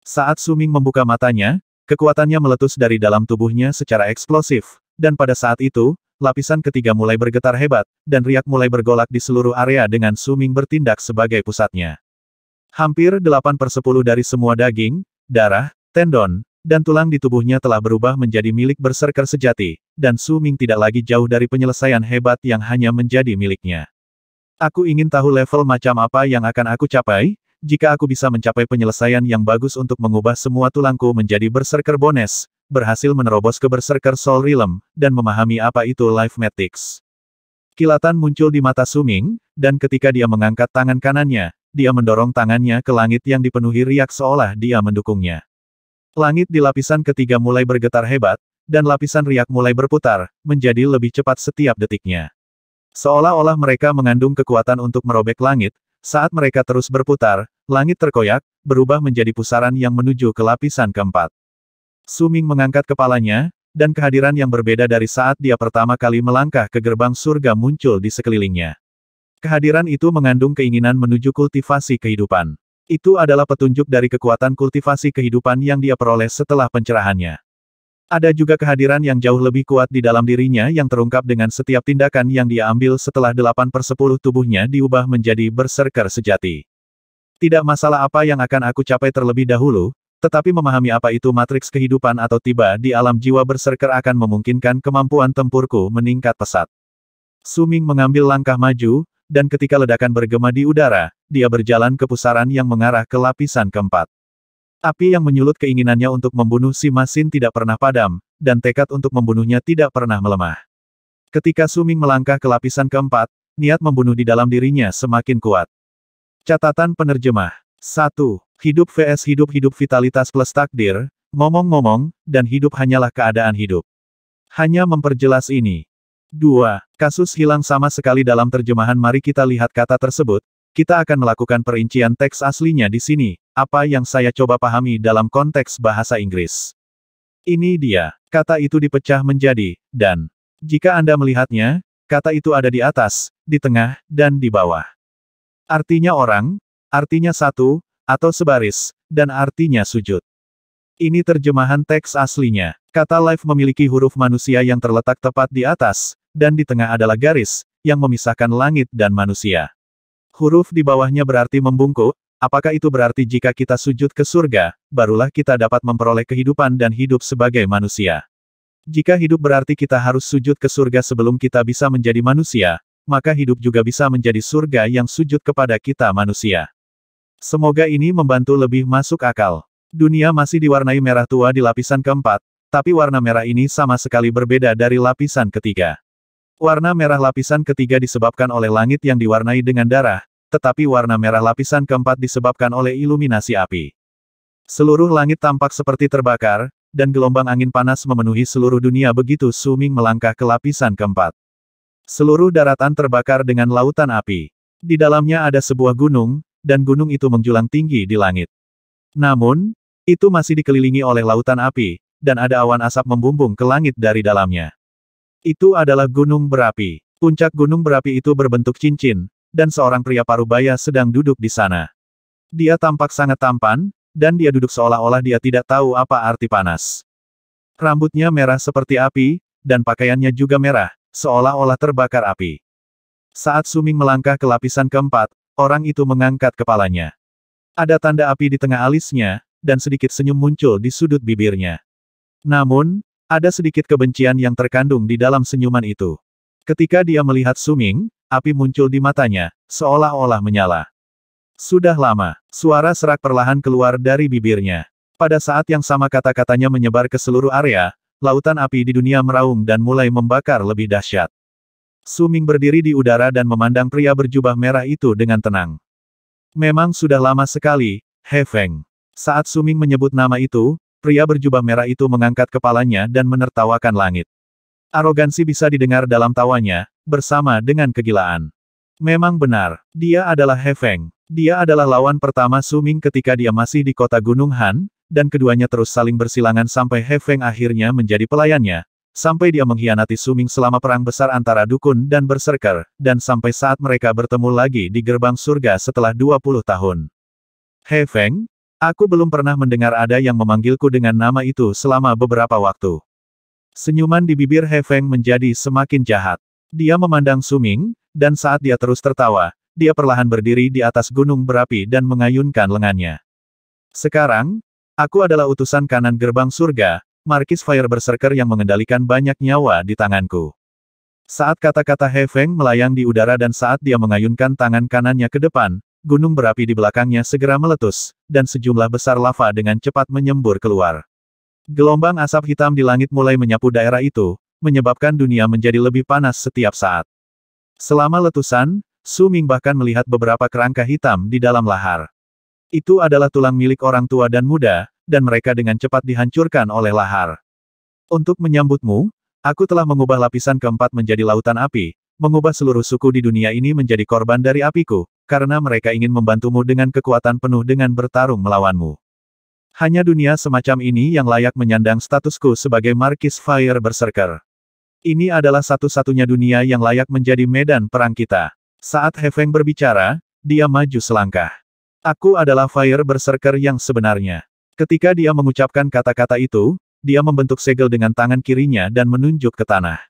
Saat Suming membuka matanya, kekuatannya meletus dari dalam tubuhnya secara eksplosif, dan pada saat itu, lapisan ketiga mulai bergetar hebat, dan riak mulai bergolak di seluruh area dengan Suming bertindak sebagai pusatnya. Hampir 8 per 10 dari semua daging, darah, tendon, dan tulang di tubuhnya telah berubah menjadi milik berserker sejati, dan Suming tidak lagi jauh dari penyelesaian hebat yang hanya menjadi miliknya. Aku ingin tahu level macam apa yang akan aku capai, jika aku bisa mencapai penyelesaian yang bagus untuk mengubah semua tulangku menjadi berserker bones, berhasil menerobos ke berserker Soul Realm, dan memahami apa itu Life matrix. Kilatan muncul di mata Suming, dan ketika dia mengangkat tangan kanannya, dia mendorong tangannya ke langit yang dipenuhi riak seolah dia mendukungnya. Langit di lapisan ketiga mulai bergetar hebat, dan lapisan riak mulai berputar, menjadi lebih cepat setiap detiknya. Seolah-olah mereka mengandung kekuatan untuk merobek langit, saat mereka terus berputar, langit terkoyak, berubah menjadi pusaran yang menuju ke lapisan keempat. Suming mengangkat kepalanya, dan kehadiran yang berbeda dari saat dia pertama kali melangkah ke gerbang surga muncul di sekelilingnya. Kehadiran itu mengandung keinginan menuju kultivasi kehidupan. Itu adalah petunjuk dari kekuatan kultivasi kehidupan yang dia peroleh setelah pencerahannya. Ada juga kehadiran yang jauh lebih kuat di dalam dirinya yang terungkap dengan setiap tindakan yang dia ambil setelah 8 per 10 tubuhnya diubah menjadi berserker sejati. Tidak masalah apa yang akan aku capai terlebih dahulu, tetapi memahami apa itu matriks kehidupan atau tiba di alam jiwa berserker akan memungkinkan kemampuan tempurku meningkat pesat. Suming mengambil langkah maju, dan ketika ledakan bergema di udara, dia berjalan ke pusaran yang mengarah ke lapisan keempat. Api yang menyulut keinginannya untuk membunuh si Masin tidak pernah padam, dan tekad untuk membunuhnya tidak pernah melemah. Ketika Suming melangkah ke lapisan keempat, niat membunuh di dalam dirinya semakin kuat. Catatan penerjemah 1. Hidup vs hidup hidup vitalitas plus takdir, ngomong-ngomong, dan hidup hanyalah keadaan hidup. Hanya memperjelas ini. 2. Kasus hilang sama sekali dalam terjemahan mari kita lihat kata tersebut, kita akan melakukan perincian teks aslinya di sini, apa yang saya coba pahami dalam konteks bahasa Inggris. Ini dia, kata itu dipecah menjadi, dan. Jika Anda melihatnya, kata itu ada di atas, di tengah, dan di bawah. Artinya orang, artinya satu, atau sebaris, dan artinya sujud. Ini terjemahan teks aslinya. Kata life memiliki huruf manusia yang terletak tepat di atas, dan di tengah adalah garis, yang memisahkan langit dan manusia huruf di bawahnya berarti membungkuk, apakah itu berarti jika kita sujud ke surga, barulah kita dapat memperoleh kehidupan dan hidup sebagai manusia. Jika hidup berarti kita harus sujud ke surga sebelum kita bisa menjadi manusia, maka hidup juga bisa menjadi surga yang sujud kepada kita manusia. Semoga ini membantu lebih masuk akal. Dunia masih diwarnai merah tua di lapisan keempat, tapi warna merah ini sama sekali berbeda dari lapisan ketiga. Warna merah lapisan ketiga disebabkan oleh langit yang diwarnai dengan darah, tetapi warna merah lapisan keempat disebabkan oleh iluminasi api. Seluruh langit tampak seperti terbakar, dan gelombang angin panas memenuhi seluruh dunia begitu Suming melangkah ke lapisan keempat. Seluruh daratan terbakar dengan lautan api. Di dalamnya ada sebuah gunung, dan gunung itu menjulang tinggi di langit. Namun, itu masih dikelilingi oleh lautan api, dan ada awan asap membumbung ke langit dari dalamnya. Itu adalah gunung berapi. Puncak gunung berapi itu berbentuk cincin, dan seorang pria parubaya sedang duduk di sana. Dia tampak sangat tampan, dan dia duduk seolah-olah dia tidak tahu apa arti panas. Rambutnya merah seperti api, dan pakaiannya juga merah, seolah-olah terbakar api. Saat Suming melangkah ke lapisan keempat, orang itu mengangkat kepalanya. Ada tanda api di tengah alisnya, dan sedikit senyum muncul di sudut bibirnya. Namun, ada sedikit kebencian yang terkandung di dalam senyuman itu. Ketika dia melihat Suming, api muncul di matanya, seolah-olah menyala. Sudah lama, suara serak perlahan keluar dari bibirnya. Pada saat yang sama kata-katanya menyebar ke seluruh area, lautan api di dunia meraung dan mulai membakar lebih dahsyat. Suming berdiri di udara dan memandang pria berjubah merah itu dengan tenang. Memang sudah lama sekali, He Feng. Saat Suming menyebut nama itu, Pria berjubah merah itu mengangkat kepalanya dan menertawakan langit. Arogansi bisa didengar dalam tawanya, bersama dengan kegilaan. Memang benar, dia adalah Hefeng. Dia adalah lawan pertama Suming ketika dia masih di kota Gunung Han, dan keduanya terus saling bersilangan sampai Hefeng akhirnya menjadi pelayannya, sampai dia mengkhianati Suming selama perang besar antara dukun dan berserker, dan sampai saat mereka bertemu lagi di gerbang surga setelah 20 tahun. Hefeng, Aku belum pernah mendengar ada yang memanggilku dengan nama itu selama beberapa waktu. Senyuman di bibir He Feng menjadi semakin jahat. Dia memandang Suming, dan saat dia terus tertawa, dia perlahan berdiri di atas gunung berapi dan mengayunkan lengannya. Sekarang, aku adalah utusan kanan gerbang surga, Markis Fire Berserker yang mengendalikan banyak nyawa di tanganku. Saat kata-kata He Feng melayang di udara dan saat dia mengayunkan tangan kanannya ke depan, gunung berapi di belakangnya segera meletus, dan sejumlah besar lava dengan cepat menyembur keluar. Gelombang asap hitam di langit mulai menyapu daerah itu, menyebabkan dunia menjadi lebih panas setiap saat. Selama letusan, Su Ming bahkan melihat beberapa kerangka hitam di dalam lahar. Itu adalah tulang milik orang tua dan muda, dan mereka dengan cepat dihancurkan oleh lahar. Untuk menyambutmu, aku telah mengubah lapisan keempat menjadi lautan api, mengubah seluruh suku di dunia ini menjadi korban dari apiku, karena mereka ingin membantumu dengan kekuatan penuh dengan bertarung melawanmu. Hanya dunia semacam ini yang layak menyandang statusku sebagai Markis Fire Berserker. Ini adalah satu-satunya dunia yang layak menjadi medan perang kita. Saat Hefeng berbicara, dia maju selangkah. Aku adalah Fire Berserker yang sebenarnya. Ketika dia mengucapkan kata-kata itu, dia membentuk segel dengan tangan kirinya dan menunjuk ke tanah.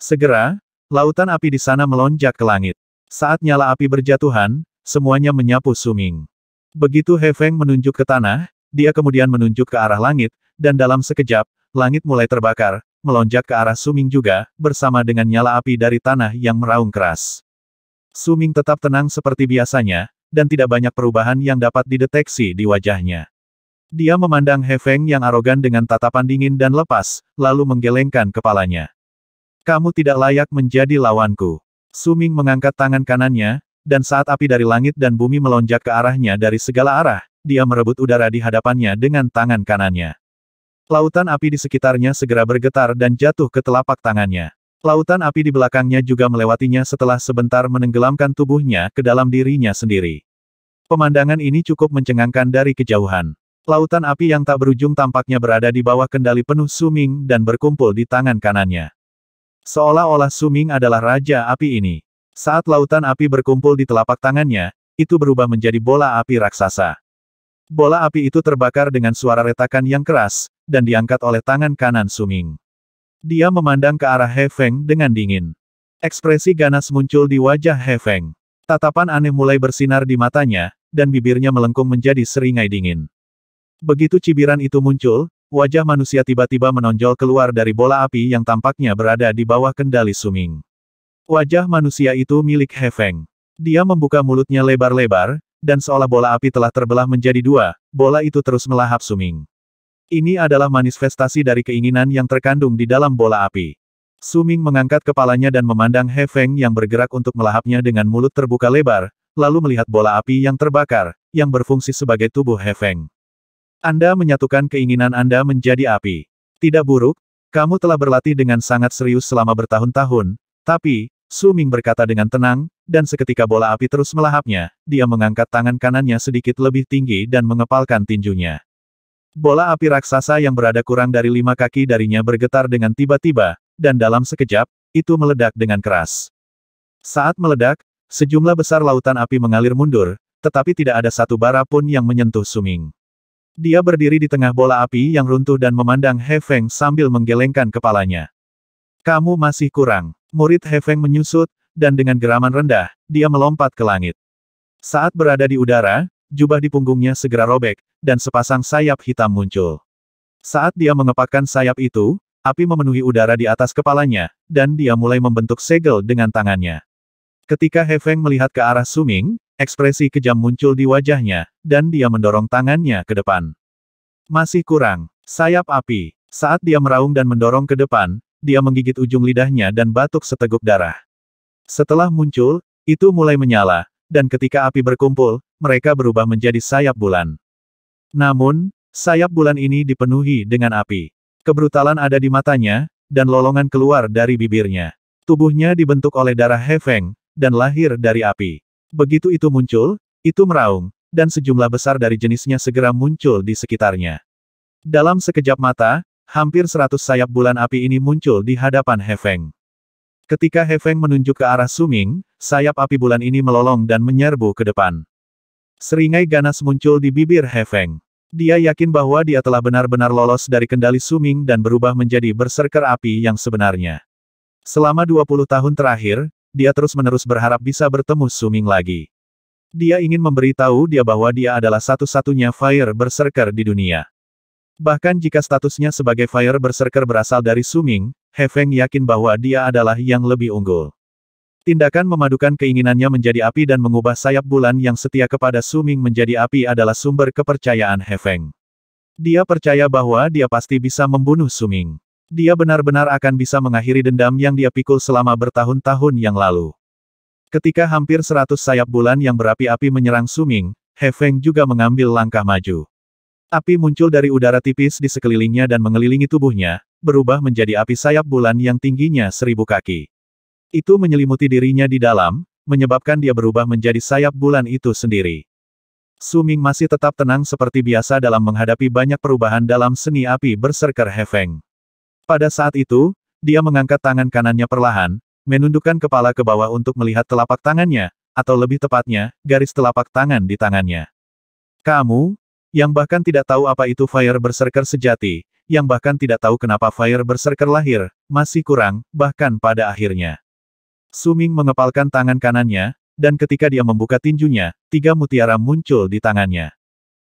Segera, lautan api di sana melonjak ke langit. Saat nyala api berjatuhan, semuanya menyapu Suming. Begitu He Feng menunjuk ke tanah, dia kemudian menunjuk ke arah langit, dan dalam sekejap, langit mulai terbakar, melonjak ke arah Suming juga, bersama dengan nyala api dari tanah yang meraung keras. Suming tetap tenang seperti biasanya, dan tidak banyak perubahan yang dapat dideteksi di wajahnya. Dia memandang He Feng yang arogan dengan tatapan dingin dan lepas, lalu menggelengkan kepalanya. Kamu tidak layak menjadi lawanku. Suming mengangkat tangan kanannya, dan saat api dari langit dan bumi melonjak ke arahnya dari segala arah, dia merebut udara di hadapannya dengan tangan kanannya. Lautan api di sekitarnya segera bergetar dan jatuh ke telapak tangannya. Lautan api di belakangnya juga melewatinya setelah sebentar menenggelamkan tubuhnya ke dalam dirinya sendiri. Pemandangan ini cukup mencengangkan dari kejauhan. Lautan api yang tak berujung tampaknya berada di bawah kendali penuh Suming dan berkumpul di tangan kanannya. Seolah-olah Suming adalah raja api ini. Saat lautan api berkumpul di telapak tangannya, itu berubah menjadi bola api raksasa. Bola api itu terbakar dengan suara retakan yang keras, dan diangkat oleh tangan kanan Suming. Dia memandang ke arah He Feng dengan dingin. Ekspresi ganas muncul di wajah He Feng. Tatapan aneh mulai bersinar di matanya, dan bibirnya melengkung menjadi seringai dingin. Begitu cibiran itu muncul, wajah manusia tiba-tiba menonjol keluar dari bola api yang tampaknya berada di bawah kendali Suming. Wajah manusia itu milik Hefeng. Dia membuka mulutnya lebar-lebar, dan seolah bola api telah terbelah menjadi dua, bola itu terus melahap Suming. Ini adalah manifestasi dari keinginan yang terkandung di dalam bola api. Suming mengangkat kepalanya dan memandang He Feng yang bergerak untuk melahapnya dengan mulut terbuka lebar, lalu melihat bola api yang terbakar, yang berfungsi sebagai tubuh He Feng. Anda menyatukan keinginan Anda menjadi api. Tidak buruk, kamu telah berlatih dengan sangat serius selama bertahun-tahun, tapi, Suming berkata dengan tenang, dan seketika bola api terus melahapnya, dia mengangkat tangan kanannya sedikit lebih tinggi dan mengepalkan tinjunya. Bola api raksasa yang berada kurang dari lima kaki darinya bergetar dengan tiba-tiba, dan dalam sekejap, itu meledak dengan keras. Saat meledak, sejumlah besar lautan api mengalir mundur, tetapi tidak ada satu bara pun yang menyentuh Suming. Dia berdiri di tengah bola api yang runtuh dan memandang He Feng sambil menggelengkan kepalanya. Kamu masih kurang. Murid He Feng menyusut, dan dengan geraman rendah, dia melompat ke langit. Saat berada di udara, jubah di punggungnya segera robek, dan sepasang sayap hitam muncul. Saat dia mengepakkan sayap itu, api memenuhi udara di atas kepalanya, dan dia mulai membentuk segel dengan tangannya. Ketika He Feng melihat ke arah Suming, Ekspresi kejam muncul di wajahnya, dan dia mendorong tangannya ke depan. Masih kurang. Sayap api. Saat dia meraung dan mendorong ke depan, dia menggigit ujung lidahnya dan batuk seteguk darah. Setelah muncul, itu mulai menyala, dan ketika api berkumpul, mereka berubah menjadi sayap bulan. Namun, sayap bulan ini dipenuhi dengan api. Kebrutalan ada di matanya, dan lolongan keluar dari bibirnya. Tubuhnya dibentuk oleh darah Hefeng, dan lahir dari api. Begitu itu muncul, itu meraung, dan sejumlah besar dari jenisnya segera muncul di sekitarnya. Dalam sekejap mata, hampir seratus sayap bulan api ini muncul di hadapan Hefeng. Ketika Hefeng menunjuk ke arah Suming, sayap api bulan ini melolong dan menyerbu ke depan. Seringai ganas muncul di bibir Hefeng. Dia yakin bahwa dia telah benar-benar lolos dari kendali Suming dan berubah menjadi berserker api yang sebenarnya. Selama 20 tahun terakhir, dia terus-menerus berharap bisa bertemu Suming lagi. Dia ingin memberitahu dia bahwa dia adalah satu-satunya Fire Berserker di dunia. Bahkan jika statusnya sebagai Fire Berserker berasal dari Suming, He Feng yakin bahwa dia adalah yang lebih unggul. Tindakan memadukan keinginannya menjadi api dan mengubah sayap bulan yang setia kepada Suming menjadi api adalah sumber kepercayaan Hefeng. Dia percaya bahwa dia pasti bisa membunuh Suming. Dia benar-benar akan bisa mengakhiri dendam yang dia pikul selama bertahun-tahun yang lalu. Ketika hampir seratus sayap bulan yang berapi-api menyerang Suming, He Feng juga mengambil langkah maju. Api muncul dari udara tipis di sekelilingnya dan mengelilingi tubuhnya, berubah menjadi api sayap bulan yang tingginya seribu kaki. Itu menyelimuti dirinya di dalam, menyebabkan dia berubah menjadi sayap bulan itu sendiri. Suming masih tetap tenang seperti biasa dalam menghadapi banyak perubahan dalam seni api berserker Hefeng. Pada saat itu, dia mengangkat tangan kanannya perlahan, menundukkan kepala ke bawah untuk melihat telapak tangannya, atau lebih tepatnya, garis telapak tangan di tangannya. Kamu, yang bahkan tidak tahu apa itu Fire Berserker sejati, yang bahkan tidak tahu kenapa Fire Berserker lahir, masih kurang, bahkan pada akhirnya. Suming mengepalkan tangan kanannya, dan ketika dia membuka tinjunya, tiga mutiara muncul di tangannya.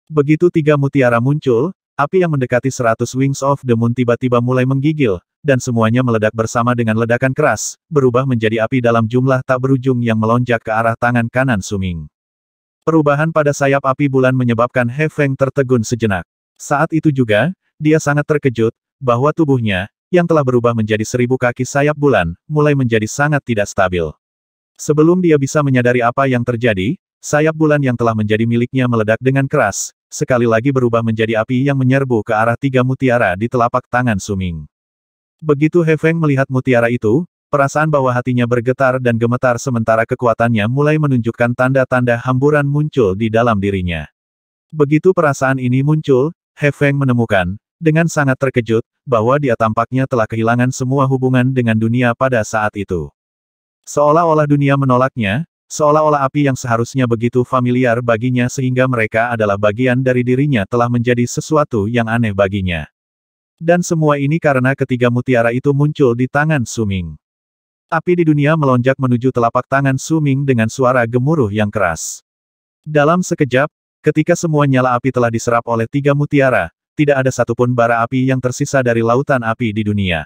Begitu tiga mutiara muncul, Api yang mendekati seratus Wings of the Moon tiba-tiba mulai menggigil, dan semuanya meledak bersama dengan ledakan keras, berubah menjadi api dalam jumlah tak berujung yang melonjak ke arah tangan kanan Suming. Perubahan pada sayap api bulan menyebabkan He Feng tertegun sejenak. Saat itu juga, dia sangat terkejut, bahwa tubuhnya, yang telah berubah menjadi seribu kaki sayap bulan, mulai menjadi sangat tidak stabil. Sebelum dia bisa menyadari apa yang terjadi, sayap bulan yang telah menjadi miliknya meledak dengan keras, sekali lagi berubah menjadi api yang menyerbu ke arah tiga mutiara di telapak tangan Suming. Begitu He Feng melihat mutiara itu, perasaan bahwa hatinya bergetar dan gemetar sementara kekuatannya mulai menunjukkan tanda-tanda hamburan muncul di dalam dirinya. Begitu perasaan ini muncul, He Feng menemukan, dengan sangat terkejut, bahwa dia tampaknya telah kehilangan semua hubungan dengan dunia pada saat itu. Seolah-olah dunia menolaknya, Seolah-olah api yang seharusnya begitu familiar baginya sehingga mereka adalah bagian dari dirinya telah menjadi sesuatu yang aneh baginya. Dan semua ini karena ketiga mutiara itu muncul di tangan Suming. Api di dunia melonjak menuju telapak tangan Suming dengan suara gemuruh yang keras. Dalam sekejap, ketika semua nyala api telah diserap oleh tiga mutiara, tidak ada satupun bara api yang tersisa dari lautan api di dunia.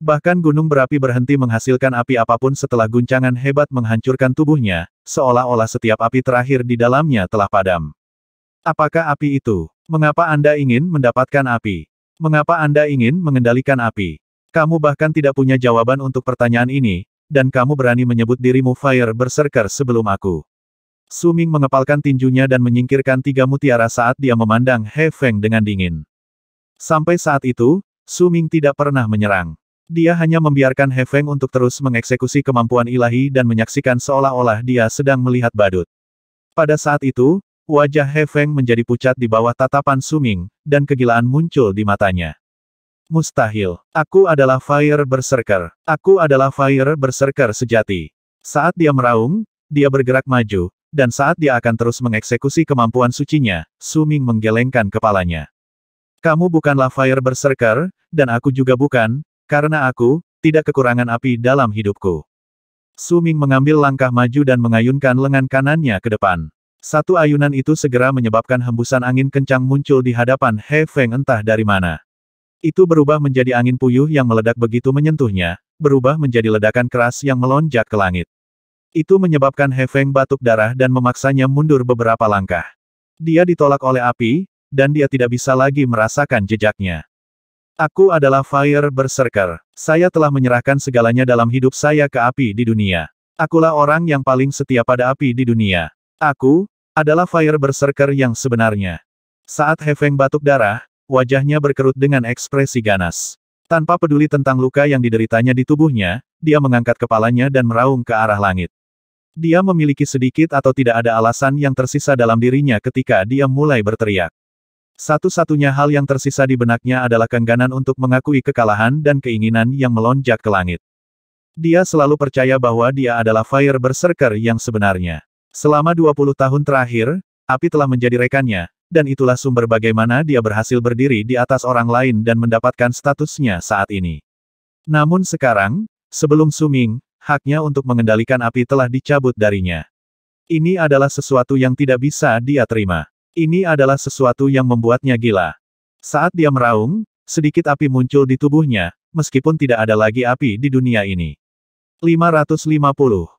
Bahkan gunung berapi berhenti menghasilkan api apapun setelah guncangan hebat menghancurkan tubuhnya, seolah-olah setiap api terakhir di dalamnya telah padam. Apakah api itu? Mengapa Anda ingin mendapatkan api? Mengapa Anda ingin mengendalikan api? Kamu bahkan tidak punya jawaban untuk pertanyaan ini, dan kamu berani menyebut dirimu Fire Berserker sebelum aku. Suming mengepalkan tinjunya dan menyingkirkan tiga mutiara saat dia memandang He Feng dengan dingin. Sampai saat itu, Suming tidak pernah menyerang. Dia hanya membiarkan He Feng untuk terus mengeksekusi kemampuan ilahi dan menyaksikan seolah-olah dia sedang melihat badut. Pada saat itu, wajah He Feng menjadi pucat di bawah tatapan Suming, dan kegilaan muncul di matanya. Mustahil. Aku adalah Fire Berserker. Aku adalah Fire Berserker sejati. Saat dia meraung, dia bergerak maju, dan saat dia akan terus mengeksekusi kemampuan sucinya, Suming menggelengkan kepalanya. Kamu bukanlah Fire Berserker, dan aku juga bukan, karena aku, tidak kekurangan api dalam hidupku. Su Ming mengambil langkah maju dan mengayunkan lengan kanannya ke depan. Satu ayunan itu segera menyebabkan hembusan angin kencang muncul di hadapan He Feng entah dari mana. Itu berubah menjadi angin puyuh yang meledak begitu menyentuhnya, berubah menjadi ledakan keras yang melonjak ke langit. Itu menyebabkan He Feng batuk darah dan memaksanya mundur beberapa langkah. Dia ditolak oleh api, dan dia tidak bisa lagi merasakan jejaknya. Aku adalah Fire Berserker. Saya telah menyerahkan segalanya dalam hidup saya ke api di dunia. Akulah orang yang paling setia pada api di dunia. Aku, adalah Fire Berserker yang sebenarnya. Saat Hefeng batuk darah, wajahnya berkerut dengan ekspresi ganas. Tanpa peduli tentang luka yang dideritanya di tubuhnya, dia mengangkat kepalanya dan meraung ke arah langit. Dia memiliki sedikit atau tidak ada alasan yang tersisa dalam dirinya ketika dia mulai berteriak. Satu-satunya hal yang tersisa di benaknya adalah kengganan untuk mengakui kekalahan dan keinginan yang melonjak ke langit. Dia selalu percaya bahwa dia adalah Fire Berserker yang sebenarnya. Selama 20 tahun terakhir, api telah menjadi rekannya, dan itulah sumber bagaimana dia berhasil berdiri di atas orang lain dan mendapatkan statusnya saat ini. Namun sekarang, sebelum Suming, haknya untuk mengendalikan api telah dicabut darinya. Ini adalah sesuatu yang tidak bisa dia terima. Ini adalah sesuatu yang membuatnya gila. Saat dia meraung, sedikit api muncul di tubuhnya, meskipun tidak ada lagi api di dunia ini. 550